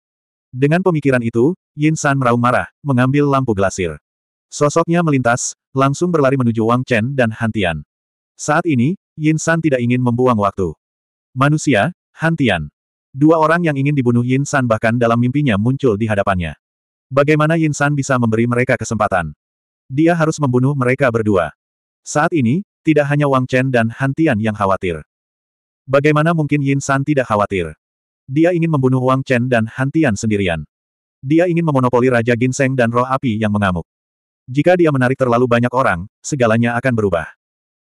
Dengan pemikiran itu, Yin San meraung marah, mengambil lampu glasir. Sosoknya melintas, langsung berlari menuju Wang Chen dan Hantian. Saat ini, Yin San tidak ingin membuang waktu. Manusia, Hantian. Dua orang yang ingin dibunuh Yin San bahkan dalam mimpinya muncul di hadapannya. Bagaimana Yin San bisa memberi mereka kesempatan? Dia harus membunuh mereka berdua. Saat ini, tidak hanya Wang Chen dan Han Tian yang khawatir. Bagaimana mungkin Yin San tidak khawatir? Dia ingin membunuh Wang Chen dan Han Tian sendirian. Dia ingin memonopoli Raja Ginseng dan roh api yang mengamuk. Jika dia menarik terlalu banyak orang, segalanya akan berubah.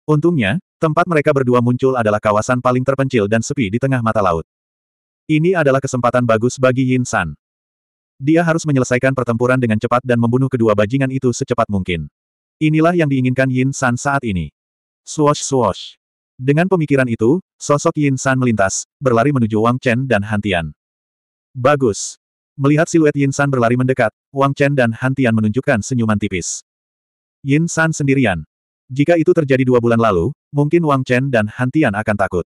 Untungnya, tempat mereka berdua muncul adalah kawasan paling terpencil dan sepi di tengah mata laut. Ini adalah kesempatan bagus bagi Yin San. Dia harus menyelesaikan pertempuran dengan cepat dan membunuh kedua bajingan itu secepat mungkin. Inilah yang diinginkan Yin San saat ini. Swosh swosh. Dengan pemikiran itu, sosok Yin San melintas, berlari menuju Wang Chen dan Han Tian. Bagus. Melihat siluet Yin San berlari mendekat, Wang Chen dan Han Tian menunjukkan senyuman tipis. Yin San sendirian. Jika itu terjadi dua bulan lalu, mungkin Wang Chen dan Han Tian akan takut.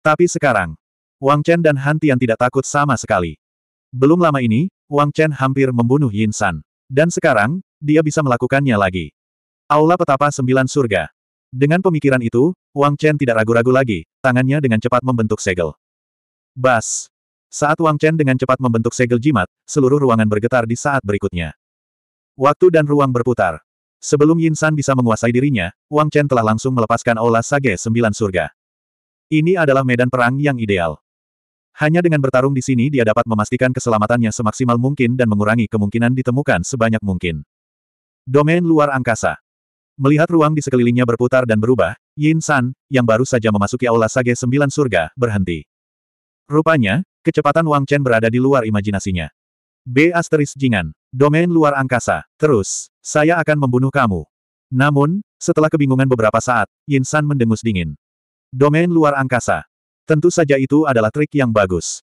Tapi sekarang, Wang Chen dan Han Tian tidak takut sama sekali. Belum lama ini, Wang Chen hampir membunuh Yin San. Dan sekarang, dia bisa melakukannya lagi. Aula Petapa Sembilan Surga. Dengan pemikiran itu, Wang Chen tidak ragu-ragu lagi, tangannya dengan cepat membentuk segel. Bas! Saat Wang Chen dengan cepat membentuk segel jimat, seluruh ruangan bergetar di saat berikutnya. Waktu dan ruang berputar. Sebelum Yin San bisa menguasai dirinya, Wang Chen telah langsung melepaskan Aula Sage Sembilan Surga. Ini adalah medan perang yang ideal. Hanya dengan bertarung di sini dia dapat memastikan keselamatannya semaksimal mungkin dan mengurangi kemungkinan ditemukan sebanyak mungkin. Domain luar angkasa. Melihat ruang di sekelilingnya berputar dan berubah, Yin San, yang baru saja memasuki aula Sage Sembilan Surga, berhenti. Rupanya, kecepatan Wang Chen berada di luar imajinasinya. B asteris Jingan. Domain luar angkasa. Terus, saya akan membunuh kamu. Namun, setelah kebingungan beberapa saat, Yin San mendengus dingin. Domain luar angkasa. Tentu saja itu adalah trik yang bagus.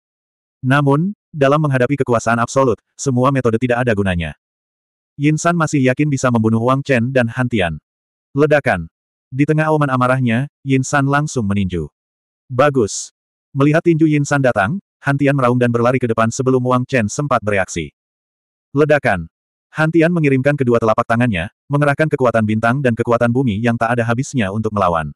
Namun, dalam menghadapi kekuasaan absolut, semua metode tidak ada gunanya. Yin San masih yakin bisa membunuh Wang Chen dan Han Tian. Ledakan. Di tengah oman amarahnya, Yin San langsung meninju. Bagus. Melihat tinju San datang, Han Tian meraung dan berlari ke depan sebelum Wang Chen sempat bereaksi. Ledakan. Han Tian mengirimkan kedua telapak tangannya, mengerahkan kekuatan bintang dan kekuatan bumi yang tak ada habisnya untuk melawan.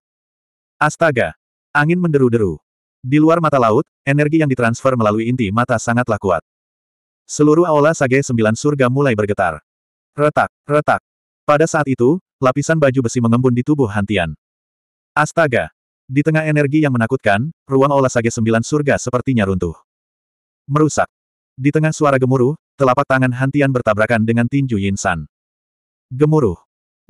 Astaga! Angin menderu-deru. Di luar mata laut, energi yang ditransfer melalui inti mata sangatlah kuat. Seluruh aula Sage Sembilan Surga mulai bergetar. Retak, retak. Pada saat itu, lapisan baju besi mengembun di tubuh Hantian. Astaga! Di tengah energi yang menakutkan, ruang aula Sage Sembilan Surga sepertinya runtuh. Merusak. Di tengah suara gemuruh, telapak tangan Hantian bertabrakan dengan tinju Yinsan. Gemuruh.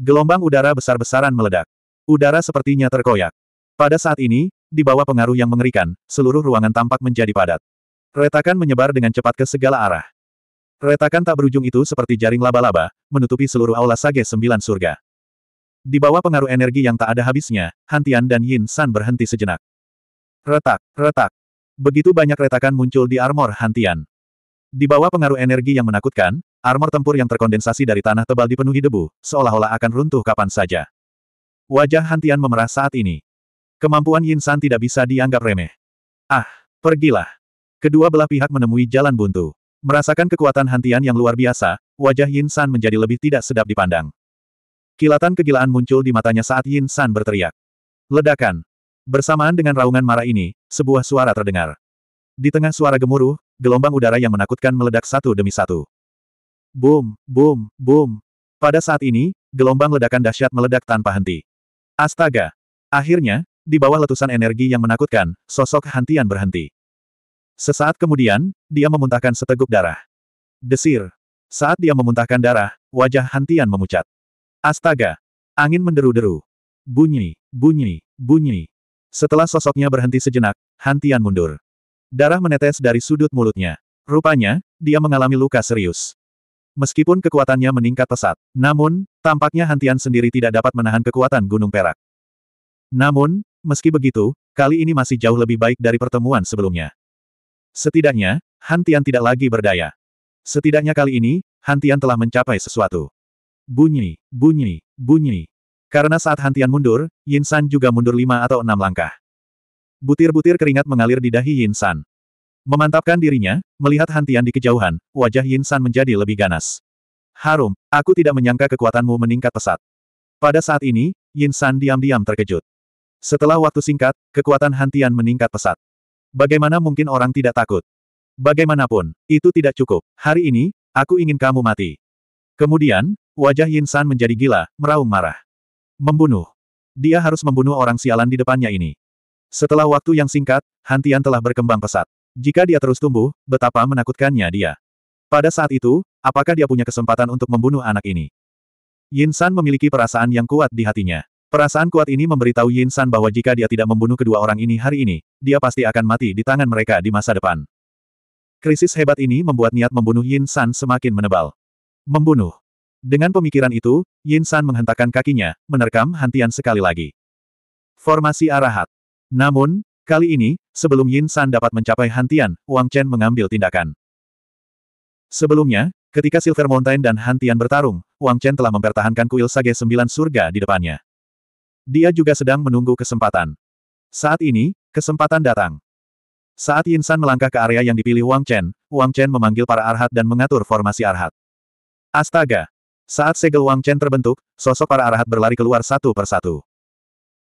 Gelombang udara besar-besaran meledak. Udara sepertinya terkoyak. Pada saat ini, di bawah pengaruh yang mengerikan, seluruh ruangan tampak menjadi padat. Retakan menyebar dengan cepat ke segala arah. Retakan tak berujung itu seperti jaring laba-laba, menutupi seluruh aula Sage Sembilan Surga. Di bawah pengaruh energi yang tak ada habisnya, Hantian dan Yin San berhenti sejenak. Retak, retak. Begitu banyak retakan muncul di armor Hantian. Di bawah pengaruh energi yang menakutkan, armor tempur yang terkondensasi dari tanah tebal dipenuhi debu, seolah-olah akan runtuh kapan saja. Wajah Hantian memerah saat ini. Kemampuan Yin San tidak bisa dianggap remeh. Ah, pergilah. Kedua belah pihak menemui jalan buntu. Merasakan kekuatan hantian yang luar biasa, wajah Yin San menjadi lebih tidak sedap dipandang. Kilatan kegilaan muncul di matanya saat Yin San berteriak. Ledakan. Bersamaan dengan raungan marah ini, sebuah suara terdengar. Di tengah suara gemuruh, gelombang udara yang menakutkan meledak satu demi satu. Boom, boom, boom. Pada saat ini, gelombang ledakan dahsyat meledak tanpa henti. Astaga! Akhirnya, di bawah letusan energi yang menakutkan, sosok Hantian berhenti. Sesaat kemudian, dia memuntahkan seteguk darah. Desir. Saat dia memuntahkan darah, wajah Hantian memucat. Astaga! Angin menderu-deru. Bunyi, bunyi, bunyi. Setelah sosoknya berhenti sejenak, Hantian mundur. Darah menetes dari sudut mulutnya. Rupanya, dia mengalami luka serius. Meskipun kekuatannya meningkat pesat, namun, tampaknya Hantian sendiri tidak dapat menahan kekuatan Gunung Perak. Namun, Meski begitu, kali ini masih jauh lebih baik dari pertemuan sebelumnya. Setidaknya, hantian tidak lagi berdaya. Setidaknya kali ini, hantian telah mencapai sesuatu. Bunyi, bunyi, bunyi. Karena saat hantian mundur, Yin San juga mundur lima atau enam langkah. Butir-butir keringat mengalir di dahi Yin San. Memantapkan dirinya, melihat hantian di kejauhan, wajah Yin San menjadi lebih ganas. Harum, aku tidak menyangka kekuatanmu meningkat pesat. Pada saat ini, Yin San diam-diam terkejut. Setelah waktu singkat, kekuatan Hantian meningkat pesat. Bagaimana mungkin orang tidak takut? Bagaimanapun, itu tidak cukup. Hari ini, aku ingin kamu mati. Kemudian, wajah Yin San menjadi gila, meraung marah. Membunuh. Dia harus membunuh orang sialan di depannya ini. Setelah waktu yang singkat, Hantian telah berkembang pesat. Jika dia terus tumbuh, betapa menakutkannya dia. Pada saat itu, apakah dia punya kesempatan untuk membunuh anak ini? Yin San memiliki perasaan yang kuat di hatinya. Perasaan kuat ini memberitahu Yin San bahwa jika dia tidak membunuh kedua orang ini hari ini, dia pasti akan mati di tangan mereka di masa depan. Krisis hebat ini membuat niat membunuh Yin San semakin menebal. Membunuh. Dengan pemikiran itu, Yin San menghentakkan kakinya, menerkam hantian sekali lagi. Formasi arahat. Namun, kali ini, sebelum Yin San dapat mencapai hantian, Wang Chen mengambil tindakan. Sebelumnya, ketika Silver Mountain dan hantian bertarung, Wang Chen telah mempertahankan kuil sage sembilan surga di depannya. Dia juga sedang menunggu kesempatan. Saat ini, kesempatan datang. Saat Yinsan melangkah ke area yang dipilih Wang Chen, Wang Chen memanggil para arhat dan mengatur formasi arhat. Astaga! Saat segel Wang Chen terbentuk, sosok para arhat berlari keluar satu persatu.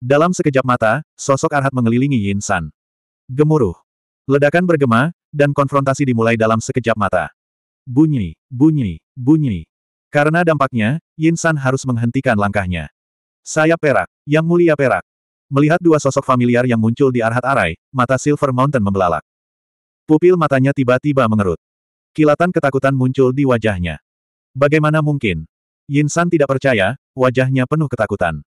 Dalam sekejap mata, sosok arhat mengelilingi Yinsan. Gemuruh. Ledakan bergema, dan konfrontasi dimulai dalam sekejap mata. Bunyi, bunyi, bunyi. Karena dampaknya, Yinsan harus menghentikan langkahnya. Saya perak, yang mulia perak. Melihat dua sosok familiar yang muncul di arhat arai, mata Silver Mountain membelalak. Pupil matanya tiba-tiba mengerut. Kilatan ketakutan muncul di wajahnya. Bagaimana mungkin? Yin San tidak percaya, wajahnya penuh ketakutan.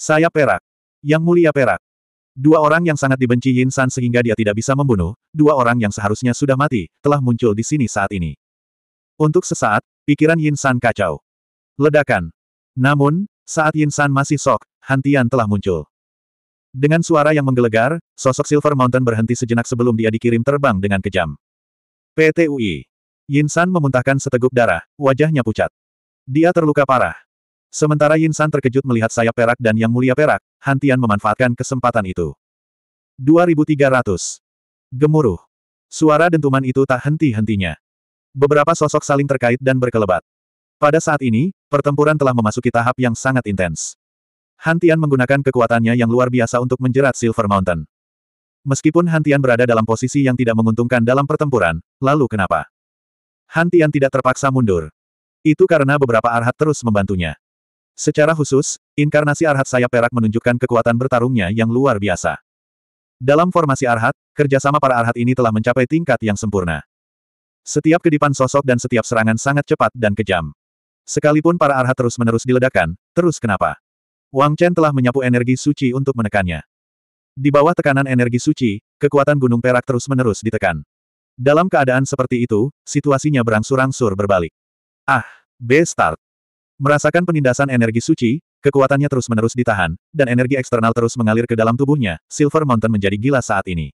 Saya perak. Yang mulia perak. Dua orang yang sangat dibenci Yin San sehingga dia tidak bisa membunuh, dua orang yang seharusnya sudah mati, telah muncul di sini saat ini. Untuk sesaat, pikiran Yin San kacau. Ledakan. Namun, saat Yin San masih sok, hantian telah muncul. Dengan suara yang menggelegar, sosok Silver Mountain berhenti sejenak sebelum dia dikirim terbang dengan kejam. PTUI. Yin San memuntahkan seteguk darah, wajahnya pucat. Dia terluka parah. Sementara Yin San terkejut melihat sayap perak dan yang mulia perak, hantian memanfaatkan kesempatan itu. 2300. Gemuruh. Suara dentuman itu tak henti-hentinya. Beberapa sosok saling terkait dan berkelebat. Pada saat ini, pertempuran telah memasuki tahap yang sangat intens. Hantian menggunakan kekuatannya yang luar biasa untuk menjerat Silver Mountain. Meskipun Hantian berada dalam posisi yang tidak menguntungkan dalam pertempuran, lalu kenapa? Hantian tidak terpaksa mundur. Itu karena beberapa arhat terus membantunya. Secara khusus, inkarnasi arhat sayap perak menunjukkan kekuatan bertarungnya yang luar biasa. Dalam formasi arhat, kerjasama para arhat ini telah mencapai tingkat yang sempurna. Setiap kedipan sosok dan setiap serangan sangat cepat dan kejam. Sekalipun para arhat terus-menerus diledakkan, terus kenapa? Wang Chen telah menyapu energi suci untuk menekannya. Di bawah tekanan energi suci, kekuatan Gunung Perak terus-menerus ditekan. Dalam keadaan seperti itu, situasinya berangsur-angsur berbalik. Ah, B start. Merasakan penindasan energi suci, kekuatannya terus-menerus ditahan, dan energi eksternal terus mengalir ke dalam tubuhnya, Silver Mountain menjadi gila saat ini.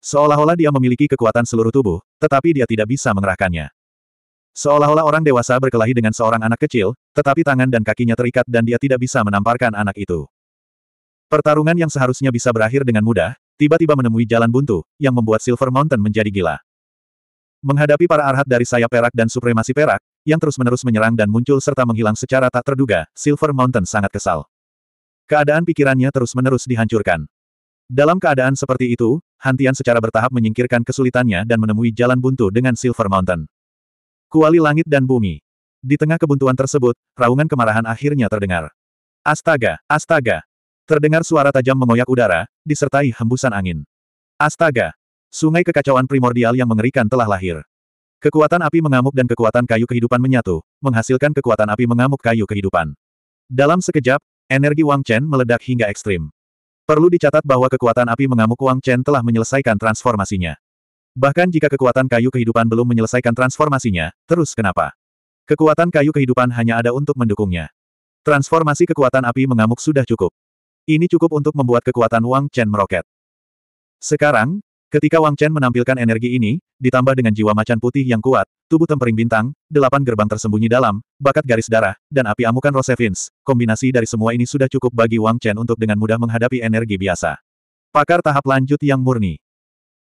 Seolah-olah dia memiliki kekuatan seluruh tubuh, tetapi dia tidak bisa mengerahkannya. Seolah-olah orang dewasa berkelahi dengan seorang anak kecil, tetapi tangan dan kakinya terikat dan dia tidak bisa menamparkan anak itu. Pertarungan yang seharusnya bisa berakhir dengan mudah, tiba-tiba menemui jalan buntu, yang membuat Silver Mountain menjadi gila. Menghadapi para arhat dari sayap perak dan supremasi perak, yang terus-menerus menyerang dan muncul serta menghilang secara tak terduga, Silver Mountain sangat kesal. Keadaan pikirannya terus-menerus dihancurkan. Dalam keadaan seperti itu, Hantian secara bertahap menyingkirkan kesulitannya dan menemui jalan buntu dengan Silver Mountain. Kuali langit dan bumi. Di tengah kebuntuan tersebut, raungan kemarahan akhirnya terdengar. Astaga, astaga. Terdengar suara tajam mengoyak udara, disertai hembusan angin. Astaga. Sungai kekacauan primordial yang mengerikan telah lahir. Kekuatan api mengamuk dan kekuatan kayu kehidupan menyatu, menghasilkan kekuatan api mengamuk kayu kehidupan. Dalam sekejap, energi Wang Chen meledak hingga ekstrim. Perlu dicatat bahwa kekuatan api mengamuk Wang Chen telah menyelesaikan transformasinya. Bahkan jika kekuatan kayu kehidupan belum menyelesaikan transformasinya, terus kenapa? Kekuatan kayu kehidupan hanya ada untuk mendukungnya. Transformasi kekuatan api mengamuk sudah cukup. Ini cukup untuk membuat kekuatan Wang Chen meroket. Sekarang, ketika Wang Chen menampilkan energi ini, ditambah dengan jiwa macan putih yang kuat, tubuh tempering bintang, delapan gerbang tersembunyi dalam, bakat garis darah, dan api amukan Rosevins, kombinasi dari semua ini sudah cukup bagi Wang Chen untuk dengan mudah menghadapi energi biasa. Pakar tahap lanjut yang murni.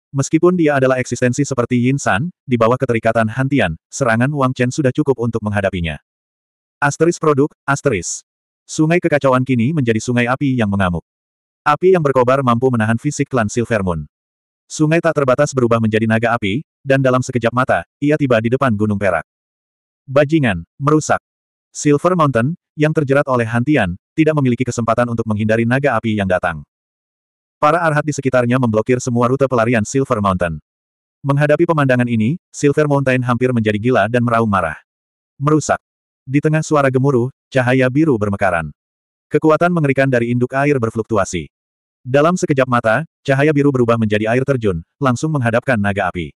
Meskipun dia adalah eksistensi seperti Yin San, di bawah keterikatan Hantian, serangan Wang Chen sudah cukup untuk menghadapinya. Asteris produk, asteris. Sungai kekacauan kini menjadi sungai api yang mengamuk. Api yang berkobar mampu menahan fisik klan Silver Moon. Sungai tak terbatas berubah menjadi naga api, dan dalam sekejap mata, ia tiba di depan Gunung Perak. Bajingan, merusak. Silver Mountain, yang terjerat oleh Hantian, tidak memiliki kesempatan untuk menghindari naga api yang datang. Para arhat di sekitarnya memblokir semua rute pelarian Silver Mountain. Menghadapi pemandangan ini, Silver Mountain hampir menjadi gila dan meraung marah. Merusak. Di tengah suara gemuruh, cahaya biru bermekaran. Kekuatan mengerikan dari induk air berfluktuasi. Dalam sekejap mata, cahaya biru berubah menjadi air terjun, langsung menghadapkan naga api.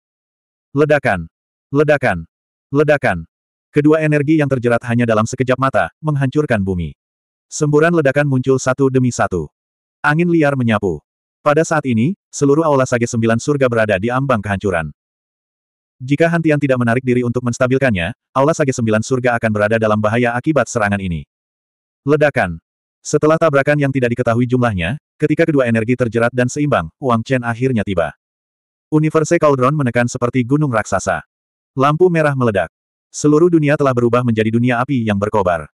Ledakan. Ledakan. Ledakan. Kedua energi yang terjerat hanya dalam sekejap mata, menghancurkan bumi. Semburan ledakan muncul satu demi satu. Angin liar menyapu. Pada saat ini, seluruh aula Sage Sembilan Surga berada di ambang kehancuran. Jika Hantian tidak menarik diri untuk menstabilkannya, aula Sage Sembilan Surga akan berada dalam bahaya akibat serangan ini. Ledakan. Setelah tabrakan yang tidak diketahui jumlahnya, ketika kedua energi terjerat dan seimbang, Wang Chen akhirnya tiba. Universe Cauldron menekan seperti gunung raksasa. Lampu merah meledak. Seluruh dunia telah berubah menjadi dunia api yang berkobar.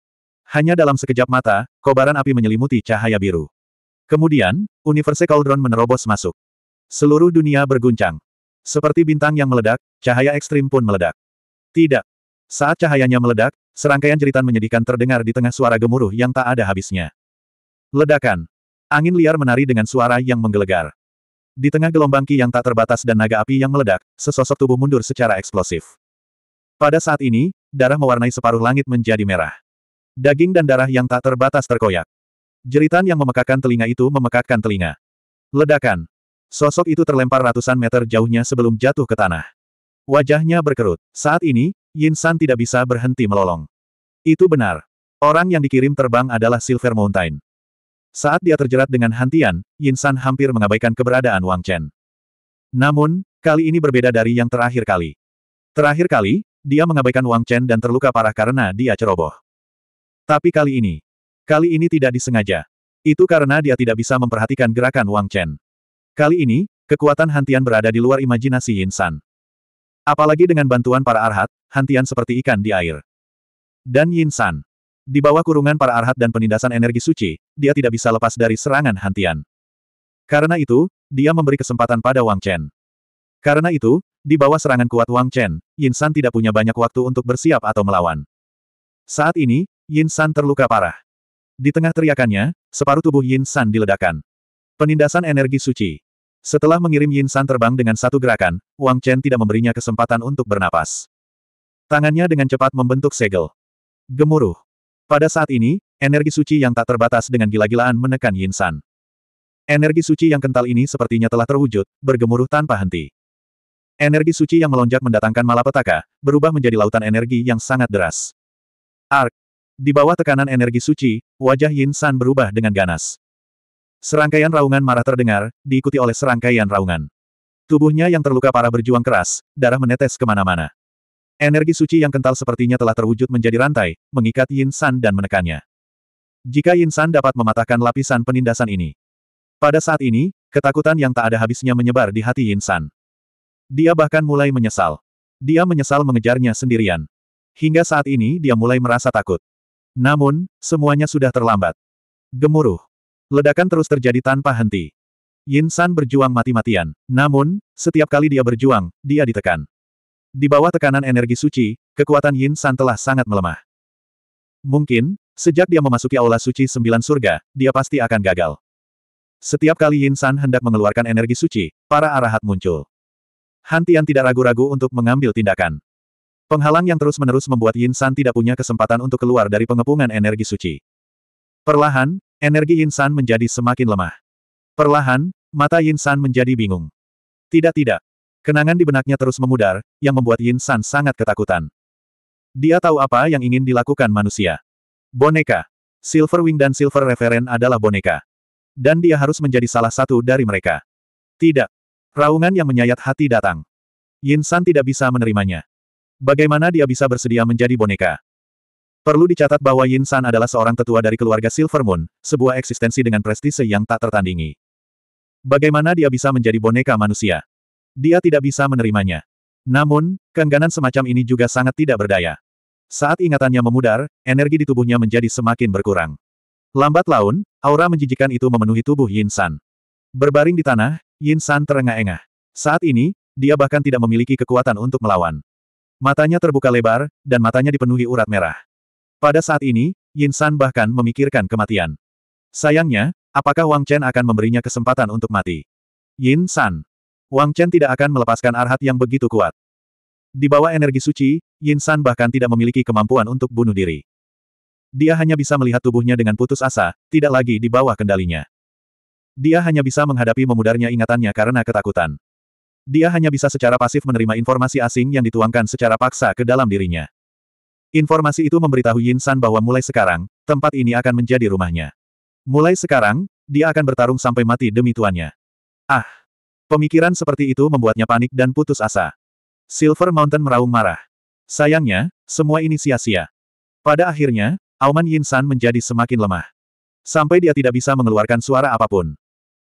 Hanya dalam sekejap mata, kobaran api menyelimuti cahaya biru. Kemudian, Universe Cauldron menerobos masuk. Seluruh dunia berguncang. Seperti bintang yang meledak, cahaya ekstrim pun meledak. Tidak. Saat cahayanya meledak, serangkaian jeritan menyedihkan terdengar di tengah suara gemuruh yang tak ada habisnya. Ledakan. Angin liar menari dengan suara yang menggelegar. Di tengah gelombang ki yang tak terbatas dan naga api yang meledak, sesosok tubuh mundur secara eksplosif. Pada saat ini, darah mewarnai separuh langit menjadi merah. Daging dan darah yang tak terbatas terkoyak. Jeritan yang memekakan telinga itu memekakkan telinga. Ledakan. Sosok itu terlempar ratusan meter jauhnya sebelum jatuh ke tanah. Wajahnya berkerut. Saat ini, Yin San tidak bisa berhenti melolong. Itu benar. Orang yang dikirim terbang adalah Silver Mountain. Saat dia terjerat dengan hantian, Yin San hampir mengabaikan keberadaan Wang Chen. Namun, kali ini berbeda dari yang terakhir kali. Terakhir kali, dia mengabaikan Wang Chen dan terluka parah karena dia ceroboh. Tapi kali ini, Kali ini tidak disengaja. Itu karena dia tidak bisa memperhatikan gerakan Wang Chen. Kali ini, kekuatan Hantian berada di luar imajinasi Yin San. Apalagi dengan bantuan para arhat, Hantian seperti ikan di air. Dan Yin San. Di bawah kurungan para arhat dan penindasan energi suci, dia tidak bisa lepas dari serangan Hantian. Karena itu, dia memberi kesempatan pada Wang Chen. Karena itu, di bawah serangan kuat Wang Chen, Yin San tidak punya banyak waktu untuk bersiap atau melawan. Saat ini, Yin San terluka parah. Di tengah teriakannya, separuh tubuh Yin San diledakkan. Penindasan energi suci. Setelah mengirim Yin San terbang dengan satu gerakan, Wang Chen tidak memberinya kesempatan untuk bernapas. Tangannya dengan cepat membentuk segel. Gemuruh. Pada saat ini, energi suci yang tak terbatas dengan gila-gilaan menekan Yin San. Energi suci yang kental ini sepertinya telah terwujud, bergemuruh tanpa henti. Energi suci yang melonjak mendatangkan malapetaka, berubah menjadi lautan energi yang sangat deras. Ark, di bawah tekanan energi suci, wajah Yin San berubah dengan ganas. Serangkaian raungan marah terdengar, diikuti oleh serangkaian raungan. Tubuhnya yang terluka parah berjuang keras, darah menetes kemana-mana. Energi suci yang kental sepertinya telah terwujud menjadi rantai, mengikat Yin San dan menekannya. Jika Yin San dapat mematahkan lapisan penindasan ini. Pada saat ini, ketakutan yang tak ada habisnya menyebar di hati Yin San. Dia bahkan mulai menyesal. Dia menyesal mengejarnya sendirian. Hingga saat ini dia mulai merasa takut. Namun, semuanya sudah terlambat. Gemuruh. Ledakan terus terjadi tanpa henti. Yin San berjuang mati-matian. Namun, setiap kali dia berjuang, dia ditekan. Di bawah tekanan energi suci, kekuatan Yin San telah sangat melemah. Mungkin, sejak dia memasuki aula suci sembilan surga, dia pasti akan gagal. Setiap kali Yin San hendak mengeluarkan energi suci, para arahat muncul. Hantian tidak ragu-ragu untuk mengambil tindakan. Penghalang yang terus-menerus membuat Yin San tidak punya kesempatan untuk keluar dari pengepungan energi suci. Perlahan, energi Yin San menjadi semakin lemah. Perlahan, mata Yin San menjadi bingung. Tidak-tidak. Kenangan di benaknya terus memudar, yang membuat Yin San sangat ketakutan. Dia tahu apa yang ingin dilakukan manusia. Boneka. Silverwing dan Silver Reverend adalah boneka. Dan dia harus menjadi salah satu dari mereka. Tidak. Raungan yang menyayat hati datang. Yin San tidak bisa menerimanya. Bagaimana dia bisa bersedia menjadi boneka? Perlu dicatat bahwa Yin San adalah seorang tetua dari keluarga Silver Moon, sebuah eksistensi dengan prestise yang tak tertandingi. Bagaimana dia bisa menjadi boneka manusia? Dia tidak bisa menerimanya. Namun, keengganan semacam ini juga sangat tidak berdaya. Saat ingatannya memudar, energi di tubuhnya menjadi semakin berkurang. Lambat laun, aura menjijikan itu memenuhi tubuh Yin San. Berbaring di tanah, Yin San terengah-engah. Saat ini, dia bahkan tidak memiliki kekuatan untuk melawan. Matanya terbuka lebar, dan matanya dipenuhi urat merah. Pada saat ini, Yin San bahkan memikirkan kematian. Sayangnya, apakah Wang Chen akan memberinya kesempatan untuk mati? Yin San. Wang Chen tidak akan melepaskan arhat yang begitu kuat. Di bawah energi suci, Yin San bahkan tidak memiliki kemampuan untuk bunuh diri. Dia hanya bisa melihat tubuhnya dengan putus asa, tidak lagi di bawah kendalinya. Dia hanya bisa menghadapi memudarnya ingatannya karena ketakutan. Dia hanya bisa secara pasif menerima informasi asing yang dituangkan secara paksa ke dalam dirinya. Informasi itu memberitahu Yin San bahwa mulai sekarang, tempat ini akan menjadi rumahnya. Mulai sekarang, dia akan bertarung sampai mati demi tuannya. Ah! Pemikiran seperti itu membuatnya panik dan putus asa. Silver Mountain meraung marah. Sayangnya, semua ini sia-sia. Pada akhirnya, auman Yin San menjadi semakin lemah. Sampai dia tidak bisa mengeluarkan suara apapun.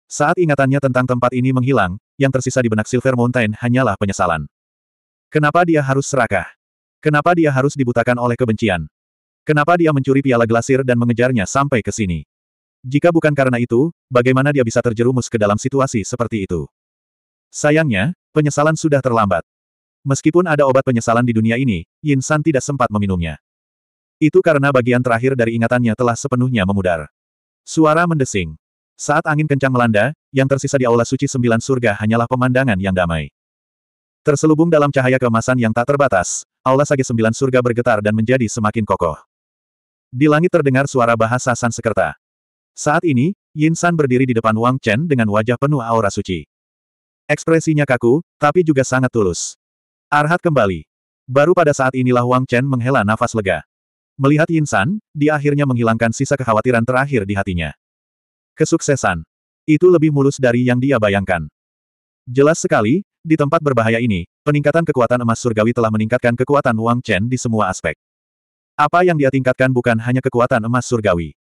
Saat ingatannya tentang tempat ini menghilang, yang tersisa di benak Silver Mountain hanyalah penyesalan. Kenapa dia harus serakah? Kenapa dia harus dibutakan oleh kebencian? Kenapa dia mencuri piala glasir dan mengejarnya sampai ke sini? Jika bukan karena itu, bagaimana dia bisa terjerumus ke dalam situasi seperti itu? Sayangnya, penyesalan sudah terlambat. Meskipun ada obat penyesalan di dunia ini, Yin San tidak sempat meminumnya. Itu karena bagian terakhir dari ingatannya telah sepenuhnya memudar. Suara mendesing. Saat angin kencang melanda, yang tersisa di aula suci sembilan surga hanyalah pemandangan yang damai. Terselubung dalam cahaya keemasan yang tak terbatas, aula sage sembilan surga bergetar dan menjadi semakin kokoh. Di langit terdengar suara bahasa Sansekerta. Saat ini, Yin San berdiri di depan Wang Chen dengan wajah penuh aura suci. Ekspresinya kaku, tapi juga sangat tulus. Arhat kembali. Baru pada saat inilah Wang Chen menghela nafas lega. Melihat Yin San, dia akhirnya menghilangkan sisa kekhawatiran terakhir di hatinya. Kesuksesan. Itu lebih mulus dari yang dia bayangkan. Jelas sekali, di tempat berbahaya ini, peningkatan kekuatan emas surgawi telah meningkatkan kekuatan Wang Chen di semua aspek. Apa yang dia tingkatkan bukan hanya kekuatan emas surgawi.